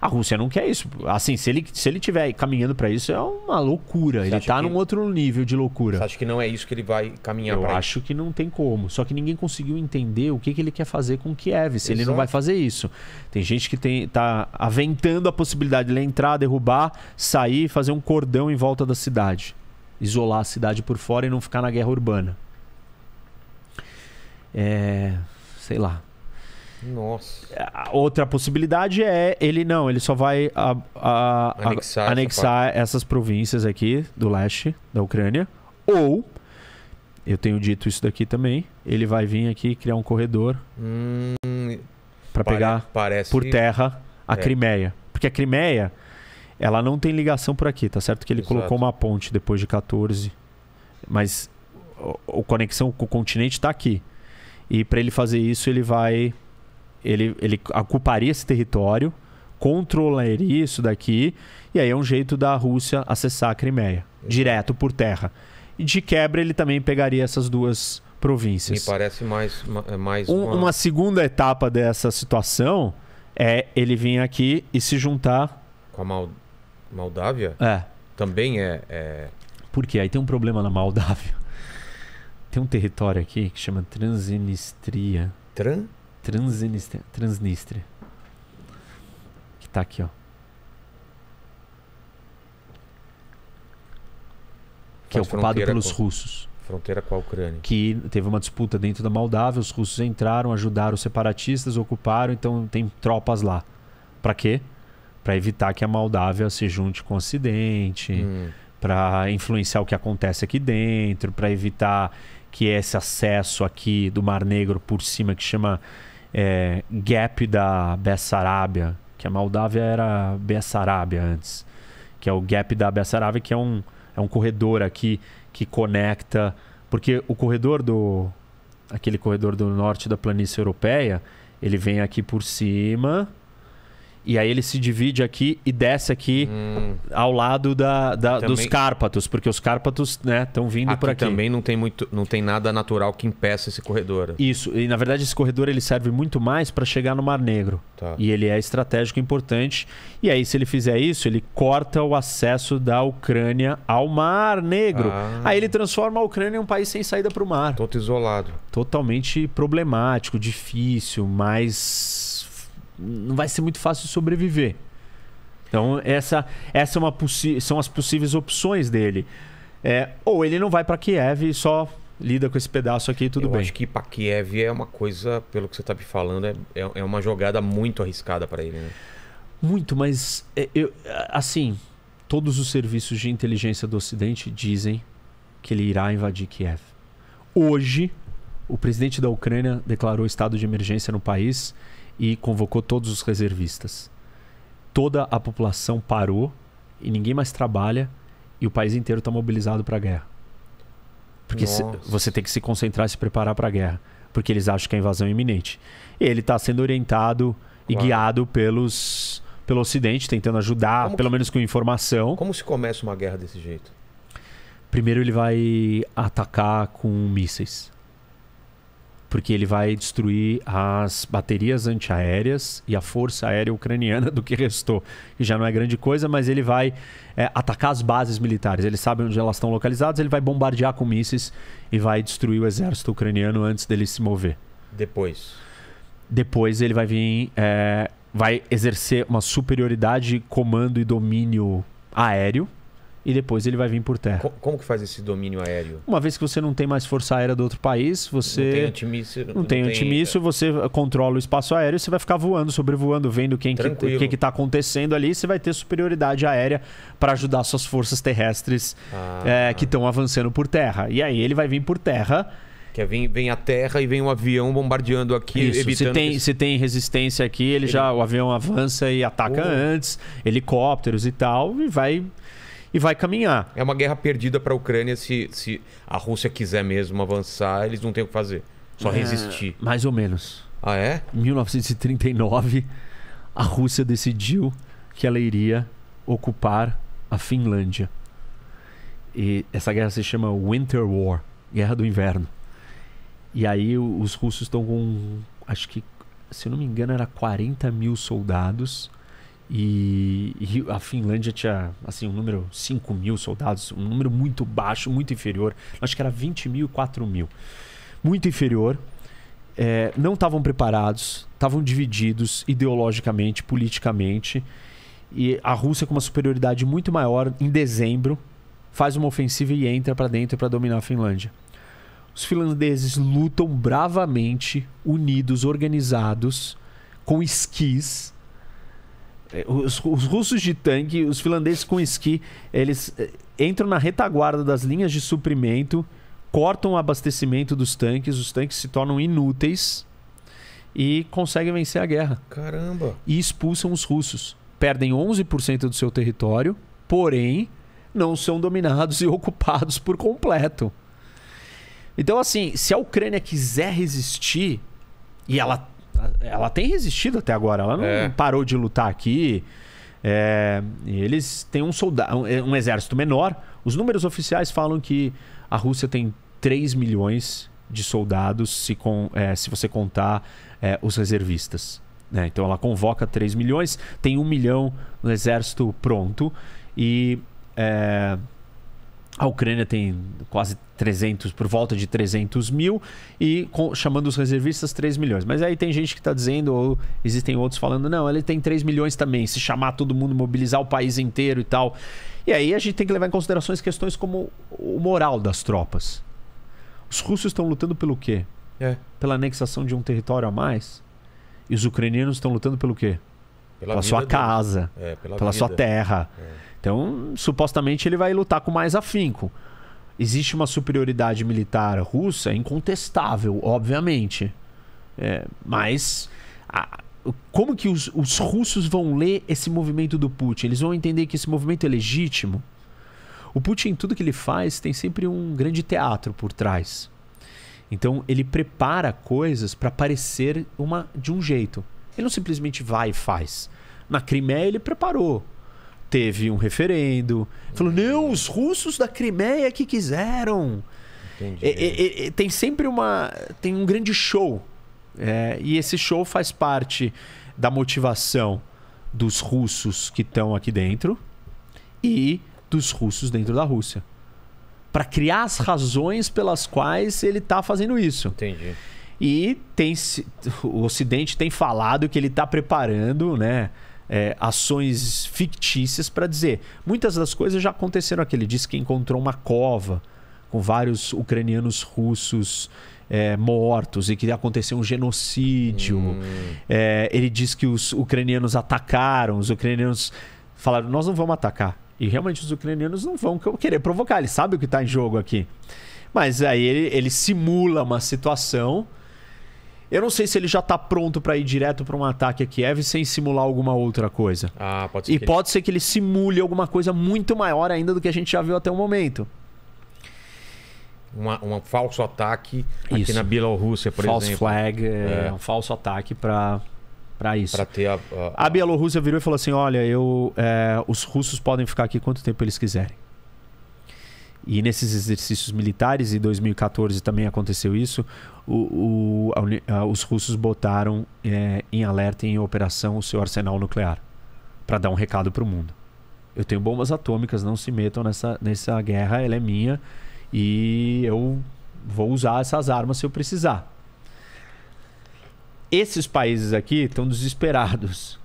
C: A Rússia não quer isso. Assim, se ele, se ele tiver caminhando para isso, é uma loucura. Você ele tá que... num outro nível de loucura. Você acha que não é isso que ele vai caminhar para Eu acho que não tem como. Só que ninguém conseguiu entender o que, que ele quer fazer com Kiev, se Exato. ele não vai fazer isso. Tem gente que tem, tá aventando a possibilidade de ele entrar, derrubar, sair, fazer um cordão em volta da cidade. Isolar a cidade por fora e não ficar na guerra urbana. É. Sei lá.
A: Nossa.
C: Outra possibilidade é ele não, ele só vai a, a, anexar, a, anexar essa essas províncias aqui do leste da Ucrânia. Ou, eu tenho dito isso daqui também, ele vai vir aqui criar um corredor hum, para pare, pegar parece... por terra a é. Crimeia. Porque a Crimeia, ela não tem ligação por aqui, tá certo? Que ele Exato. colocou uma ponte depois de 14, mas a conexão com o continente está aqui. E para ele fazer isso, ele vai ele, ele ocuparia esse território, controlaria isso daqui, e aí é um jeito da Rússia acessar a Crimeia, é. direto por terra. E de quebra ele também pegaria essas duas províncias. Me
A: parece mais, é mais uma... Um, uma
C: segunda etapa dessa situação é ele vir aqui e se juntar... Com
A: a Mal... Moldávia? É. Também
C: é... é... Porque aí tem um problema na Moldávia. Tem um território aqui que chama Transnistria. Tran? Transnistria, Transnistria que tá aqui, ó. Que Faz é ocupado pelos com...
A: russos. Fronteira com a Ucrânia.
C: Que teve uma disputa dentro da Moldávia, os russos entraram, ajudaram os separatistas, ocuparam, então tem tropas lá. Para quê? Para evitar que a Moldávia se junte com o Ocidente, hum. para influenciar o que acontece aqui dentro, para evitar que esse acesso aqui do Mar Negro por cima que chama é, gap da Bessarabia, que a Moldávia era Bessarabia antes, que é o gap da Bessarabia, que é um, é um corredor aqui que conecta. Porque o corredor do. aquele corredor do norte da planície europeia, ele vem aqui por cima e aí ele se divide aqui e desce aqui hum. ao lado da, da também... dos Cárpatos, porque os Cárpatos estão né, vindo por aqui. também não tem, muito, não tem nada natural que impeça esse corredor. Isso. E na verdade esse corredor ele serve muito mais para chegar no Mar Negro. Tá. E ele é estratégico importante. E aí se ele fizer isso, ele corta o acesso da Ucrânia ao Mar Negro. Ah. Aí ele transforma a Ucrânia em um país sem saída para o mar. Todo isolado. Totalmente problemático, difícil, mais não vai ser muito fácil sobreviver. Então, essa, essa é uma são as possíveis opções
A: dele. É, ou ele não vai para Kiev e só lida com esse pedaço aqui e tudo Eu bem. Eu acho que para Kiev é uma coisa, pelo que você está me falando, é, é, é uma jogada muito arriscada para ele. Né?
C: Muito, mas é, eu, assim, todos os serviços de inteligência do Ocidente dizem que ele irá invadir Kiev. Hoje, o presidente da Ucrânia declarou estado de emergência no país e convocou todos os reservistas. Toda a população parou e ninguém mais trabalha e o país inteiro está mobilizado para a guerra. Porque se, você tem que se concentrar e se preparar para a guerra, porque eles acham que a invasão é iminente. E ele está sendo orientado e guiado pelos pelo Ocidente, tentando ajudar, pelo menos com informação. Como se começa uma guerra desse jeito? Primeiro ele vai atacar com mísseis porque ele vai destruir as baterias antiaéreas e a força aérea ucraniana do que restou, que já não é grande coisa, mas ele vai é, atacar as bases militares. Ele sabe onde elas estão localizadas, ele vai bombardear com mísseis e vai destruir o exército ucraniano antes dele se mover.
A: Depois.
C: Depois ele vai vir, é, vai exercer uma superioridade comando e domínio aéreo e depois ele vai vir por terra.
A: Co como que faz esse domínio aéreo?
C: Uma vez que você não tem mais força aérea do outro país, você. Não tem antimíssil. Não, não tem antimíssil, é. você controla o espaço aéreo, você vai ficar voando, sobrevoando, vendo quem Tranquilo. que, que está acontecendo ali, você vai ter superioridade aérea para ajudar suas forças terrestres
A: ah. é,
C: que estão avançando por terra. E aí ele vai vir por terra.
A: Que vem, vem a terra e vem um avião bombardeando aqui, Isso, evitando... Se tem, que... se
C: tem resistência aqui, ele, ele, já o avião
A: avança e ataca uh. antes, helicópteros e tal, e vai e vai caminhar. É uma guerra perdida para a Ucrânia se, se a Rússia quiser mesmo avançar, eles não têm o que fazer. Só é, resistir. Mais
C: ou menos. Ah, é? Em 1939, a Rússia decidiu que ela iria ocupar a Finlândia. E essa guerra se chama Winter War Guerra do Inverno. E aí os russos estão com, acho que, se eu não me engano, era 40 mil soldados e, e, a Finlândia tinha assim um número 5 mil soldados, um número muito baixo, muito inferior. Acho que era 20 mil, 4 mil. Muito inferior. É, não estavam preparados, estavam divididos ideologicamente, politicamente. E a Rússia, com uma superioridade muito maior, em dezembro, faz uma ofensiva e entra para dentro para dominar a Finlândia. Os finlandeses lutam bravamente, unidos, organizados, com esquis é, os, os, russos de tanque, os finlandeses com esqui, eles é, entram na retaguarda das linhas de suprimento, cortam o abastecimento dos tanques, os tanques se tornam inúteis e conseguem vencer a guerra.
A: Caramba!
C: E expulsam os russos. Perdem 11% do seu território, porém não são dominados e ocupados por completo. Então, assim, se a Ucrânia quiser resistir, e ela Tá, ela tem resistido até agora. Ela não é. parou de lutar aqui. É, eles têm um, soldado, um, é, um, exército menor. Os números oficiais falam que a Rússia tem 3 milhões de soldados, se, com, é, se você contar é, os reservistas. Né? Então ela convoca 3 milhões, tem 1 milhão no exército pronto. E é, a Ucrânia tem quase 300, por volta de 300 mil, e com, chamando os reservistas 3 milhões. Mas aí tem gente que está dizendo, ou existem outros falando, não, ele tem 3 milhões também, se chamar todo mundo, mobilizar o país inteiro e tal. E aí a gente tem que levar em consideração as questões como o moral das tropas. Os russos estão lutando pelo quê? É. Pela anexação de um território a mais? E os ucranianos estão lutando pelo quê? Pela, pela sua casa, é, pela, pela sua terra. É. Então, supostamente ele vai lutar com mais afinco. Existe uma superioridade militar russa incontestável, obviamente. É, mas a, como que os, os russos vão ler esse movimento do Putin? Eles vão entender que esse movimento é legítimo? O Putin, tudo que ele faz, tem sempre um grande teatro por trás. Então, ele prepara coisas para parecer uma de um jeito. Ele não simplesmente vai e faz. Na Crimeia, ele preparou teve um referendo. Falou, não, os russos da Crimeia que quiseram. É, é, é, tem sempre uma. Tem um grande show. É, e esse show faz parte da motivação dos russos que estão aqui dentro e dos russos dentro da Rússia. Para criar as razões pelas quais ele está fazendo isso. Entendi. E tem, o Ocidente tem falado que ele está preparando, né? é, ações fictícias para dizer. Muitas das coisas já aconteceram aqui. Ele disse que encontrou uma cova com vários ucranianos russos é, mortos e que aconteceu um genocídio. Hum. É, ele diz que os ucranianos atacaram, os ucranianos falaram: nós não vamos atacar. E realmente os ucranianos não vão querer provocar, ele sabe o que está em jogo aqui. Mas aí ele, ele simula uma situação eu não sei se ele já tá pronto para ir direto para um ataque a Kiev sem simular alguma
A: outra coisa. Ah,
C: pode ser. E que pode ele... ser que ele simule alguma coisa muito maior ainda do que a gente já viu até o momento.
A: Uma, um falso ataque isso. aqui na Bielorrússia,
C: por False exemplo. Falso flag, é, é. um
A: falso ataque para para isso. Pra ter a, a, a... a
C: Bielorrússia virou e falou assim: olha, eu, é, os russos podem ficar aqui quanto tempo eles quiserem. E nesses exercícios militares, em 2014 também aconteceu isso, o, o, a, os russos botaram é, em alerta e em operação o seu arsenal nuclear para dar um recado para o mundo. Eu tenho bombas atômicas, não se metam nessa, nessa guerra, ela é minha e eu vou usar essas armas se eu precisar. Esses países aqui estão desesperados.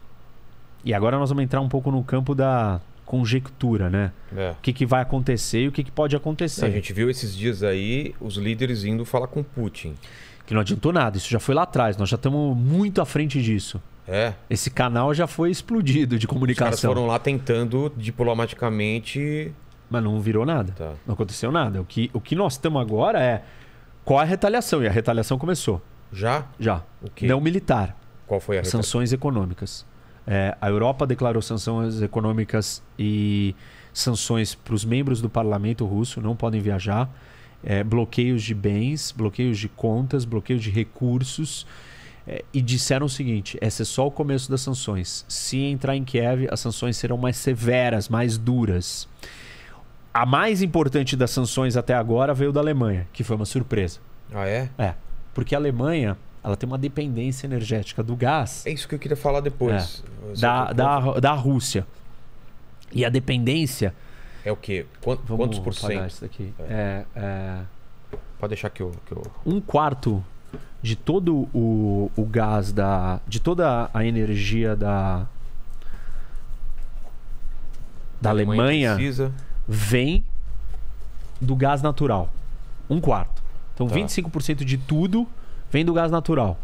C: E agora nós vamos entrar um pouco no campo da, conjectura, né? É. O que, que vai acontecer e o que, que pode acontecer. A gente viu esses dias aí os
A: líderes indo falar
C: com Putin. Que não adiantou nada, isso já foi lá atrás, nós já estamos muito à frente disso. É. Esse canal já foi explodido de comunicação. Os caras foram
A: lá tentando diplomaticamente. Mas não virou
C: nada. Tá. Não aconteceu nada. O que, o que nós estamos agora é qual a retaliação. E a retaliação começou. Já? Já. O quê? Não militar. Qual foi a retaliação? Sanções econômicas. É, a Europa declarou sanções econômicas e sanções para os membros do parlamento russo, não podem viajar, é, bloqueios de bens, bloqueios de contas, bloqueios de recursos. É, e disseram o seguinte: esse é só o começo das sanções. Se entrar em Kiev, as sanções serão mais severas, mais duras. A mais importante das sanções até agora veio da Alemanha, que foi uma surpresa. Ah, é? É. Porque a Alemanha ela tem uma dependência energética do gás. É isso que eu queria falar depois. É, da, da, da Rússia. E a dependência. É o quê? Quantos, vamos por cento? Isso
A: daqui. É. é. É, Pode deixar que eu, que eu.
C: Um quarto de todo o, o gás da. de toda a energia da. da a Alemanha, vem do gás natural. Um quarto. Então tá. 25% de tudo vem do gás natural.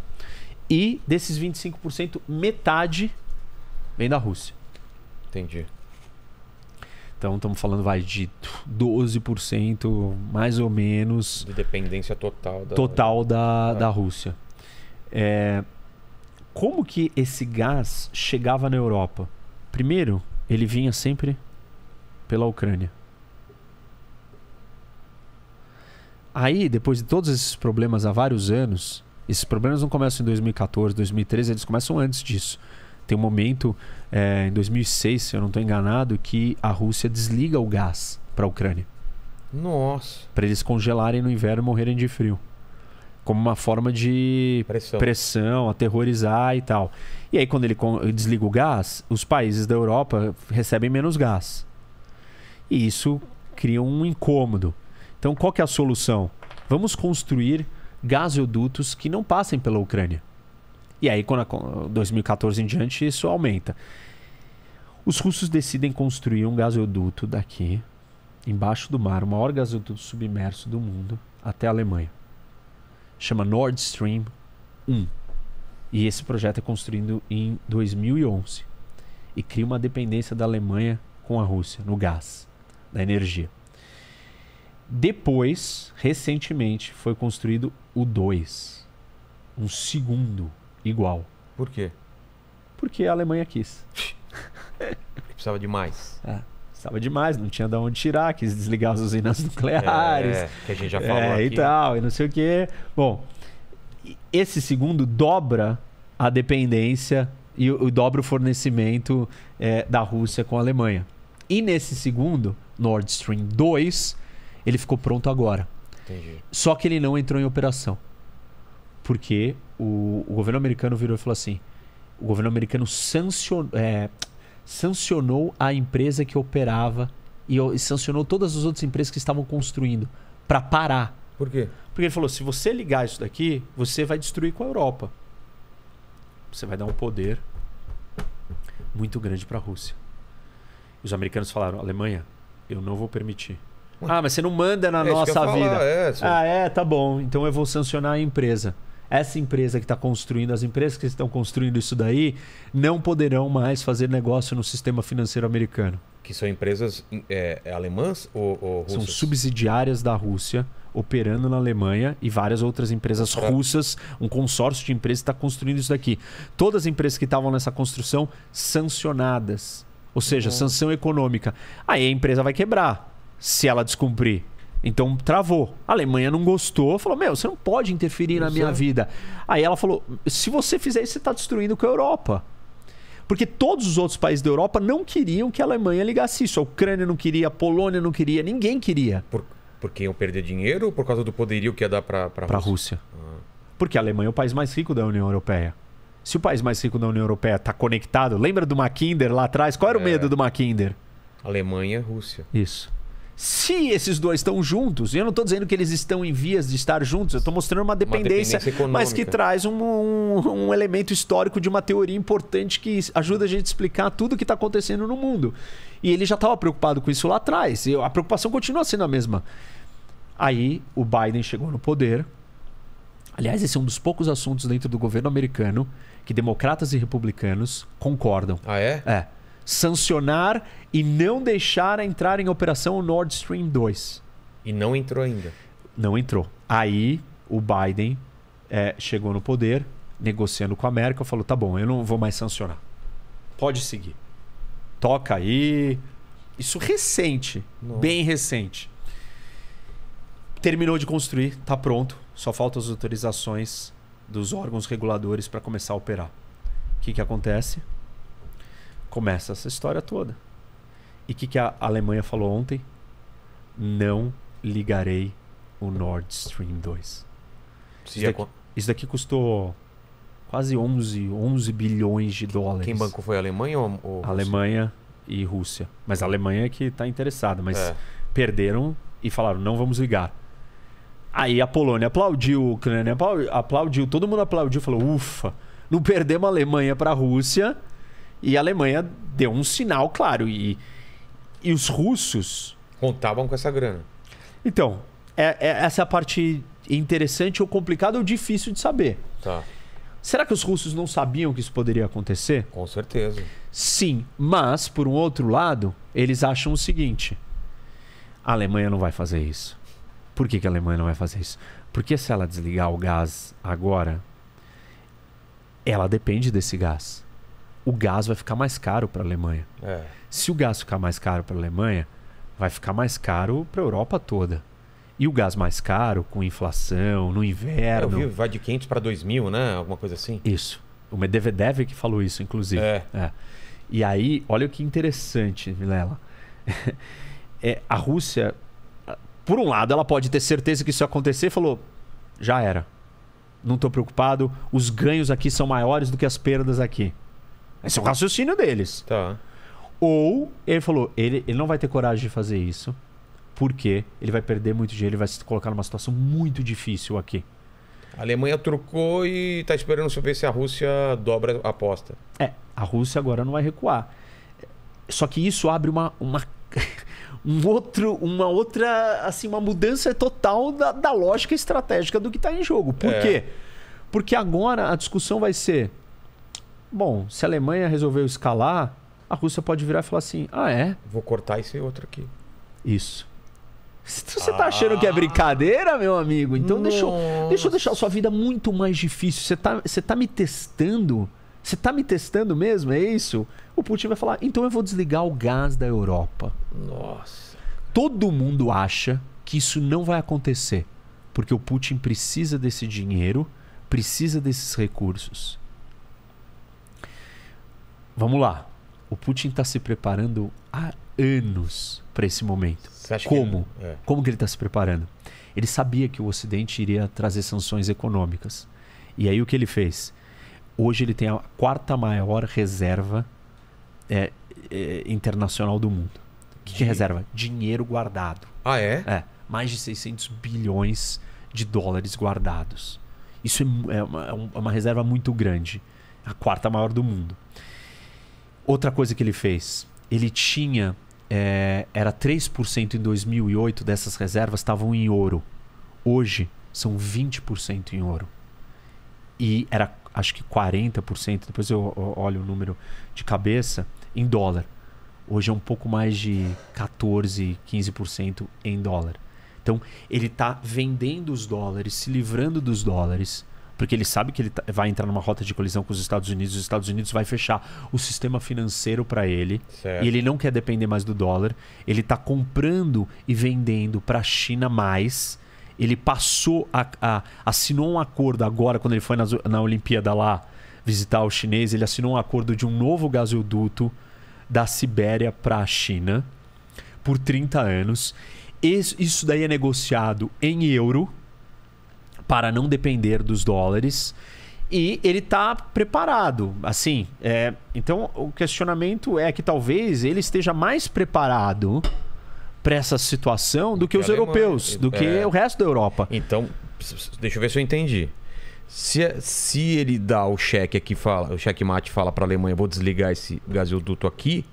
C: E desses 25%, metade vem da Rússia. Entendi. Então estamos falando vai de 12% mais ou menos
A: de dependência total da total da, ah. da
C: Rússia. É, como que esse gás chegava na Europa? Primeiro, ele vinha sempre pela Ucrânia. Aí, depois de todos esses problemas há vários anos, esses problemas não começam em 2014, 2013, eles começam antes disso. Tem um momento, é, em 2006, se eu não estou enganado, que a Rússia desliga o gás para a Ucrânia.
A: Nossa.
C: Para eles congelarem no inverno e morrerem de frio. Como uma forma de pressão. pressão, aterrorizar e tal. E aí, quando ele desliga o gás, os países da Europa recebem menos gás. E isso cria um incômodo. Então, qual que é a solução? Vamos construir gasodutos que não passem pela Ucrânia. E aí, quando 2014 em diante, isso aumenta. Os russos decidem construir um gasoduto daqui, embaixo do mar, o maior gasoduto submerso do mundo, até a Alemanha. Chama Nord Stream 1. E esse projeto é construído em 2011 e cria uma dependência da Alemanha com a Rússia no gás, na energia. Depois, recentemente, foi construído o 2. Um segundo igual. Por quê? Porque a Alemanha quis.
A: precisava de mais.
C: É, precisava de mais, não tinha de onde tirar, quis desligar as usinas nucleares. É, é, que a gente já falou. É, aqui. e tal, e não sei o quê. Bom, esse segundo dobra a dependência e, o dobra o fornecimento é, da Rússia com a Alemanha. E nesse segundo, Nord Stream 2 ele ficou pronto agora. Entendi. Só que ele não entrou em operação. Porque o, o governo americano virou e falou assim: o governo americano sancionou, é, sancionou a empresa que operava e, e sancionou todas as outras empresas que estavam construindo para parar. Por quê? Porque ele falou: se você ligar isso daqui, você vai destruir com a Europa. Você vai dar um poder muito grande para a Rússia. Os americanos falaram: Alemanha, eu não vou permitir. Ah, mas você não manda na é, nossa vida. Falar, é, ah, é, tá bom. Então eu vou sancionar a empresa. Essa empresa que está construindo, as empresas que estão construindo isso daí, não poderão mais fazer negócio no sistema financeiro americano.
A: Que são empresas é, é, alemãs ou, ou russas? São
C: subsidiárias da Rússia, operando na Alemanha e várias outras empresas russas. Um consórcio de empresas está construindo isso daqui. Todas as empresas que estavam nessa construção sancionadas. Ou seja, uhum. sanção econômica. Aí a empresa vai quebrar se ela descumprir. Então travou. A Alemanha não gostou, falou: Meu, você não pode interferir não na minha vida. Aí ela falou: Se você fizer isso, você está destruindo com a Europa. Porque todos os outros países da Europa não queriam que a Alemanha ligasse isso. A Ucrânia não queria, a Polônia não queria, ninguém
A: queria. Por, porque iam perder dinheiro ou por causa do poderio que ia dar para a Rússia? Para a Rússia. Ah.
C: Porque a Alemanha é o país mais rico da União Europeia. Se o país mais rico da União Europeia está conectado, lembra do Mackinder lá atrás? Qual era é... o medo do Mackinder?
A: Alemanha, Rússia. Isso.
C: Se esses dois estão juntos, e eu não estou dizendo que eles estão em vias de estar juntos, eu estou mostrando uma dependência, uma dependência mas que traz um, um, um, elemento histórico de uma teoria importante que ajuda a gente a explicar tudo o que está acontecendo no mundo. E ele já estava preocupado com isso lá atrás, e a preocupação continua sendo a mesma. Aí o Biden chegou no poder. Aliás, esse é um dos poucos assuntos dentro do governo americano que democratas e republicanos concordam. Ah, é? É sancionar e não deixar entrar em operação o Nord Stream 2. E não entrou ainda. Não entrou. Aí o Biden é, chegou no poder, negociando com a América falou: tá bom, eu não vou mais sancionar. Pode seguir. Toca aí. Isso recente, Nossa. bem recente. Terminou de construir, tá pronto. Só faltam as autorizações dos órgãos reguladores para começar a operar. O que, que acontece? começa essa história toda. E o que, que a Alemanha falou ontem? Não ligarei o Nord Stream 2. Isso daqui, isso daqui, custou quase 11, 11 bilhões de dólares. Quem bancou foi a Alemanha ou, ou Alemanha e Rússia. Mas a Alemanha é que está interessada. Mas é. perderam e falaram, não vamos ligar. Aí a Polônia aplaudiu, o Ucrânia aplaudiu, todo mundo aplaudiu, falou, ufa, não perdemos a Alemanha para a Rússia e a Alemanha deu um sinal claro. E, e os russos. Contavam com essa grana. Então, é, é essa é a parte interessante ou complicada ou difícil de saber. Tá. Será que os russos não sabiam que isso poderia acontecer? Com certeza. Sim, mas, por um outro lado, eles acham o seguinte: a Alemanha não vai fazer isso. Por que, que a Alemanha não vai fazer isso? Porque se ela desligar o gás agora, ela depende desse gás o gás vai ficar mais caro para a Alemanha. É. Se o gás ficar mais caro para a Alemanha, vai ficar mais caro para a Europa toda. E o gás mais caro, com inflação, no é, inverno. Eu vi, vai de
A: 500 para 2 mil, né? Alguma coisa assim.
C: Isso. O Medvedev que falou isso, inclusive. É. é. E aí, olha o que interessante, Vilela. é, a Rússia, por um lado, ela pode ter certeza que isso ia acontecer falou: já era. Não estou preocupado, os ganhos aqui são maiores do que as perdas aqui. Esse é o raciocínio deles. Tá. Ou ele falou, ele, ele não vai ter coragem de fazer isso, porque ele vai perder muito dinheiro, ele vai se colocar numa situação muito difícil aqui.
A: A Alemanha trocou e está esperando ver se a Rússia dobra a aposta.
C: É, a Rússia agora não vai recuar. Só que isso abre uma, uma um outro, uma outra, assim, uma mudança total da, da lógica estratégica do que está em jogo. Por é. quê? Porque agora a discussão vai ser Bom, se a Alemanha resolveu escalar, a Rússia pode virar e falar assim: ah, é?
A: Vou cortar esse outro aqui. Isso.
C: Então, você tá ah. achando que é brincadeira, meu amigo? Então deixa eu, deixa eu deixar a sua vida muito mais difícil. Você tá, você tá me testando? Você tá me testando mesmo? É isso? O Putin vai falar: então eu vou desligar o gás da Europa. Nossa. Todo mundo acha que isso não vai acontecer. Porque o Putin precisa desse dinheiro, precisa desses recursos. Vamos lá. O Putin está se preparando há anos para esse momento. Como? Que é. Como que ele está se preparando? Ele sabia que o Ocidente iria trazer sanções econômicas. E aí o que ele fez? Hoje ele tem a quarta maior reserva é, é, internacional do mundo. O que, que é reserva? Dinheiro guardado. Ah, é? É. Mais de 600 bilhões de dólares guardados. Isso é, é uma, é é uma reserva muito grande. A quarta maior do mundo. Outra coisa que ele fez, ele tinha é, era 3% em 2008 dessas reservas estavam em ouro. Hoje são 20% em ouro. E era acho que 40%, depois eu olho o número de cabeça, em dólar. Hoje é um pouco mais de 14, 15% em dólar. Então, ele está vendendo os dólares, se livrando dos dólares porque ele sabe que ele tá, vai entrar numa rota de colisão com os Estados Unidos, os Estados Unidos vai fechar o sistema financeiro para ele, certo. e ele não quer depender mais do dólar, ele está comprando e vendendo para a China mais, ele passou a, a, assinou um acordo agora quando ele foi na, na Olimpíada lá visitar o chinês, ele assinou um acordo de um novo gasoduto da Sibéria para a China por 30 anos. Isso daí é negociado em euro para não depender dos dólares. E ele está preparado, assim. É, então, o questionamento é que talvez ele esteja mais preparado para essa situação do que, os Alemanha, europeus, do que é. o
A: resto da Europa. Então, deixa eu ver se eu entendi. Se, é, se ele dá o cheque aqui, fala, o cheque mate fala para a Alemanha, vou desligar esse gasoduto aqui,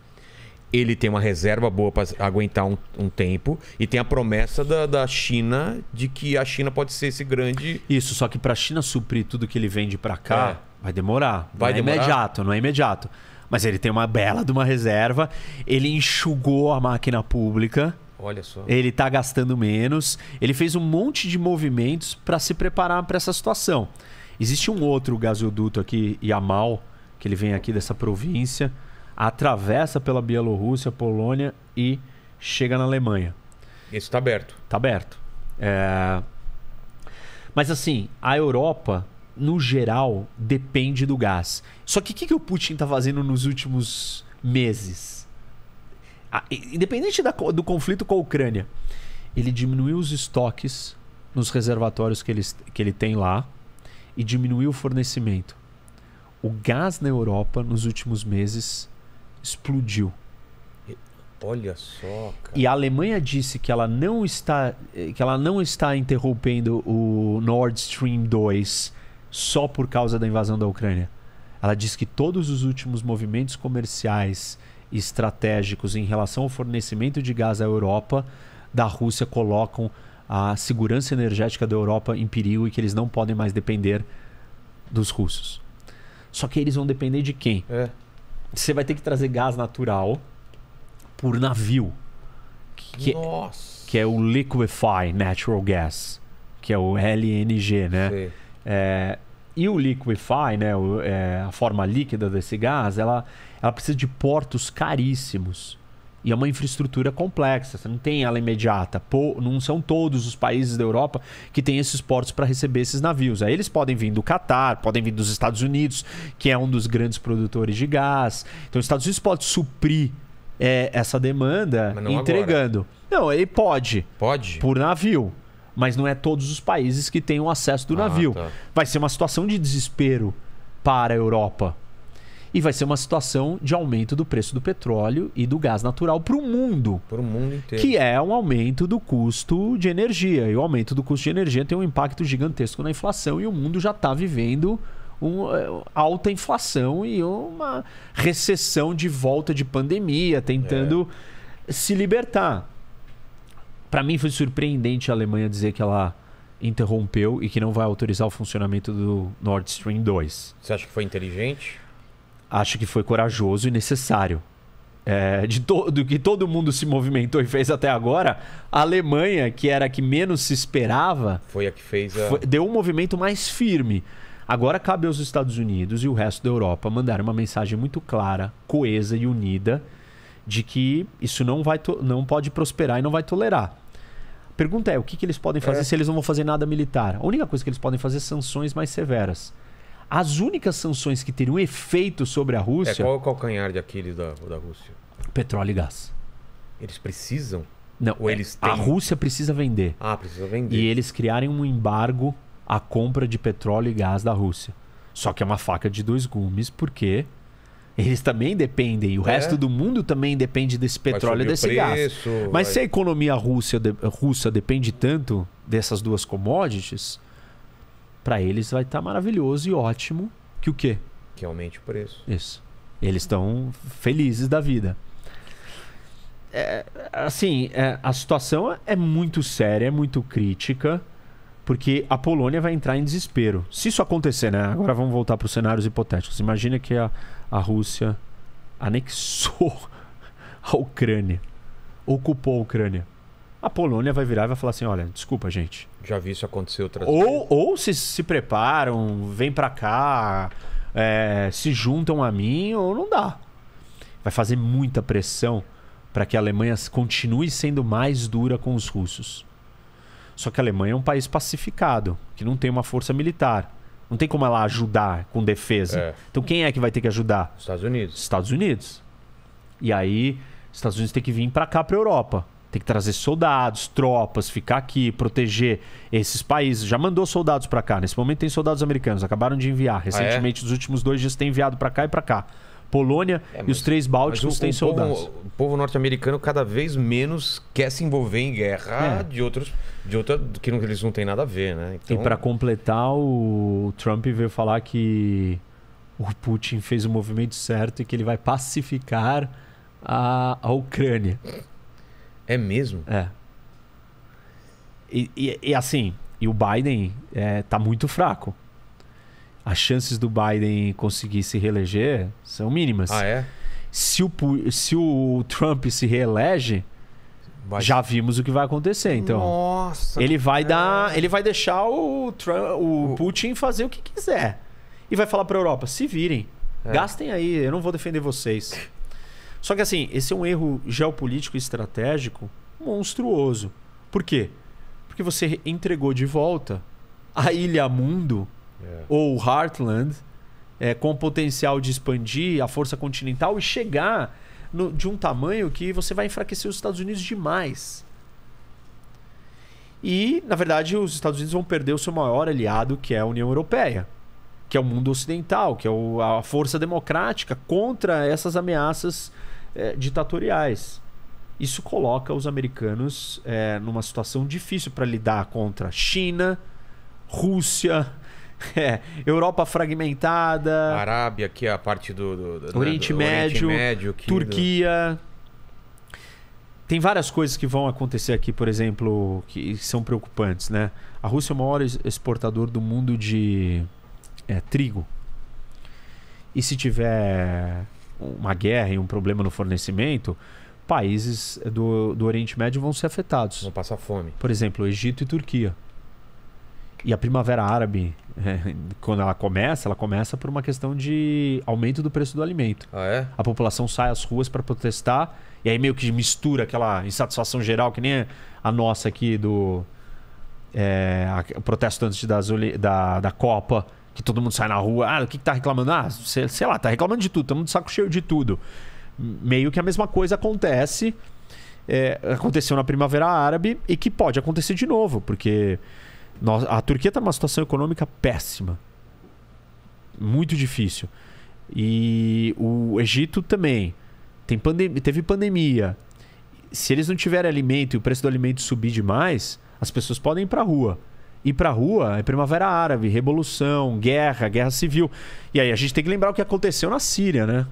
A: ele tem uma reserva boa para aguentar um, um, tempo e tem a promessa da, da China de que a China pode ser esse grande. Isso, só que para a China suprir
C: tudo que ele vende para cá, é. vai demorar. Vai não é demorar? imediato, não é imediato. Mas ele tem uma bela de uma reserva, ele enxugou a máquina pública. Olha só. Ele está gastando menos, ele fez um monte de movimentos para se preparar para essa situação. Existe um outro gasoduto aqui, Yamal, que ele vem aqui dessa província atravessa pela Bielorrússia, Polônia e chega na Alemanha.
A: Isso está aberto.
C: Está aberto. É... Mas assim, a Europa, no geral, depende do gás. Só que o que, que o Putin está fazendo nos últimos meses? Ah, independente da, do conflito com a Ucrânia, ele diminuiu os estoques nos reservatórios que ele, que ele tem lá e diminuiu o fornecimento. O gás na Europa nos últimos meses explodiu.
A: Olha só, cara.
C: E a Alemanha disse que ela não está, eh, que ela não está interrompendo o Nord Stream 2 só por causa da invasão da Ucrânia. Ela disse que todos os últimos movimentos comerciais e estratégicos em relação ao fornecimento de gás à Europa da Rússia colocam a segurança energética da Europa em perigo e que eles não podem mais depender dos russos. Só que eles vão depender de quem? É você vai ter que trazer gás natural por navio. Que, é Nossa. que é o Liquefy Natural Gas, que é o LNG, né? É, e o Liquefy, né, o, é, a forma líquida desse gás, ela, ela precisa de portos caríssimos. E é uma infraestrutura complexa, você não tem ela imediata. Pô, não são todos os países da Europa que têm esses portos para receber esses navios. Aí eles podem vir do Catar, podem vir dos Estados Unidos, que é um dos grandes produtores de gás. Então, os Estados Unidos podem suprir é, essa demanda não entregando. Agora. Não, ele pode. Pode. Por navio. Mas não é todos os países que têm o acesso do ah, navio. Tá. Vai ser uma situação de desespero para a Europa e vai ser uma situação de aumento do preço do petróleo e do gás natural para o mundo. Para o mundo inteiro. Que é um aumento do custo de energia. E o aumento do custo de energia tem um impacto gigantesco na inflação e o mundo já está vivendo uma eh, alta inflação e uma recessão de volta de pandemia, tentando é. se libertar. Para mim foi surpreendente a Alemanha dizer que ela interrompeu e que não vai autorizar o funcionamento do Nord Stream 2.
A: Você acha que foi inteligente?
C: acho que foi corajoso e necessário. É, de todo do que todo mundo se movimentou e fez até agora, a Alemanha, que era a que menos se esperava,
A: foi a que fez a... foi,
C: deu um movimento mais firme. Agora cabe aos Estados Unidos e o resto da Europa mandar uma mensagem muito clara, coesa e unida de que isso não, vai não pode prosperar e não vai tolerar. Pergunta é, o que, que eles podem fazer é. se eles não vão fazer nada militar? A única coisa que eles podem fazer é sanções mais severas. As únicas sanções que teriam efeito sobre a é, Rússia. É, qual é
A: o calcanhar de Aquiles da, da Rússia?
C: Petróleo e gás.
A: Eles precisam?
C: Não. Ou é, eles têm? A Rússia precisa vender. Ah, precisa vender. E eles criarem um embargo à compra de petróleo e gás da Rússia. Só que é uma faca de dois gumes, porque eles também dependem. O é. resto do mundo também depende desse petróleo e desse preço, gás. Mas vai... se a economia russa, russa depende tanto dessas duas commodities, para eles vai estar tá maravilhoso e ótimo que o quê? Que aumente o preço. Isso. Eles estão felizes da vida. É, assim, é, a situação é muito séria, é muito crítica, porque a Polônia vai entrar em desespero. Se isso acontecer, né? Agora vamos voltar para os cenários hipotéticos. Imagina que a, a Rússia anexou a Ucrânia, ocupou a Ucrânia a Polônia vai virar e vai falar assim: olha, desculpa, gente. Já vi isso acontecer outras ou, vezes. Ou se, se preparam, vem para cá, é, se juntam a mim, ou não dá. Vai fazer muita pressão para que a Alemanha continue sendo mais dura com os russos. Só que a Alemanha é um país pacificado, que não tem uma força militar. Não tem como ela ajudar com defesa. É. Então quem é que vai ter que ajudar? Estados Unidos. Estados Unidos. E aí, Estados Unidos tem que vir para cá, para Europa. Tem que trazer soldados, tropas, ficar aqui, proteger esses países. Já mandou soldados para cá. Nesse momento tem soldados americanos, acabaram de enviar.
A: Recentemente, ah, é? os últimos dois dias tem enviado para cá e para cá. Polônia é, mas, e os três bálticos têm soldados. Povo, o povo norte-americano cada vez menos quer se envolver em guerra é. de outros de outra que não, eles não têm nada a ver, né? Então... E para
C: completar, o Trump veio falar que o Putin fez o movimento certo e que ele vai pacificar a, a Ucrânia. É mesmo? É. E, e, e assim, e o Biden é, tá muito fraco. As chances do Biden conseguir se reeleger são mínimas. Ah, é? Se o, se o Trump se reelege, Vai. Já vimos o que vai acontecer, então.
A: Nossa.
C: Ele vai é. dar, ele vai deixar o, Trump, o, Putin fazer o que quiser. E vai falar para a Europa: "Se virem. É. Gastem aí, eu não vou defender vocês". Só que assim, esse é um erro geopolítico e estratégico monstruoso. Por quê? Porque você entregou de volta a Ilha Mundo yeah. É. ou Heartland é, com o potencial de expandir a força continental e chegar no, de um tamanho que você vai enfraquecer os Estados Unidos demais. E, na verdade, os Estados Unidos vão perder o seu maior aliado, que é a União Europeia, que é o mundo ocidental, que é o, a força democrática contra essas ameaças é, ditatoriais. Isso coloca os americanos é, numa situação difícil para lidar contra China, Rússia, é, Europa fragmentada.
A: Arábia, que é a parte do. do, do né, Oriente, né, do Médio, Oriente Médio que,
C: Turquia. Tem várias coisas que vão acontecer aqui, por exemplo, que são preocupantes, né? A Rússia é o maior exportador do mundo de é, trigo. E se tiver uma guerra e um problema no fornecimento, países do, do Oriente Médio vão ser afetados. Vão passar fome. Por exemplo, Egito e Turquia. E a primavera árabe, é, quando ela começa, ela começa por uma questão de aumento do preço do alimento. Ah, é? A população sai às ruas para protestar e aí meio que mistura aquela insatisfação geral, que nem a nossa aqui do é, a, o protesto antes das, da, da Copa que todo mundo sai na rua, ah, o que, que tá reclamando? Ah, sei, sei lá, tá reclamando de tudo, tá de saco cheio de tudo. Meio que a mesma coisa acontece, é, aconteceu na Primavera Árabe e que pode acontecer de novo, porque nós, a Turquia está numa situação econômica péssima. Muito difícil. E o Egito também. Tem pandem teve pandemia. Se eles não tiverem alimento e o preço do alimento subir demais, as pessoas podem ir para a rua ir pra rua é Primavera Árabe, Revolução, guerra, guerra civil. E aí a gente tem que lembrar o que aconteceu na Síria, né?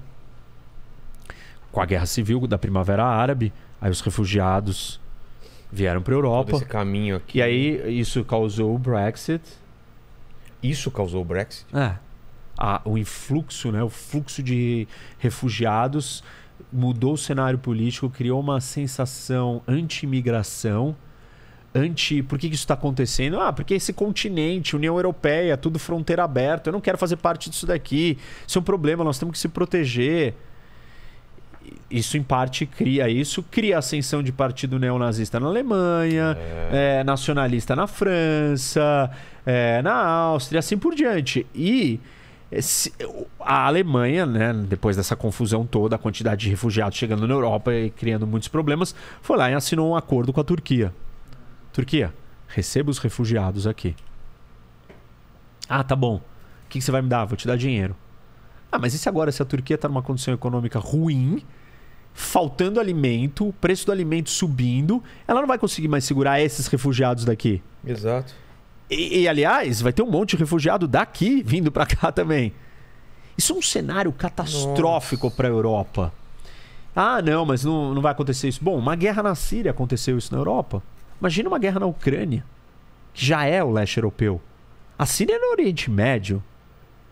C: Com a guerra civil da Primavera Árabe, aí os refugiados vieram pra Europa. Todo esse caminho aqui. E aí isso causou o Brexit. Isso causou o Brexit? É. Ah, o influxo, né? O fluxo de refugiados mudou o cenário político, criou uma sensação anti-imigração anti. Por que, isso está acontecendo? Ah, porque esse continente, União Europeia, tudo fronteira aberta, eu não quero fazer parte disso daqui. Isso é um problema, nós temos que se proteger. Isso, em parte, cria isso, cria a ascensão de partido neonazista na Alemanha, é. É, nacionalista na França, é, na Áustria, assim por diante. E a Alemanha, né, depois dessa confusão toda, a quantidade de refugiados chegando na Europa e criando muitos problemas, foi lá e assinou um acordo com a Turquia. Turquia, receba os refugiados aqui. Ah, tá bom. O que você vai me dar? Vou te dar dinheiro. Ah, mas e se agora, se a Turquia está numa condição econômica ruim, faltando alimento, o preço do alimento subindo, ela não vai conseguir mais segurar esses refugiados daqui. Exato. E, e aliás, vai ter um monte de refugiado daqui vindo para cá também. Isso é um cenário catastrófico para a Europa. Ah, não, mas não, não vai acontecer isso. Bom, uma guerra na Síria aconteceu isso na Europa. Imagina uma guerra na Ucrânia, que já é o leste europeu. A Síria é no Oriente Médio.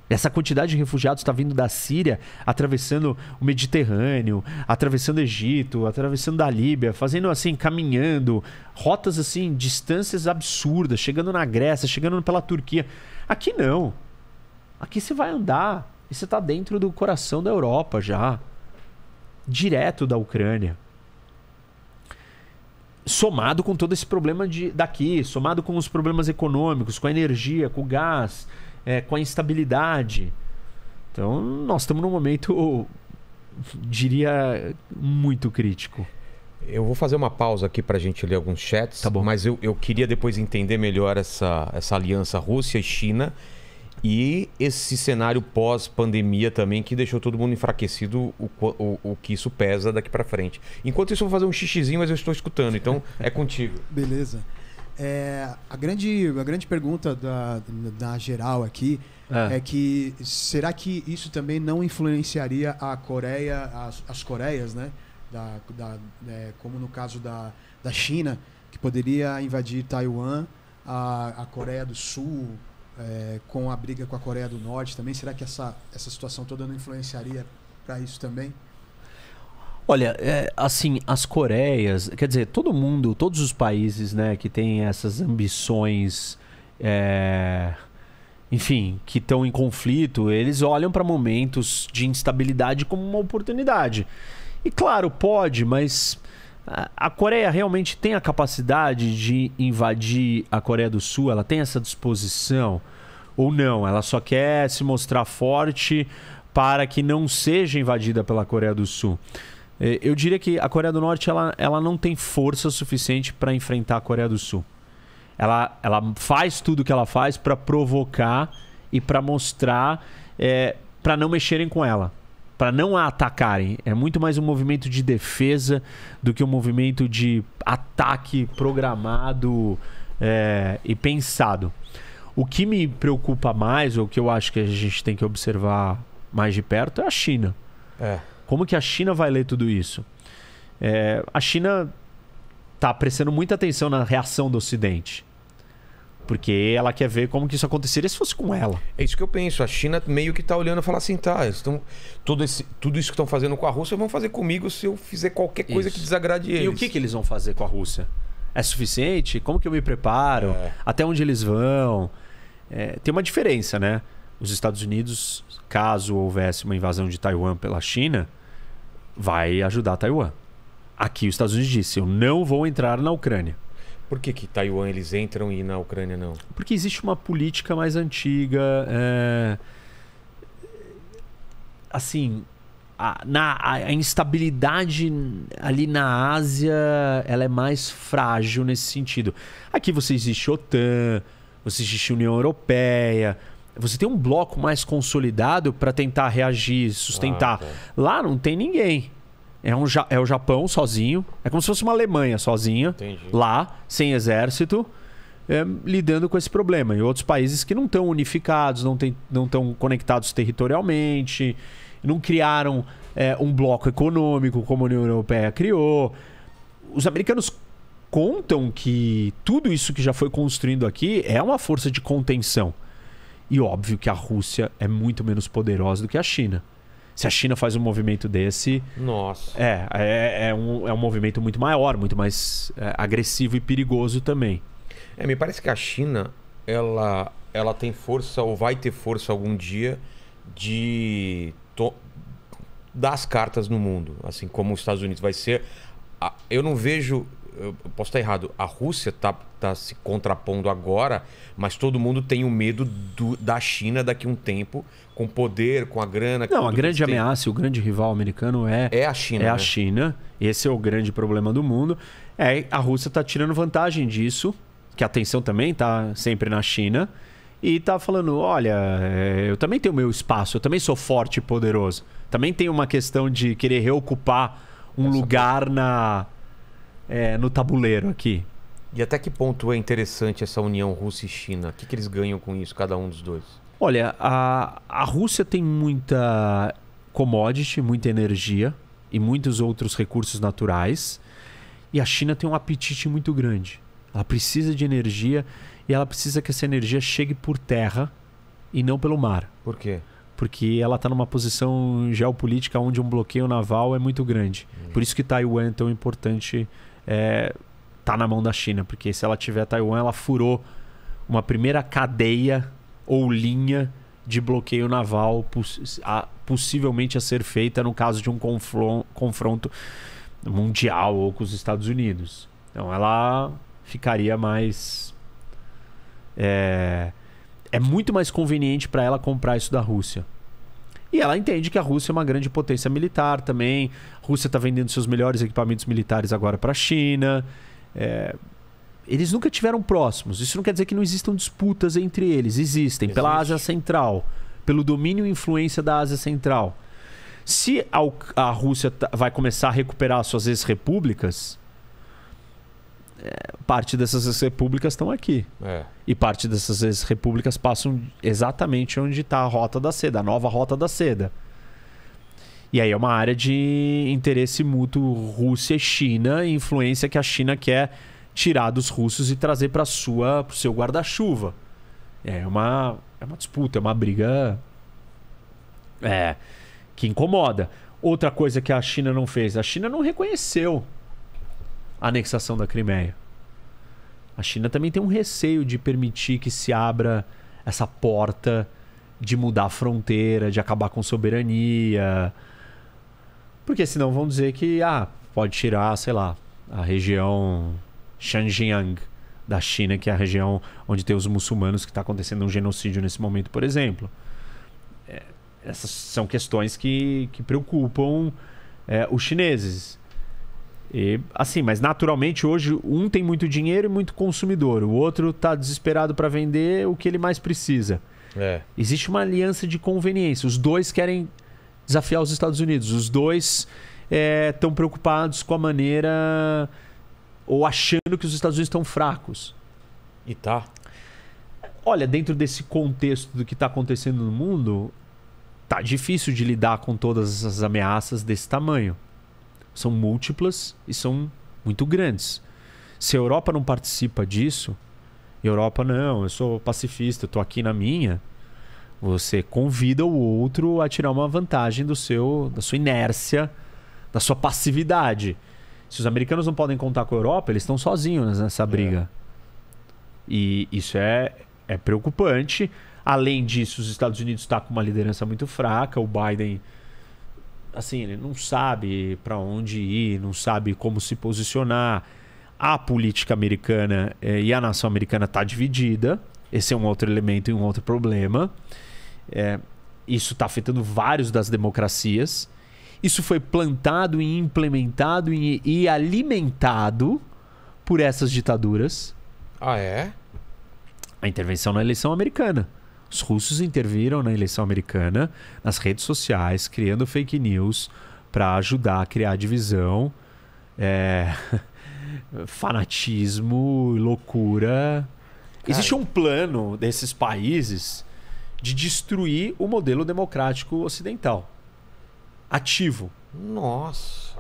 C: Essa quantidade de refugiados está vindo da Síria, atravessando o Mediterrâneo, atravessando o Egito, atravessando a Líbia, fazendo assim, caminhando, rotas assim, distâncias absurdas, chegando na Grécia, chegando pela Turquia. Aqui não. Aqui você vai andar e você está dentro do coração da Europa já, direto da Ucrânia somado com todo esse problema de, daqui, somado com os problemas econômicos, com a energia, com o gás, é, com a
A: instabilidade. Então, nós estamos num momento, diria, muito crítico. Eu vou fazer uma pausa aqui para a gente ler alguns chats, tá mas eu, eu queria depois entender melhor essa, essa aliança Rússia e China e esse cenário pós-pandemia também, que deixou todo mundo enfraquecido, o, o, o que isso pesa daqui para frente. Enquanto isso, eu vou fazer um xixizinho, mas eu estou escutando, então é contigo.
B: Beleza. É, a, grande, a grande pergunta da, da geral aqui é. é. que será que isso também não influenciaria a Coreia, as, as Coreias, né? Da, da é, como no caso da, da China, que poderia invadir Taiwan, a, a Coreia do Sul, é, com a briga com a Coreia do Norte também? Será que essa, essa situação toda não influenciaria para isso também?
C: Olha, é, assim, as Coreias, quer dizer, todo mundo, todos os países né, que têm essas ambições, é, enfim, que estão em conflito, eles olham para momentos de instabilidade como uma oportunidade. E claro, pode, mas a Coreia realmente tem a capacidade de invadir a Coreia do Sul? Ela tem essa disposição? Ou não? Ela só quer se mostrar forte para que não seja invadida pela Coreia do Sul? É, eu diria que a Coreia do Norte ela, ela não tem força suficiente para enfrentar a Coreia do Sul. Ela, ela faz tudo o que ela faz para provocar e para mostrar é, para não mexerem com ela para não a atacarem. É muito mais um movimento de defesa do que um movimento de ataque programado é, e pensado. O que me preocupa mais, ou que eu acho que a gente tem que observar mais de perto, é a China. É. Como que a China vai ler tudo isso? É, a China está prestando muita atenção na reação
A: do Ocidente. Porque ela quer ver como que isso aconteceria se fosse com ela. É isso que eu penso. A China meio que está olhando e fala assim, tá, estão, todo esse, tudo isso que estão fazendo com a Rússia vão fazer comigo se eu fizer qualquer coisa isso. que desagrade eles. E o que, que eles vão fazer com a Rússia? É suficiente?
C: Como que eu me preparo? É. Até onde eles vão? É, tem uma diferença, né? Os Estados Unidos, caso houvesse uma invasão de Taiwan pela China, vai ajudar Taiwan. Aqui os Estados Unidos disse, eu não vou entrar na Ucrânia. Por que, que
A: Taiwan eles entram e na Ucrânia não?
C: Porque existe uma política mais antiga. É... Assim, a, na, a, instabilidade ali na Ásia ela é mais frágil nesse sentido. Aqui você existe OTAN, você existe União Europeia. Você tem um bloco mais consolidado para tentar reagir, sustentar. Ah, tá. Lá não tem ninguém. É, um, é o Japão sozinho. É como se fosse uma Alemanha sozinha, Entendi. lá, sem exército, é, lidando com esse problema. E outros países que não estão unificados, não estão não conectados territorialmente, não criaram é, um bloco econômico como a União Europeia criou. Os americanos contam que tudo isso que já foi construindo aqui é uma força de contenção. E óbvio que a Rússia é muito menos poderosa do que a China. Se a China faz um movimento desse. Nossa.
A: É, é, é um, é um movimento muito maior, muito mais é, agressivo e perigoso também. É, me parece que a China, ela, ela tem força, ou vai ter força algum dia, de to... dar as cartas no mundo. Assim como os Estados Unidos vai ser. Eu não vejo eu posso estar errado, a Rússia está tá se contrapondo agora, mas todo mundo tem o um medo do, da China daqui a um tempo com poder, com a grana. Não, a grande ameaça,
C: o grande rival americano é, é a China. É né? a China. Esse é o grande problema do mundo. É, a Rússia está tirando vantagem disso, que a atenção também está sempre na China. E está falando, olha, é, eu também tenho meu espaço, eu também sou forte e poderoso. Também tem uma questão de querer reocupar
A: um Essa lugar na, é, no tabuleiro aqui. E até que ponto é interessante essa união Rússia e China? O que, que eles ganham com isso, cada um dos dois?
C: Olha, a, a Rússia tem muita commodity, muita energia e muitos outros recursos naturais. E a China tem um apetite muito grande. Ela precisa de energia e ela precisa que essa energia chegue por terra e não pelo mar. Por quê? Porque ela está numa posição geopolítica onde um bloqueio naval é muito grande. Hum. Por isso que Taiwan é tão importante é, tá na mão da China, porque se ela tiver Taiwan, ela furou uma primeira cadeia ou linha de bloqueio naval poss a, possivelmente a ser feita no caso de um confronto mundial ou com os Estados Unidos. Então ela ficaria mais. É, é muito mais conveniente para ela comprar isso da Rússia. E ela entende que a Rússia é uma grande potência militar também. A Rússia está vendendo seus melhores equipamentos militares agora para a China. É, eles nunca tiveram próximos. Isso não quer dizer que não existam disputas entre eles. Existem. Existe. Pela Ásia Central. Pelo domínio e influência da Ásia Central. Se a, a Rússia vai começar a recuperar suas ex-repúblicas, eh, parte dessas repúblicas estão aqui. É. E parte dessas repúblicas passam exatamente onde está a Rota da Seda, a nova Rota da Seda. E aí é uma área de interesse mútuo Rússia-China, influência que a China quer tirar dos russos e trazer para sua pro seu guarda-chuva. É uma é uma disputa, é uma briga é que incomoda. Outra coisa que a China não fez, a China não reconheceu a anexação da Crimeia. A China também tem um receio de permitir que se abra essa porta de mudar a fronteira, de acabar com soberania. Porque senão vão dizer que ah, pode tirar, sei lá, a região Xinjiang da China, que é a região onde tem os muçulmanos, que está acontecendo um genocídio nesse momento, por exemplo. É, essas são questões que, que preocupam é, os chineses. E, assim, mas naturalmente hoje um tem muito dinheiro e muito consumidor, o outro está desesperado para vender o que ele mais precisa. É. Existe uma aliança de conveniência. Os dois querem desafiar os Estados Unidos. Os dois estão é, preocupados com a maneira ou achando que os Estados Unidos estão fracos. E tá. Olha, dentro desse contexto do que está acontecendo no mundo, tá difícil de lidar com todas essas ameaças desse tamanho. São múltiplas e são muito grandes. Se a Europa não participa disso, Europa não, eu sou pacifista, eu tô aqui na minha. Você convida o outro a tirar uma vantagem do seu, da sua inércia, da sua passividade. Se os americanos não podem contar com a Europa, eles estão sozinhos nessa é. briga. É. E isso é, é preocupante. Além disso, os Estados Unidos estão tá com uma liderança muito fraca. O Biden, assim, ele não sabe para onde ir, não sabe como se posicionar. A política americana eh, e a nação americana está dividida. Esse é um outro elemento e um outro problema. É, isso está afetando vários das democracias. Isso foi plantado e implementado e, e alimentado por essas ditaduras. Ah, é? A intervenção na eleição americana. Os russos interviram na eleição americana, nas redes sociais, criando fake news para ajudar a criar divisão, é... fanatismo, loucura. Cara. Existe um plano desses países de destruir o modelo democrático ocidental ativo. Nossa.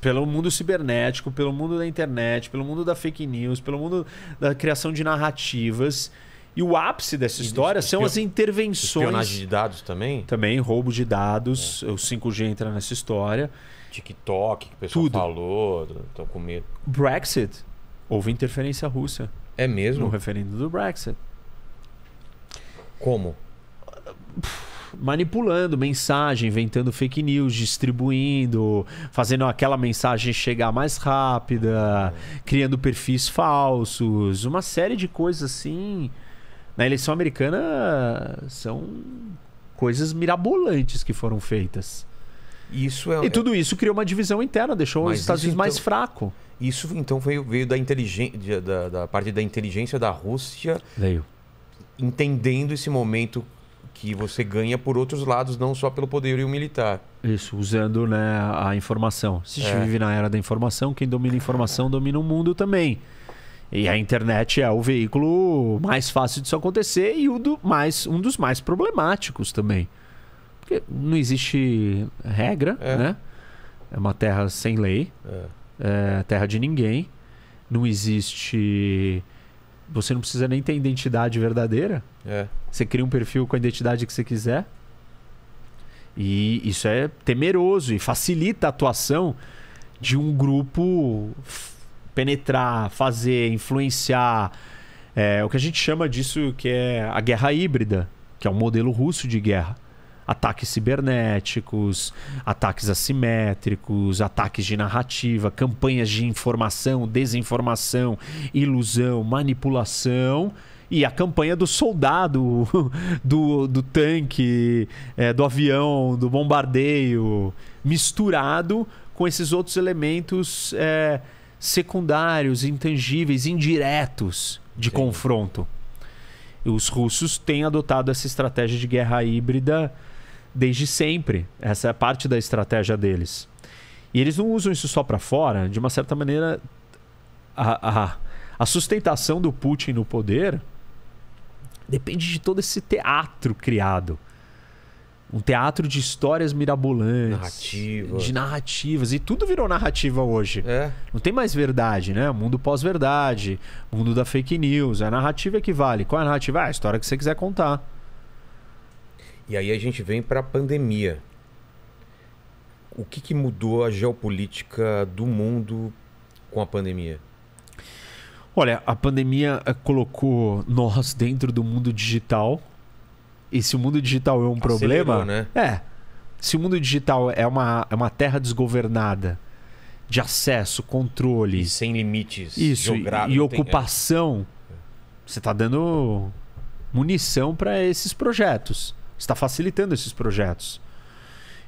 C: Pelo mundo cibernético, pelo mundo da internet, pelo mundo da fake news, pelo mundo da criação de narrativas. E o ápice dessa história são as intervenções. Espionagem de dados também? Também, roubo de dados. É. O 5G entra nessa história. TikTok,
A: que o pessoal Tudo. falou, estão com medo.
C: Brexit. Houve interferência russa.
A: É mesmo? No referendo do Brexit. Como?
C: Pff manipulando mensagem, inventando fake news, distribuindo, fazendo aquela mensagem chegar mais rápida, criando perfis falsos, uma série de coisas assim. Na eleição americana são coisas mirabolantes que foram feitas. Isso é, e tudo isso criou uma divisão interna,
A: deixou os Estados Unidos então, mais fraco. Isso então veio, veio da, da, da parte da inteligência da Rússia. Entendendo esse momento que você ganha por outros lados, não só pelo poderio militar.
C: Isso, usando né, a informação. Se é. vive na era da informação, quem domina a informação domina o mundo também. E a internet é o veículo mais fácil disso acontecer e o do mais, um dos mais problemáticos também. Porque não existe regra, é. né? É uma terra sem lei, é. é terra de ninguém. Não existe você não precisa nem ter identidade verdadeira. É. Você cria um perfil com a identidade que você quiser. E isso é temeroso e facilita a atuação de um grupo penetrar, fazer, influenciar. É, o que a gente chama disso que é a guerra híbrida, que é um modelo russo de guerra ataques cibernéticos, ataques assimétricos, ataques de narrativa, campanhas de informação, desinformação, ilusão, manipulação e a campanha do soldado, do, do tanque, é, do avião, do bombardeio, misturado com esses outros elementos é, secundários, intangíveis, indiretos de Sim. confronto. Os russos têm adotado essa estratégia de guerra híbrida desde sempre. Essa é parte da estratégia deles. E eles não usam isso só para fora. De uma certa maneira, a, a, a sustentação do Putin no poder depende de todo esse teatro criado. Um teatro de histórias mirabolantes. De narrativas. E tudo virou narrativa hoje. É. Não tem mais verdade, né? Mundo pós-verdade, mundo da fake news. A narrativa é que vale. Qual é a narrativa? Ah, a história que você quiser contar.
A: E aí a gente vem para a pandemia. O que, que mudou a geopolítica do mundo com a pandemia? Olha, a pandemia
C: eh, colocou nós dentro do mundo digital. E se o mundo digital é um Acelerou, problema. Né? É. Se o mundo digital é uma, é uma terra desgovernada de acesso, controle. E sem limites. Isso, e, ocupação. Tem... É. Você está dando munição para esses projetos está facilitando esses projetos.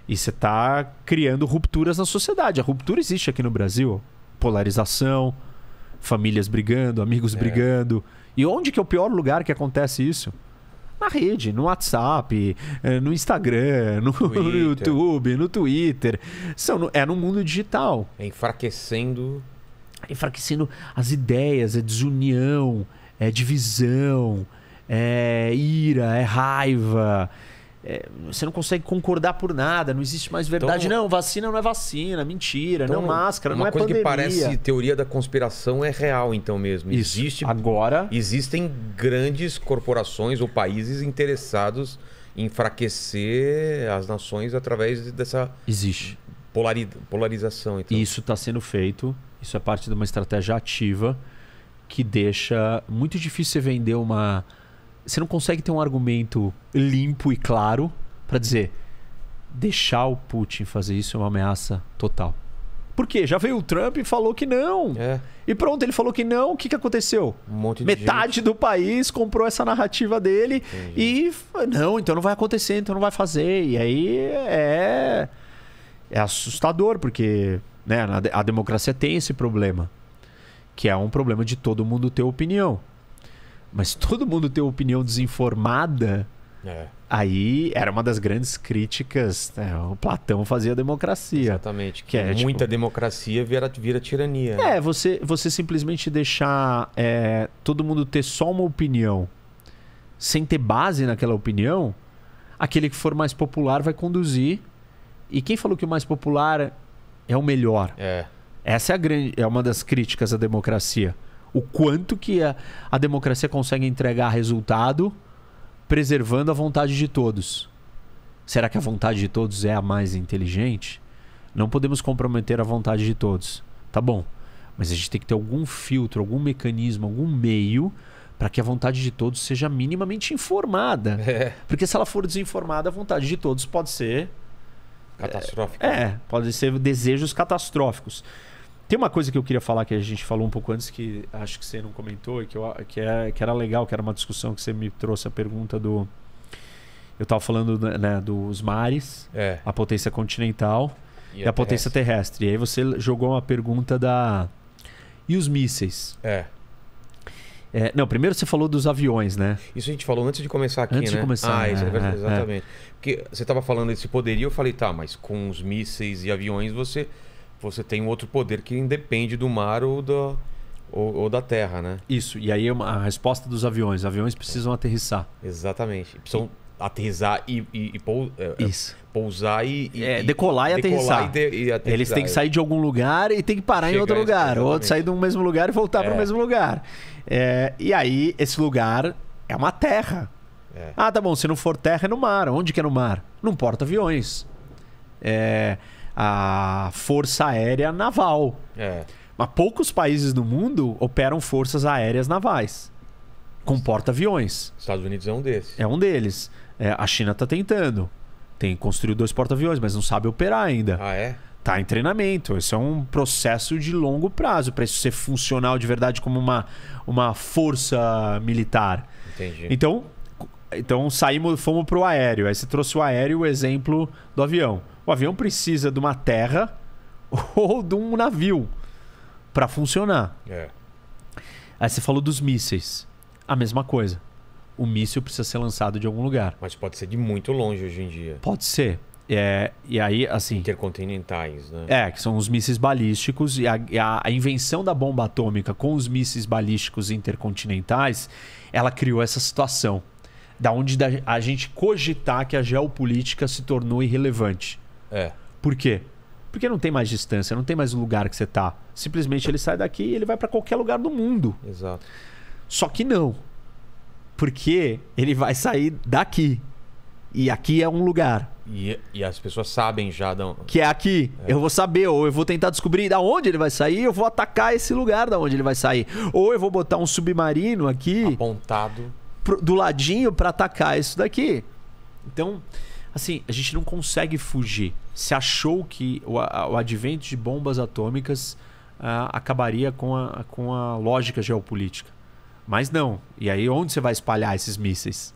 C: E você está criando rupturas na sociedade. A ruptura existe aqui no Brasil. Polarização, famílias brigando, amigos é. brigando. E onde que é o pior lugar que acontece isso? Na rede, no WhatsApp, eh, no Instagram, no, no YouTube, no Twitter. São, é no mundo digital.
A: É enfraquecendo.
C: É enfraquecendo as ideias, é desunião, é divisão, é ira, é raiva. É, você não consegue concordar por nada, não existe mais verdade. Então, não, vacina não é vacina, mentira, é então, não máscara, não é pandemia. Uma coisa que parece
A: teoria da conspiração é real, então mesmo. Isso. Existe agora. Existem grandes corporações ou países interessados em enfraquecer as nações através dessa existe polarização. Então. Isso está sendo feito. Isso é parte de uma estratégia ativa que deixa
C: muito difícil você vender uma você não consegue ter um argumento limpo e claro para dizer deixar o Putin fazer isso é uma ameaça total. Por quê? Já veio o Trump e falou que não. É. E pronto, ele falou que não. O que, que aconteceu? Um Metade gente. do país comprou essa narrativa dele Entendi. e não, então não vai acontecer, então não vai fazer. E aí é é assustador porque né, a democracia tem esse problema, que é um problema de todo mundo ter opinião. Mas todo mundo ter opinião desinformada. É. Aí era uma das grandes críticas. Né? O Platão fazia a democracia. Exatamente. Que, que é, tipo, muita tipo...
A: democracia vira, vira tirania. Né?
C: É, você, você simplesmente deixar é, todo mundo ter só uma opinião sem ter base naquela opinião, aquele que for mais popular vai conduzir. E quem falou que o mais popular é o melhor? É. Essa é, a grande, é uma das críticas à democracia o quanto que a, a democracia consegue entregar resultado preservando a vontade de todos. Será que a vontade de todos é a mais inteligente? Não podemos comprometer a vontade de todos. Tá bom, mas a gente tem que ter algum filtro, algum mecanismo, algum meio para que a vontade de todos seja minimamente informada. É. Porque se ela for desinformada, a vontade de todos pode ser catastrófica. É, é, pode ser desejos catastróficos. Tem uma coisa que eu queria falar que a gente falou um pouco antes que acho que você não comentou e que, eu, que, é, que era legal, que era uma discussão que você me trouxe a pergunta do. Eu estava falando né, né, dos mares, é. a potência continental e, e a, a potência terrestre. terrestre. E aí você jogou uma pergunta da. E os mísseis? É. É, não, primeiro você falou dos aviões, né?
A: Isso a gente falou antes de começar aqui, antes né? de começar. Ah, é é, é, é, exatamente. Porque você estava falando desse poderio, eu falei, tá, mas com os mísseis e aviões você você tem um outro poder que independe do mar ou da, ou, ou da terra, né? Isso. E aí é uma, a resposta dos aviões. Aviões precisam aterrissar. Exatamente. Precisam e... aterrissar e, e, e pou... É, é, Isso. pousar e, é, decolar e decolar aterrissar. De, aterrissar. Eles têm que é. sair
C: de algum lugar e têm que parar em outro lugar. Exatamente. Ou sair de um mesmo lugar e voltar é. para o mesmo lugar. É, e aí, esse lugar é uma terra. Ah, tá bom. Se não for terra, é no mar. Onde que é no mar? Num porta-aviões. É a Força Aérea Naval. É. Mas poucos países do mundo operam forças aéreas navais com porta-aviões. Estados Unidos é um desses. É um deles. É, a China está tentando. Tem construído dois porta-aviões, mas não sabe operar ainda. Ah, é? Tá em treinamento. Isso é um processo de longo prazo para isso ser funcional de verdade como uma, uma força militar. Entendi. Então, então saímos, fomos o aéreo. Aí você trouxe o aéreo, o exemplo do avião. O avião precisa de uma terra ou de um navio para funcionar. É. Aí você falou dos mísseis. A mesma coisa. O míssil precisa ser lançado de algum lugar. Mas pode ser de muito longe hoje em dia. Pode ser.
A: É, e aí, assim. Intercontinentais, né? É,
C: que são os mísseis balísticos. E a, a, a invenção da bomba atômica com os mísseis balísticos intercontinentais, ela criou essa situação. Da onde a gente cogitar que a geopolítica se tornou irrelevante. É. Por quê? Porque não tem mais distância, não tem mais o lugar que você tá. Simplesmente ele sai daqui e ele vai para qualquer lugar do mundo. Exato. Só que não. Porque ele vai sair daqui. E aqui é um lugar.
A: E, e as pessoas sabem já.
C: Que é aqui. É. Eu vou saber, ou eu vou tentar descobrir da onde ele vai sair, eu vou atacar esse lugar da onde ele vai sair. Ou eu vou botar um submarino aqui. Apontado. Pro, do ladinho para atacar isso daqui. Então, assim, a gente não consegue fugir. Se achou que o, o advento de bombas atômicas uh, acabaria com a, com a lógica geopolítica. Mas não. E aí, onde você vai espalhar esses mísseis?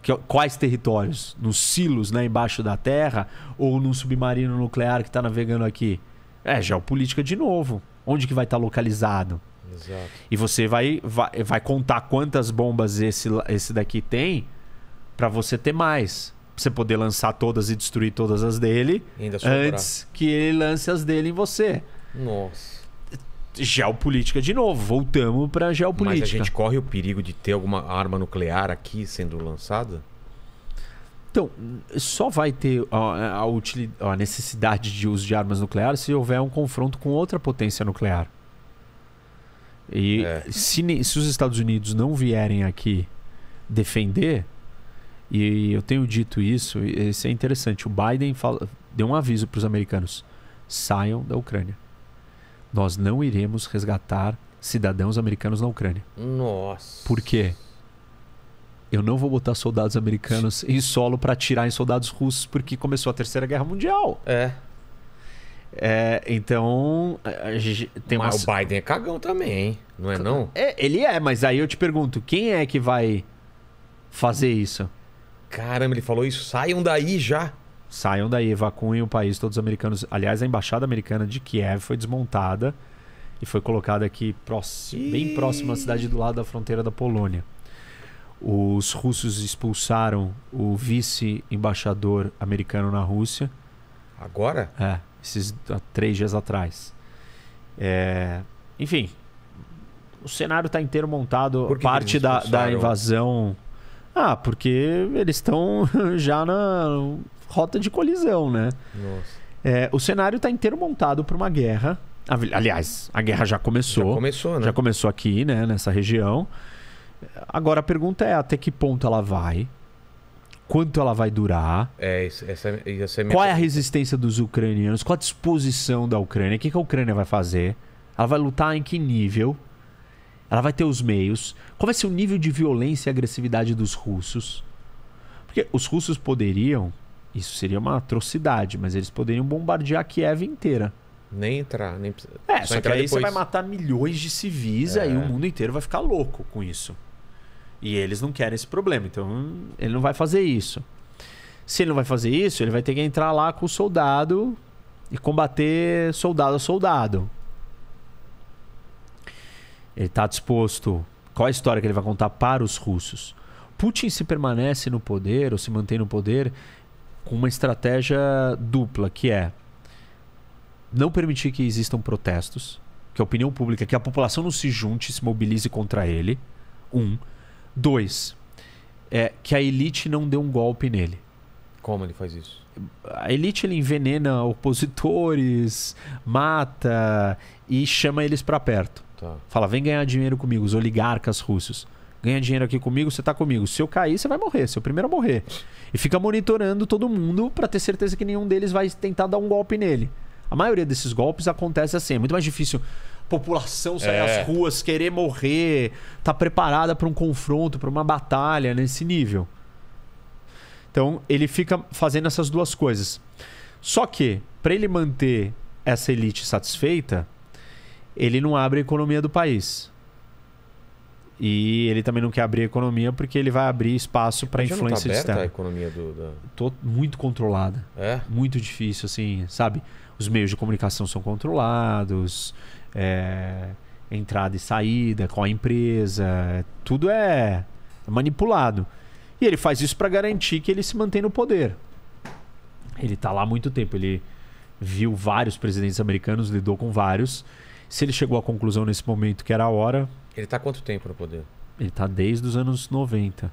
C: Que, quais territórios? Nos silos né, embaixo da terra? Ou num submarino nuclear que está navegando aqui? É geopolítica de novo. Onde que vai estar tá localizado? Exato. E você vai, vai, vai contar quantas bombas esse, esse daqui tem para você ter mais você poder lançar todas e destruir todas as dele antes que ele lance as dele em você. Nossa. Geopolítica de novo, voltamos para geopolítica. Mas a gente
A: corre o perigo de ter alguma arma nuclear aqui sendo lançada?
C: Então, só vai ter a, a, a, a necessidade de uso de armas nucleares se houver um confronto com outra potência nuclear. E é. se, se os Estados Unidos não vierem aqui defender, e eu tenho dito isso, e isso é interessante. O Biden fala, deu um aviso para os americanos: saiam da Ucrânia. Nós não iremos resgatar cidadãos americanos na Ucrânia.
A: Nossa.
C: Por quê? Eu não vou botar soldados americanos em solo para atirar em soldados russos porque começou a Terceira Guerra Mundial. É. É, então. Tem mas uma... o Biden é cagão também, hein? Não é não? É, ele é, mas aí eu te pergunto, quem é que vai fazer isso? Caramba, ele falou isso. Saiam daí já. Saiam daí, evacuem o país, todos os americanos. Aliás, a embaixada americana de Kiev foi desmontada e foi colocada aqui próximo, bem próximo à cidade do lado da fronteira da Polônia. Os russos expulsaram o vice-embaixador americano na Rússia. Agora? É, esses há três dias atrás. É, enfim, o cenário está inteiro montado. parte da, da invasão ah, porque eles estão já na rota de colisão, né? Nossa. É, o cenário está inteiro montado para uma guerra. Aliás, a guerra já começou. Já começou, né? Já começou aqui, né? Nessa região. É, agora a pergunta é até que ponto ela vai? Quanto ela vai durar?
A: É, isso, essa, essa é Qual é a
C: resistência dos ucranianos? Qual a disposição da Ucrânia? O que a Ucrânia vai fazer? Ela vai lutar em que nível? Ela vai ter os meios. Qual vai ser o nível de violência e agressividade dos russos? Porque os russos poderiam. Isso seria uma atrocidade, mas eles poderiam bombardear Kiev inteira. Nem entrar, nem precisa. É, só, só que aí depois. você vai matar milhões de civis é. e aí o mundo inteiro vai ficar louco com isso. E eles não querem esse problema, então ele não vai fazer isso. Se ele não vai fazer isso, ele vai ter que entrar lá com o soldado e combater soldado a soldado. Ele está disposto. Qual a história que ele vai contar para os russos? Putin se permanece no poder ou se mantém no poder com uma estratégia dupla, que é não permitir que existam protestos, que a opinião pública, que a população não se junte, se mobilize contra ele. Um. Dois, é que a elite não dê um golpe nele.
A: Como ele faz isso?
C: A elite ele envenena opositores, mata e chama eles para perto. Tá. Fala, vem ganhar dinheiro comigo, os oligarcas russos. Ganha dinheiro aqui comigo, você tá comigo. Se eu cair, você vai morrer, seu primeiro a morrer. E fica monitorando todo mundo para ter certeza que nenhum deles vai tentar dar um golpe nele. A maioria desses golpes acontece assim, é muito mais difícil população sair é. às ruas, querer morrer, tá preparada para um confronto, para uma batalha nesse nível. Então, ele fica fazendo essas duas coisas. Só que, para ele manter essa elite satisfeita, ele não abre a economia do país. E ele também não quer abrir a economia porque ele vai abrir espaço para tá influência tá externa. a
A: economia do,
C: do... Tô muito controlada. É? Muito difícil, assim, sabe? Os meios de comunicação são controlados, é... entrada e saída, qual a empresa, tudo é manipulado. E ele faz isso para garantir que ele se mantém no poder. Ele está lá há muito tempo, ele viu vários presidentes americanos, lidou com vários se ele chegou à conclusão nesse momento que era a hora.
A: Ele está quanto tempo no poder?
C: Ele está desde os anos 90.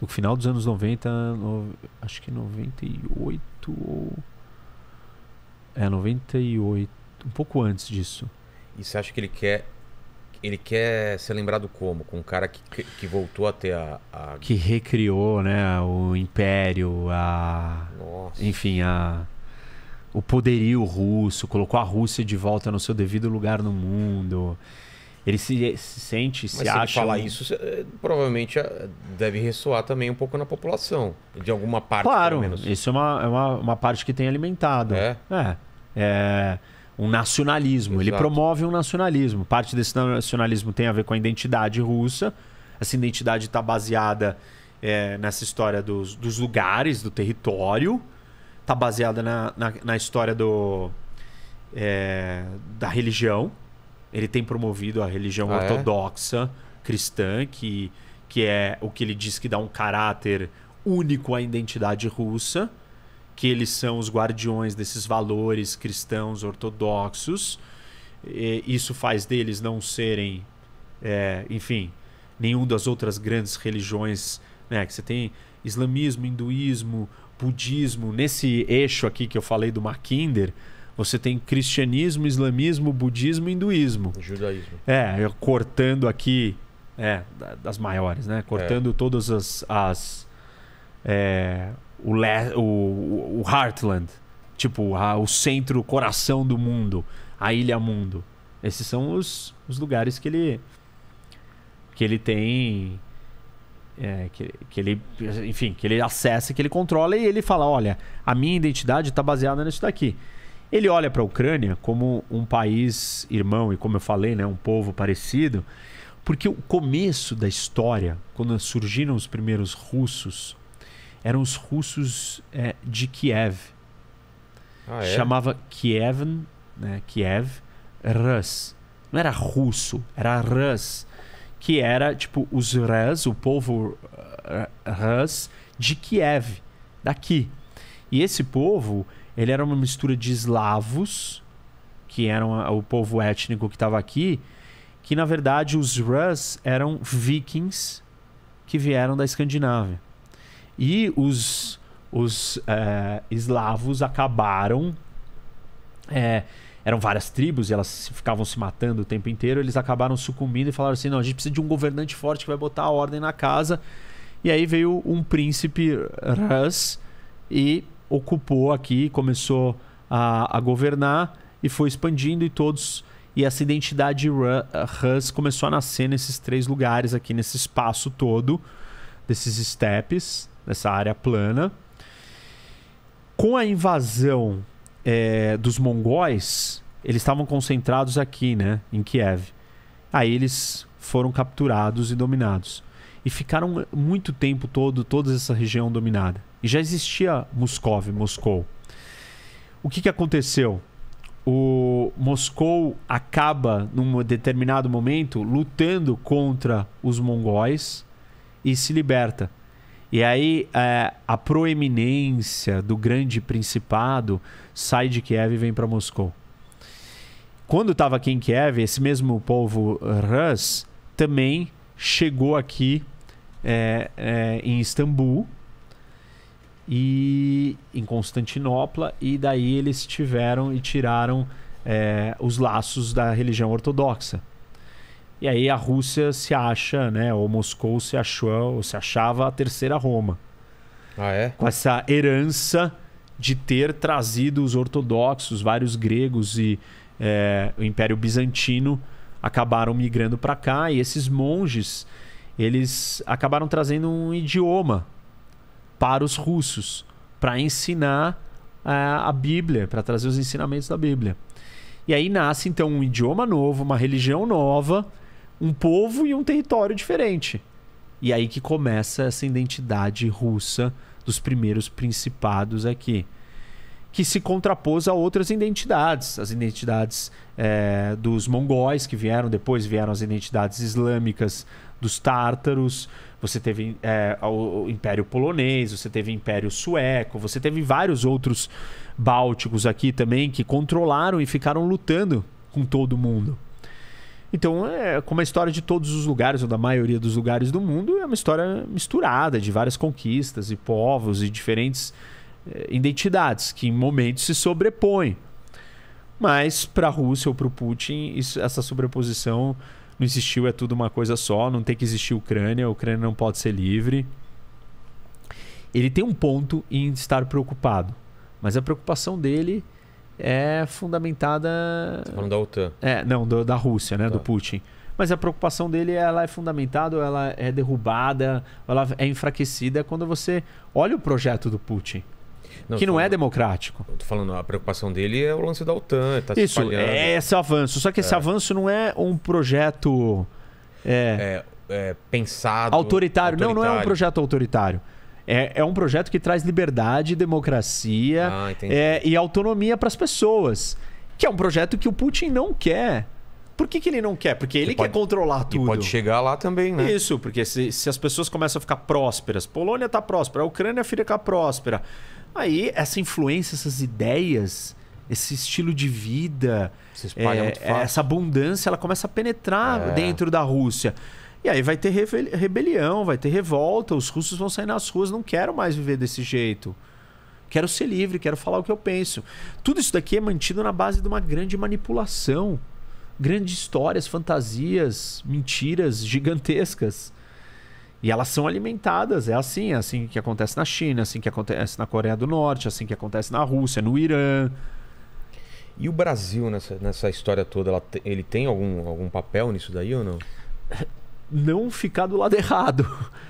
C: No final dos anos 90, no, acho que 98 ou. É, 98. Um pouco antes disso.
A: E você acha que ele quer. Ele quer ser lembrado como? Com um cara que, que voltou a ter a, a...
C: Que recriou, né? O Império, a. Nossa. Enfim, a o poderio russo, colocou a Rússia de volta no seu devido lugar no mundo. Ele se, se sente, se acha. Se ele falar isso,
A: eh, provavelmente eh, deve ressoar também um pouco na população, de alguma parte. Claro,
C: pelo menos. isso é uma, é uma, uma parte que tem alimentado. É. É. é um nacionalismo. Exato. Ele promove um nacionalismo. Parte desse nacionalismo tem a ver com a identidade russa. Essa identidade está baseada é, nessa história dos, dos lugares, do território tá baseada na, na, na história do, é, da religião. Ele tem promovido a religião ah, é? ortodoxa é? cristã, que, que é o que ele diz que dá um caráter único à identidade russa, que eles são os guardiões desses valores cristãos ortodoxos. E isso faz deles não serem, é, enfim, nenhum das outras grandes religiões né, que você tem islamismo, hinduísmo, budismo, nesse eixo aqui que eu falei do Mackinder, você tem cristianismo, islamismo, budismo e hinduísmo. Judaísmo. É, cortando aqui, é, das maiores, né? Cortando é. todas as. as é, o, le, o, o Heartland, tipo, a, o centro, o coração do mundo, a ilha mundo. Esses são os, os lugares que ele. que ele tem é, que, que ele, enfim, que ele acessa, que ele controla e ele fala, olha, a minha identidade está baseada nisso daqui. Ele olha para a Ucrânia como um país irmão e como eu falei, né, um povo parecido, porque o começo da história, quando surgiram os primeiros russos, eram os russos é, de Kiev. Ah, é? Chamava Kievan, né, Kiev, Rus. Não era russo, era Rus que era, tipo, os Rus, o povo eh, Rus de Kiev, daqui. E esse povo, ele era uma mistura de eslavos, que eram o povo étnico que estava aqui, que na verdade os Rus eram vikings que vieram da Escandinávia. E os, os é, eslavos acabaram é, eram várias tribos e elas ficavam se matando o tempo inteiro, eles acabaram sucumbindo e falaram assim: não, a gente precisa de um governante forte que vai botar a ordem na casa. E aí veio um príncipe Rus e ocupou aqui, começou a, a governar e foi expandindo e todos. E essa identidade Rus começou a nascer nesses três lugares aqui, nesse espaço todo, desses estepes, nessa área plana. Com a invasão é, dos mongóis, eles estavam concentrados aqui, né, em Kiev. Aí eles foram capturados e dominados. E ficaram muito tempo todo, toda essa região dominada. E já existia Moscou, Moscou. O que, que aconteceu? O Moscou acaba, num determinado momento, lutando contra os mongóis e se liberta. E aí é, a proeminência do grande principado sai de Kiev e vem para Moscou. Quando estava aqui em Kiev, esse mesmo povo Rus também chegou aqui é, é, em Istambul e em Constantinopla e daí eles tiveram e tiraram é, os laços da religião ortodoxa. E aí a Rússia se acha, né? Ou Moscou se achou, ou se achava a terceira Roma. Ah, é? Com essa herança de ter trazido os ortodoxos, vários gregos e é, o Império Bizantino acabaram migrando para cá e esses monges eles acabaram trazendo um idioma para os russos para ensinar é, a Bíblia, para trazer os ensinamentos da Bíblia. E aí nasce então um idioma novo, uma religião nova um povo e um território diferente. E aí que começa essa identidade russa dos primeiros principados aqui, que se contrapôs a outras identidades, as identidades é, dos mongóis que vieram depois, vieram as identidades islâmicas dos tártaros, você teve é, o, Império Polonês, você teve o Império Sueco, você teve vários outros bálticos aqui também que controlaram e ficaram lutando com todo mundo. Então, é como a história de todos os lugares, ou da maioria dos lugares do mundo, é uma história misturada de várias conquistas e povos e diferentes eh, identidades que em momentos se sobrepõem. Mas para a Rússia ou para o Putin, isso, essa sobreposição não existiu, é tudo uma coisa só, não tem que existir Ucrânia, a Ucrânia não pode ser livre. Ele tem um ponto em estar preocupado, mas a preocupação dele é fundamentada. Você falando da OTAN. É, não, do, da Rússia, né? Tá. Do Putin. Mas a preocupação dele é, ela é fundamentada, ela é derrubada, ela é enfraquecida quando você olha o projeto do Putin. Não, que não falando, é democrático.
A: Tô falando, a preocupação dele é o lance da OTAN, tá Isso, é esse avanço. Só que esse é.
C: avanço não é um projeto. É, é,
A: é pensado. Autoritário. autoritário. Não, não é um projeto
C: autoritário. É, é um projeto que traz liberdade, democracia ah, é,
A: e autonomia
C: para as pessoas. Que é um projeto que o Putin não quer. Por que, que ele não quer? Porque ele quer pode, controlar
A: tudo. E pode chegar lá também,
C: né? Isso, porque se, se as pessoas começam a ficar prósperas, Polônia está próspera, a Ucrânia fica tá próspera. Aí essa influência, essas ideias, esse estilo de vida, é, essa abundância, ela começa a penetrar é. dentro da Rússia. E aí vai ter rebelião, vai ter revolta, os russos vão sair nas ruas, não quero mais viver desse jeito. Quero ser livre, quero falar o que eu penso. Tudo isso daqui é mantido na base de uma grande manipulação. Grandes histórias, fantasias, mentiras gigantescas. E elas são alimentadas, é assim, é assim que acontece na China, é assim que acontece na
A: Coreia do Norte, é assim que acontece na Rússia, no Irã. E o Brasil nessa, nessa história toda, te, ele tem algum, algum papel nisso daí ou não? não ficar do lado errado.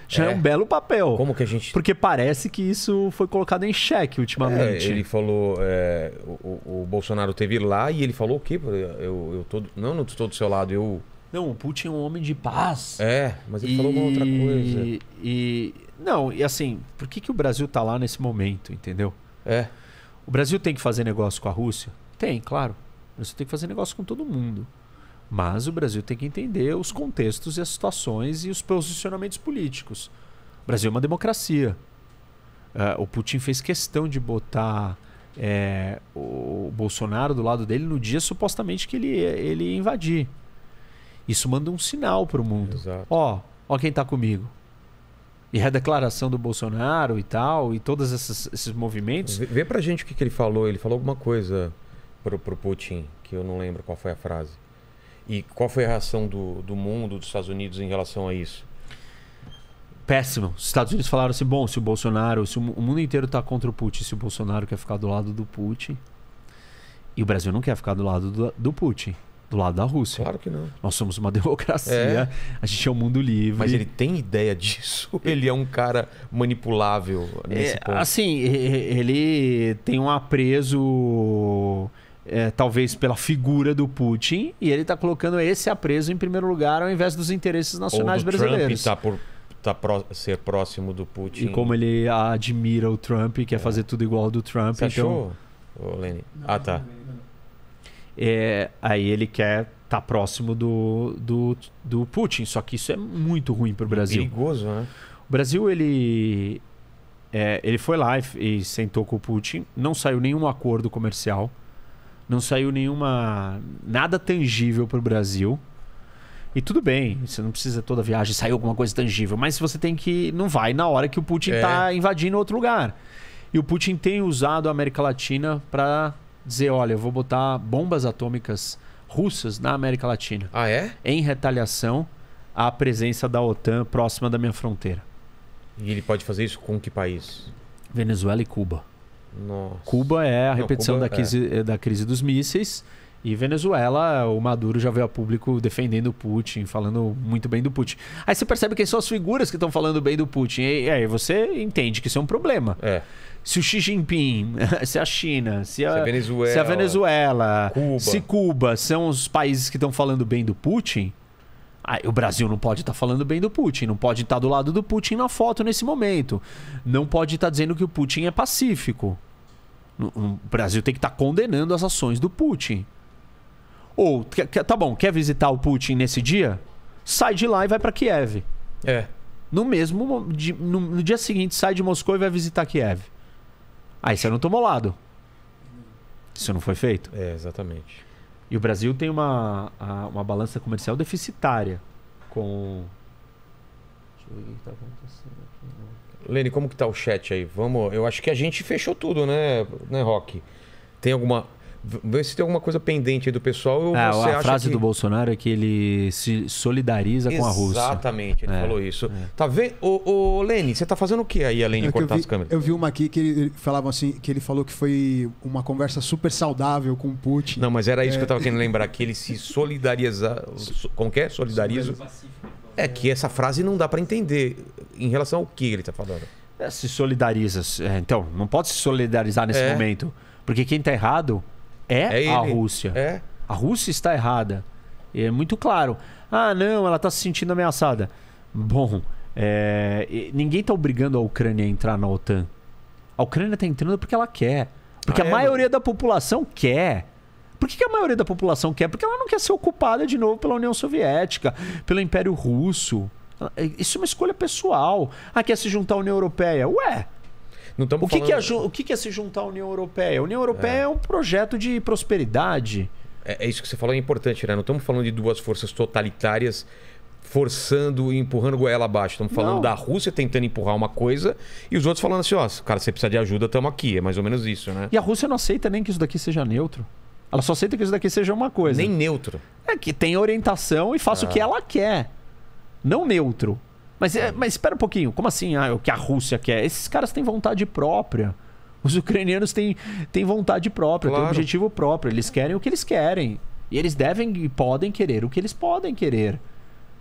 A: Já é. é. um belo papel. Como que a gente. Porque parece que isso foi colocado
C: em xeque ultimamente. É, ele
A: falou. É, o, o, Bolsonaro teve lá e ele falou o quê? Eu, eu tô, não, não estou do seu lado, eu.
C: Não, o Putin é um homem de paz. É, mas ele e... falou uma outra coisa. E. Não, e assim, por que, que o Brasil tá lá nesse momento, entendeu? É. O Brasil tem que fazer negócio com a Rússia? Tem, claro. O Brasil tem que fazer negócio com todo mundo. Mas o Brasil tem que entender os contextos e as situações e os posicionamentos políticos. O Brasil é uma democracia. Uh, o Putin fez questão de botar é, o Bolsonaro do lado dele no dia supostamente que ele, ele invadir. Isso manda um sinal para o mundo. Ó, ó quem está comigo. E a declaração do Bolsonaro e tal, e todos esses,
A: esses movimentos. Vê, vê pra gente o que, que ele falou. Ele falou alguma coisa para pro Putin, que eu não lembro qual foi a frase. E qual foi a reação do, do mundo, dos Estados Unidos em relação a isso? Péssimo. Os Estados Unidos falaram assim: bom, se o Bolsonaro, se o mundo inteiro está
C: contra o Putin, se o Bolsonaro quer ficar do lado do Putin, e o Brasil não quer ficar do lado do, do Putin do lado da Rússia. Claro que não. Nós somos uma democracia, é. a gente é um mundo livre. Mas ele
A: tem ideia disso? Ele é um cara manipulável nesse é, ponto? Assim,
C: ele tem um apreço é, talvez pela figura do Putin, e ele está colocando esse apreço em primeiro lugar ao invés dos interesses nacionais Ou do brasileiros.
A: Trump tá por tá ser próximo do Putin. E como
C: ele admira o Trump e quer é. fazer tudo igual ao do Trump. Você então...
A: achou, Lenny? Ah, tá. É,
C: aí ele quer estar tá próximo do, do, do Putin, só que isso é muito
A: ruim para o Brasil. Perigoso, né?
C: O Brasil, ele, é, ele foi lá e, e sentou com o Putin, não saiu nenhum acordo comercial. Não saiu nenhuma. nada tangível para o Brasil. E tudo bem, você não precisa toda viagem sair alguma coisa tangível, mas você tem que. Não vai na hora que o Putin está é. Tá invadindo outro lugar. E o Putin tem usado a América Latina para dizer: olha, eu vou botar bombas atômicas russas na América Latina. Ah, é? Em retaliação à presença da OTAN próxima da minha fronteira. E ele pode fazer isso com que país? Venezuela e Cuba. Nossa. Cuba é a repetição Não, da, crise, é. Eh, da crise dos mísseis. E Venezuela, o Maduro já veio a público defendendo o Putin, falando muito bem do Putin. Aí você percebe que são as figuras que estão falando bem do Putin. E aí você entende que isso é um problema. É. Se o Xi Jinping, se a China, se a, se a Venezuela, se, a Venezuela, Cuba. se Cuba são os países que estão falando bem do Putin, ah, o Brasil não pode estar tá falando bem do Putin, não pode estar tá do lado do Putin na foto nesse momento, não pode estar tá dizendo que o Putin é pacífico. O Brasil tem que estar tá condenando as ações do Putin. Ou, tá bom, quer visitar o Putin nesse dia? Sai de lá e vai para Kiev. É. No mesmo no, dia seguinte sai de Moscou e vai visitar Kiev. Aí você não tomou lado. Isso não foi feito.
A: É, exatamente.
C: E o Brasil tem uma, uma balança comercial deficitária com. Deixa eu ver o que está acontecendo aqui.
A: Lene, como que tá o chat aí? Vamos. Eu acho que a gente fechou tudo, né, né Rock? Tem alguma. Vê se tem alguma coisa pendente aí do pessoal. Ou é, a frase que... do
C: Bolsonaro é que ele se solidariza Exatamente, com a Rússia. Exatamente, ele é, falou isso.
A: É. Tá vendo? Ô, ô você tá fazendo o que aí, além de é cortar vi, as câmeras? Eu
B: vi uma aqui que ele falava assim, que ele falou que foi uma conversa super saudável com o Putin. Não, mas era isso que eu é. tava
A: querendo lembrar, que ele se solidariza. com que é? Solidariza. É que essa frase não dá para entender em relação ao que ele tá falando.
C: É, se solidariza. então, não pode se solidarizar nesse momento. Porque quem tá errado é, é a Rússia. É. A Rússia está errada. É muito claro. Ah, não, ela está se sentindo ameaçada. Bom, é... ninguém está obrigando a Ucrânia a entrar na OTAN. A Ucrânia está entrando porque ela quer. Porque ah, a é? maioria da população quer. Por que, a maioria da população quer? Porque ela não quer ser ocupada de novo pela União Soviética, pelo Império Russo. Isso é uma escolha pessoal. Ah, quer se juntar à União Europeia. Ué, não estamos o que, falando... que é, o que é se juntar à União Europeia? A União Europeia é, é
A: um projeto de prosperidade. É, é, isso que você falou, é importante, né? Não estamos falando de duas forças totalitárias forçando e empurrando goela abaixo. Estamos falando Não. da Rússia tentando empurrar uma coisa e os outros falando assim, ó, oh, cara, você precisa de ajuda, estamos aqui. É mais ou menos isso, né?
C: E a Rússia não aceita nem que isso daqui seja neutro. Ela só aceita que isso daqui seja uma coisa. Nem neutro. É que tem orientação e faça ah. o que é. ela quer. Não neutro. Mas, é, mas espera um pouquinho, como assim ah, o que a Rússia quer? Esses caras têm vontade própria. Os ucranianos têm, têm vontade própria, claro. têm um objetivo próprio. Eles querem o que eles querem. E eles devem e podem querer o que eles podem querer.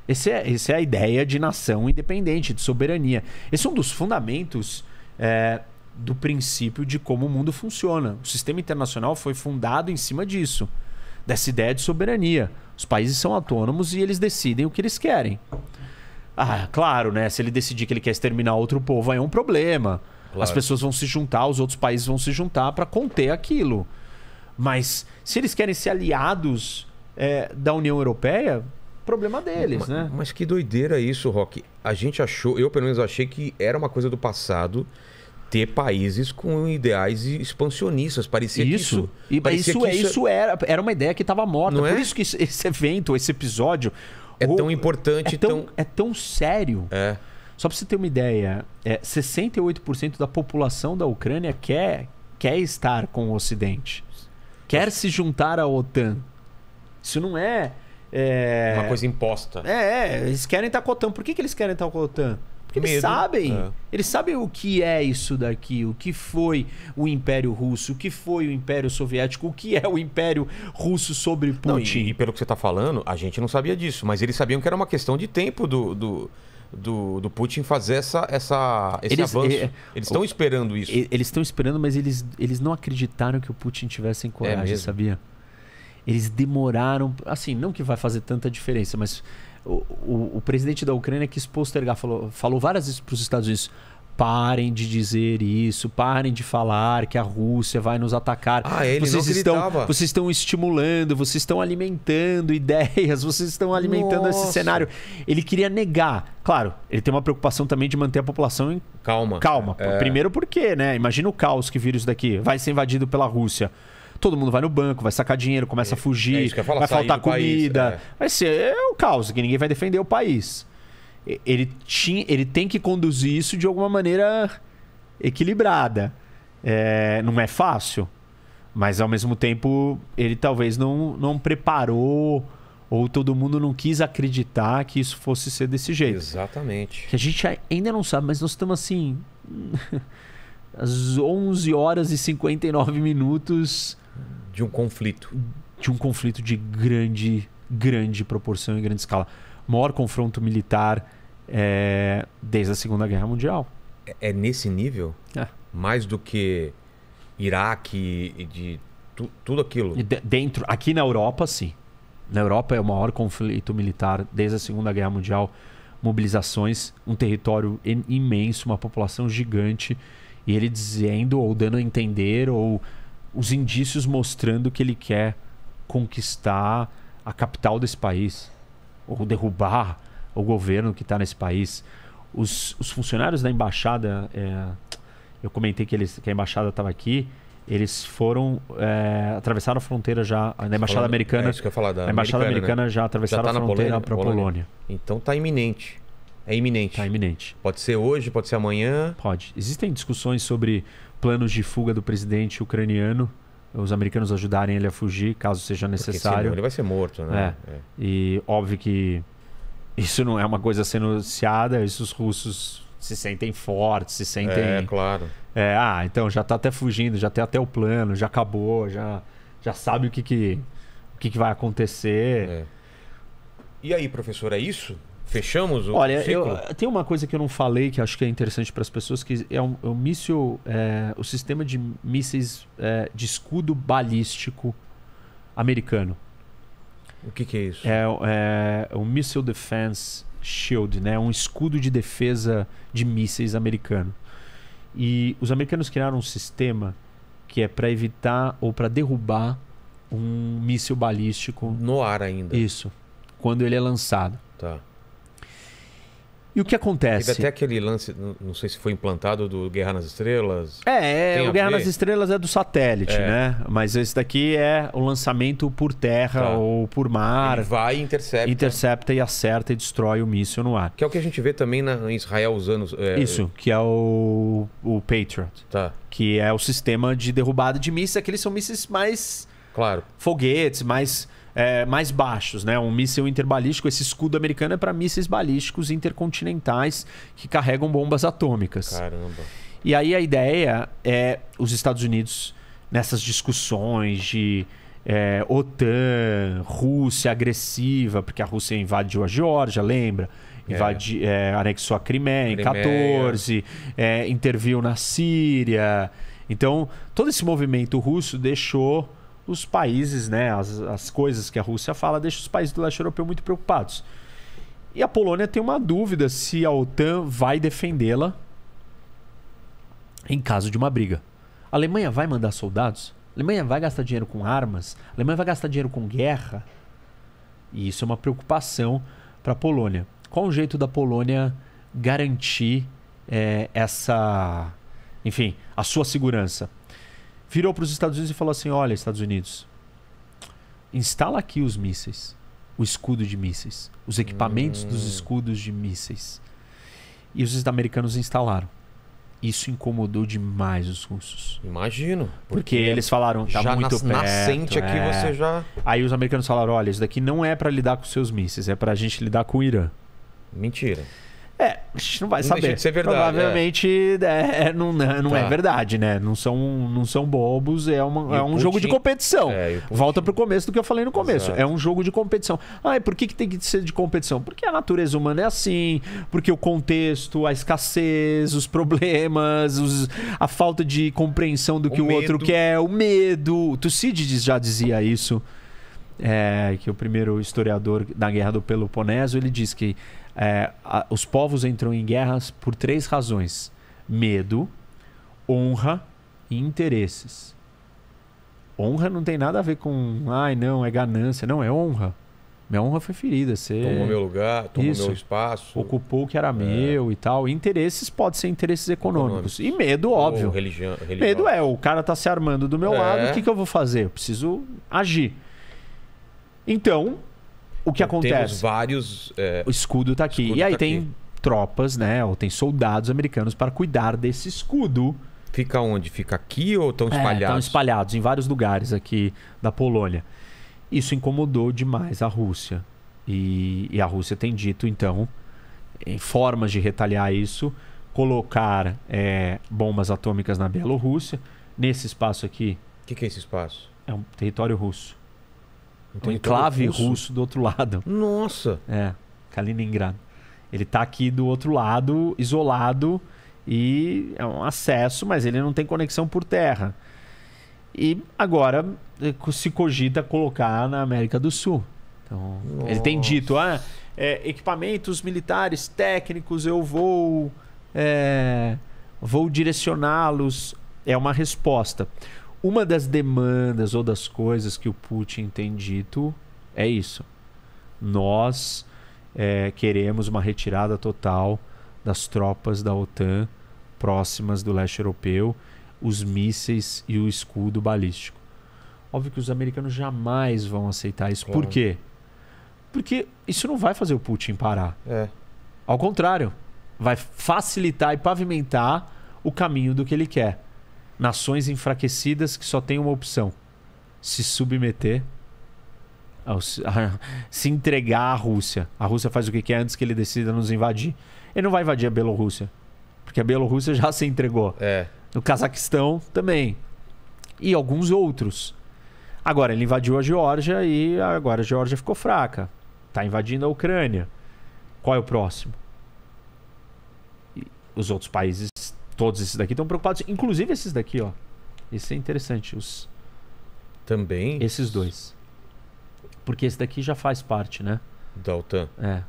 C: essa é, essa é a ideia de nação independente, de soberania. Esse é um dos fundamentos é, do princípio de como o mundo funciona. O sistema internacional foi fundado em cima disso dessa ideia de soberania. Os países são autônomos e eles decidem o que eles querem. Ah, claro, né? Se ele decidir que ele quer exterminar outro povo, aí é um problema. Claro. As pessoas vão se juntar, os outros países vão se juntar para conter aquilo. Mas se eles querem ser aliados
A: é, da União Europeia,
C: problema deles, mas, né?
A: Mas que doideira isso, Rock. A gente achou, eu pelo menos achei que era uma coisa do passado ter países com ideais expansionistas. Parecia isso. que isso. E, parecia isso, que é, isso, é, isso era, era uma ideia que estava morta. Não Por é? isso que esse evento, esse episódio, é tão importante. É tão, tão... É tão
C: sério. É. Só para você ter uma ideia, é, 68% da população da Ucrânia quer, quer estar com o Ocidente. Quer se juntar à OTAN. Isso não é. é... Uma coisa imposta. É, é, eles querem estar com a OTAN. Por que, que eles querem estar com a OTAN? Porque Medo. eles sabem. É. Eles sabem o que é isso daqui, o que foi
A: o Império Russo, o que foi o Império Soviético, o que é o Império Russo sobre Putin. Não, e, e, pelo que você está falando, a gente não sabia disso, mas eles sabiam que era uma questão de tempo do, do do, do Putin fazer essa, essa, esse eles, avanço. É, eles estão esperando isso. Eles estão
C: esperando, mas eles, eles não acreditaram que o Putin tivesse coragem, é sabia? Eles demoraram. Assim, não que vai fazer tanta diferença, mas o, o, presidente da Ucrânia quis postergar, falou, falou várias vezes para os Estados Unidos: parem de dizer isso, parem de falar que a Rússia vai nos atacar. Ah, ele vocês não estão, vocês estão estimulando, vocês estão alimentando ideias, vocês estão alimentando Nossa. esse cenário. Ele queria negar. Claro, ele tem uma preocupação também de manter a população em calma. Calma. É. Primeiro porque, né? Imagina o caos que vira isso daqui. Vai ser invadido pela Rússia todo mundo vai no banco, vai sacar dinheiro, começa é, a fugir, é falo, vai faltar comida. País, é. vai ser é um caos, que ninguém vai defender o país. Ele, tinha, ele tem que conduzir isso de alguma maneira equilibrada. É, não é fácil, mas ao mesmo tempo ele talvez não, não preparou ou todo mundo não quis acreditar que isso fosse ser desse jeito. Exatamente. Que a gente ainda não sabe, mas nós estamos assim às 11 horas e 59 minutos
A: de um conflito. De um conflito
C: de grande, grande proporção e grande escala. Maior confronto militar é, desde a Segunda
A: Guerra Mundial. É, é nesse nível? É. Mais do que Iraque e de tu, tudo aquilo? De, dentro, aqui na Europa,
C: sim. Na Europa é o maior conflito militar desde a Segunda Guerra Mundial. Mobilizações, um território imenso, uma população gigante. E ele dizendo ou dando a entender ou os indícios mostrando que ele quer conquistar a capital desse país ou derrubar o governo que está nesse país. Os, os, funcionários da embaixada, é, eu comentei que, eles, que a embaixada estava aqui, eles foram é, atravessaram a fronteira já na embaixada é americana. É isso que eu ia falar da a embaixada americana, né? americana né? já atravessaram já tá a fronteira para a Polônia. Polônia.
A: Então está iminente. É iminente. Está iminente. Pode ser hoje, pode ser amanhã. Pode. Existem discussões sobre planos
C: de fuga do presidente ucraniano os americanos ajudarem ele a fugir, caso seja necessário. Senão ele vai ser morto, né? É. É. E óbvio que isso não é uma coisa sendo anunciada, isso os russos se sentem fortes, se sentem. É, claro. É, ah, então já está até fugindo, já tem até o plano, já acabou, já, já sabe o que, que, o que, que vai acontecer. É.
A: E aí, professor, é isso? Fechamos o Olha, ciclo? Olha,
C: tem uma coisa que eu não falei que acho que é interessante para as pessoas, que é um, é um míssil, é, o sistema de mísseis é, de escudo balístico americano.
A: O que, que é isso?
C: É, é um Missile Defense Shield, né? um escudo de defesa de mísseis americano. E os americanos criaram um sistema que é para evitar ou para derrubar um míssil balístico. No ar ainda. Isso. Quando ele é lançado. Tá. E o que acontece? Teve até
A: aquele lance, não sei se foi implantado, do Guerra nas Estrelas. É, é o Guerra ver? nas
C: Estrelas é do satélite, é. né? Mas esse daqui é o lançamento por terra tá. ou por mar. Ele vai e intercepta. Intercepta e acerta e destrói o míssil no ar. Que
A: é o que a gente vê também na, em Israel usando... É... Isso,
C: que é o, o Patriot. Tá. Que é o sistema de derrubada de mísseis. Aqueles são mísseis mais... Claro. Foguetes, mais é, mais baixos, né? Um míssil interbalístico, esse escudo americano é para mísseis balísticos intercontinentais que carregam bombas atômicas. Caramba. E aí a ideia é os Estados Unidos nessas discussões de é, OTAN, Rússia agressiva, porque a Rússia invadiu a Geórgia, lembra? É. Invadi, é. É, anexou a Crimeia, em 14, é, interviu na Síria. Então, todo esse movimento russo deixou os países, né, as, as coisas que a Rússia fala, deixa os países do leste europeu muito preocupados. E a Polônia tem uma dúvida se a OTAN vai defendê-la em caso de uma briga. A Alemanha vai mandar soldados? A Alemanha vai gastar dinheiro com armas? A Alemanha vai gastar dinheiro com guerra? E isso é uma preocupação para a Polônia. Qual o jeito da Polônia garantir é, essa, enfim, a sua segurança? virou para os Estados Unidos e falou assim: olha, Estados Unidos, instala aqui os mísseis, o escudo de mísseis, os equipamentos hum. dos escudos de mísseis. E os americanos instalaram. Isso incomodou demais os russos. Imagino. Porque, porque eles falaram, tá já muito nas, perto. Nascente é. aqui você já. Aí os americanos falaram, olha, isso daqui não é para lidar com seus mísseis, é para a gente lidar com o Irã. Mentira. É, a gente não vai não saber. De ser verdade, Provavelmente é. É, não, né, não é tá. é verdade, né? Não são, não são bobos, é, uma, é um Putin... jogo de competição. É, Volta pro começo do que eu falei no começo. Exato. É um jogo de competição. Ah, e por que, que tem que ser de competição? Porque a natureza humana é assim, porque o contexto, a escassez, os problemas, os, a falta de compreensão do que o, o outro quer, o medo. Tucídides já dizia isso. É, que o primeiro historiador da Guerra do Peloponeso, ele diz que é, a, os povos entram em guerras por três razões: medo, honra e interesses. Honra não tem nada a ver com, ai não, é ganância. Não, é honra. Minha honra foi ferida. Você... Tomou meu lugar, tomou Isso. meu
A: espaço. Ocupou
C: o que era é. meu e tal. Interesses pode ser interesses econômicos. E medo, óbvio.
A: religião. Medo
C: é, o cara tá se armando do meu é. lado, o que, que eu vou fazer? Eu preciso agir. Então, o que então, acontece? Temos
A: vários. É... O escudo tá aqui. Escudo e aí tá tem aqui.
C: tropas, né? Ou tem soldados americanos para cuidar desse escudo. Fica onde? Fica aqui ou estão é, espalhados? Estão é, espalhados em vários lugares aqui da Polônia. Isso incomodou demais a Rússia. E, e a Rússia tem dito, então, em formas de retaliar isso, colocar é, bombas atômicas na Bielorrússia. Nesse espaço aqui. O que, que é esse espaço? É um território russo. Então um enclave russo? russo do outro lado. Nossa! É, Kaliningrado. Ele está aqui do outro lado, isolado, e é um acesso, mas ele não tem conexão por terra. E agora eh, se cogita colocar na América do Sul. Então, ele tem dito, ah, é, equipamentos militares, técnicos, eu vou, é, vou direcioná-los. É uma resposta uma das demandas ou das coisas que o Putin tem dito é isso. Nós é, queremos uma retirada total das tropas da OTAN próximas do leste europeu, os mísseis e o escudo balístico. Óbvio que os americanos jamais vão aceitar isso. Claro. Por quê? Porque isso não vai fazer o Putin parar. É. Ao contrário, vai facilitar e pavimentar o caminho do que ele quer. Nações enfraquecidas que só têm uma opção: se submeter, ao, a, se entregar à Rússia. A Rússia faz o que quer antes que ele decida nos invadir. Ele não vai invadir a Bielorrússia, porque a Bielorrússia já se entregou. É. O Cazaquistão também. E alguns outros. Agora, ele invadiu a Geórgia e agora a Geórgia ficou fraca. Está invadindo a Ucrânia. Qual é o próximo? os outros países todos esses daqui estão preocupados. Inclusive esses daqui, ó. Isso é interessante. Os... Também? Esses dois. Porque esse daqui já faz parte, né? Da OTAN. É.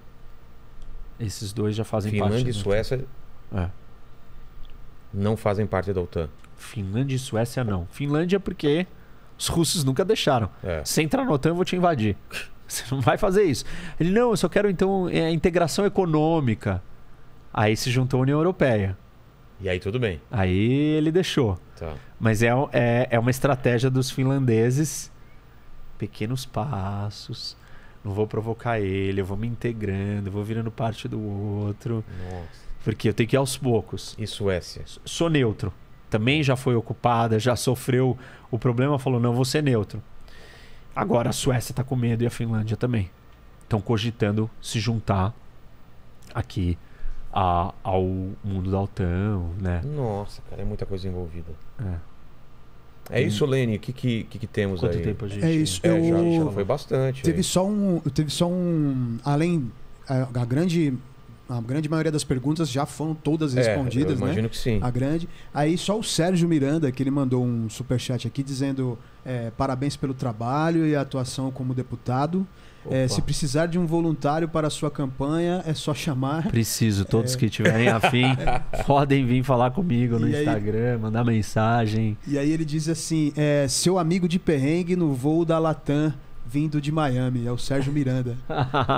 C: Esses dois já fazem Finlândia parte. Finlândia e Suécia. É. Não fazem parte da OTAN. Finlândia e Suécia não. Finlândia porque os russos nunca deixaram. É. Se entrar na OTAN, eu vou te invadir. Você não vai fazer isso. Ele, não, eu só quero então é, a integração econômica. Aí se juntou a União Europeia. E aí tudo bem. Aí ele deixou. Tá. Mas é, é, é uma estratégia dos finlandeses. Pequenos passos. Não vou provocar ele, eu vou me integrando, eu vou virando parte do outro. Nossa. Porque eu tenho que ir aos poucos. E Suécia? Sou neutro. Também já foi ocupada, já sofreu o problema, falou: não, vou ser neutro. Agora a Suécia está com medo e a Finlândia também. Estão cogitando se juntar aqui
A: a, ao mundo da Altão, né? Nossa, cara, é muita coisa envolvida. É. é isso, Lene? O que, que, que, que temos Quanto aí? tempo a gente... É isso. É, eu... já, já foi bastante. Teve aí. É. só
B: um... Teve só um... Além... a, grande a grande maioria das perguntas já foram todas é, respondidas, né? imagino que sim. A grande. Aí só o Sérgio Miranda, que ele mandou um super chat aqui dizendo é, parabéns pelo trabalho e atuação como deputado. É, se precisar de um voluntário para a sua campanha, é só chamar. Preciso, todos é... que tiverem afim
C: é. podem vir falar comigo no e Instagram, aí... mandar mensagem.
B: E aí ele diz assim: é, seu amigo de perrengue no voo da Latam vindo de Miami, é o Sérgio Miranda.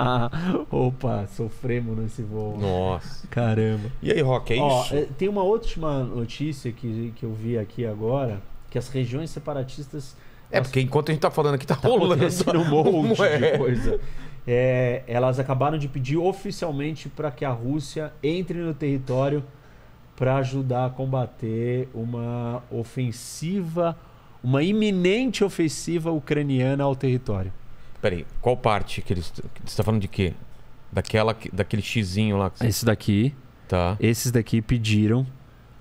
B: Opa, sofremos nesse voo.
A: Nossa. Caramba. E aí, Rock, é Ó, isso? É,
C: tem uma última notícia que, que eu vi aqui agora, que as regiões separatistas
A: é porque enquanto a gente está falando
C: aqui, está tá rolando um monte é. de coisa. É, elas acabaram de pedir oficialmente para que a Rússia entre no território para ajudar a combater uma ofensiva, uma iminente ofensiva ucraniana ao território.
A: Peraí, qual parte que eles. Você está falando de quê? Daquela, daquele xizinho lá. Você... Esse daqui. Tá. Esses daqui pediram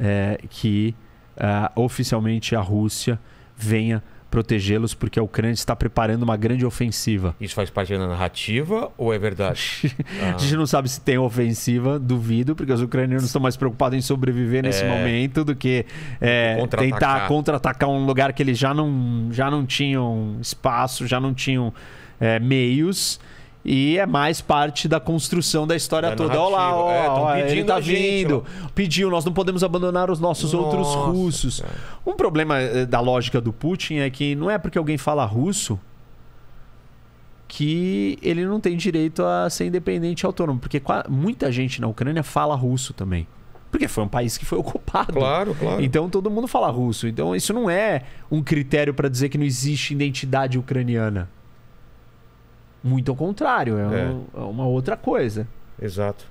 A: é, que uh, oficialmente
C: a Rússia venha protegê-los porque a Ucrânia está preparando uma grande ofensiva.
A: Isso faz parte da narrativa ou é verdade? a gente
C: não sabe se tem ofensiva, duvido, porque os ucranianos estão mais preocupados em sobreviver nesse é... momento do que é, contra tentar contra-atacar um lugar que eles já não, já não tinham espaço, já não tinham é, meios. E é mais parte da construção da história toda. Olha lá, ó, é, ó, ele tá gente, vindo. Ó. Pediu, nós não podemos abandonar os nossos Nossa, outros russos. Cara. Um problema eh, da lógica do Putin é que não é porque alguém fala russo que ele não tem direito a ser independente e autônomo. Porque muita gente na Ucrânia fala russo também. Porque foi um país que foi ocupado. Claro, claro. Então todo mundo fala russo. Então isso não é um critério para dizer que não existe identidade ucraniana. Muito ao contrário, é, é. Um, é uma outra coisa. Exato.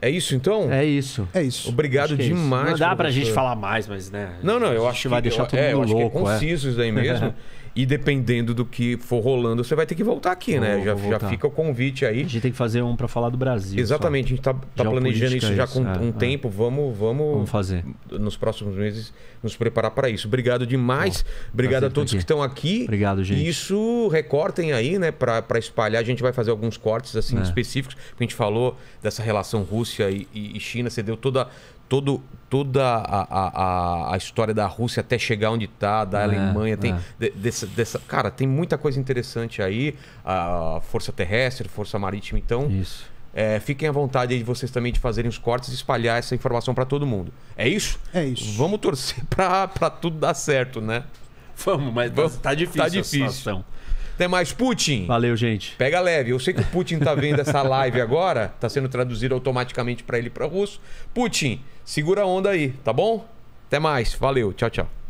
A: É isso então? É isso. É isso. Obrigado é demais. Isso. Não dá pra gente falar
C: mais, mas né. Não, não, eu é, acho que vai deixar todo mundo eu, é, louco. que é conciso isso aí mesmo.
A: E dependendo do que for rolando, você vai ter que voltar aqui, né? já, já fica o convite aí. A gente tem que fazer um para falar do Brasil. Exatamente, só. a gente está tá planejando isso já com é, um é. tempo. É. Vamos, vamos, vamos fazer. Nos próximos meses nos preparar para isso. Obrigado demais. Bom, Obrigado a todos que estão aqui. Obrigado, gente. Isso recortem aí, né? Para espalhar. A gente vai fazer alguns cortes assim é. específicos. A gente falou dessa relação Rússia e, e China. Você deu toda todo, toda a, a, a, história da Rússia até chegar onde está, da é, Alemanha. Tem, é. de, dessa, dessa, cara, tem muita coisa interessante aí. A força terrestre, força marítima. Então, é, fiquem à vontade aí de vocês também de fazerem os cortes e espalhar essa informação para todo mundo. É isso? É isso. Vamos torcer para tudo dar certo, né? Vamos, mas Vamos, tá difícil. Tá difícil. Até mais, Putin. Valeu, gente. Pega leve. Eu sei que o Putin tá vendo essa live agora, tá sendo traduzido automaticamente para ele para russo. Putin, segura a onda aí, tá bom? Até mais. Valeu. Tchau, tchau.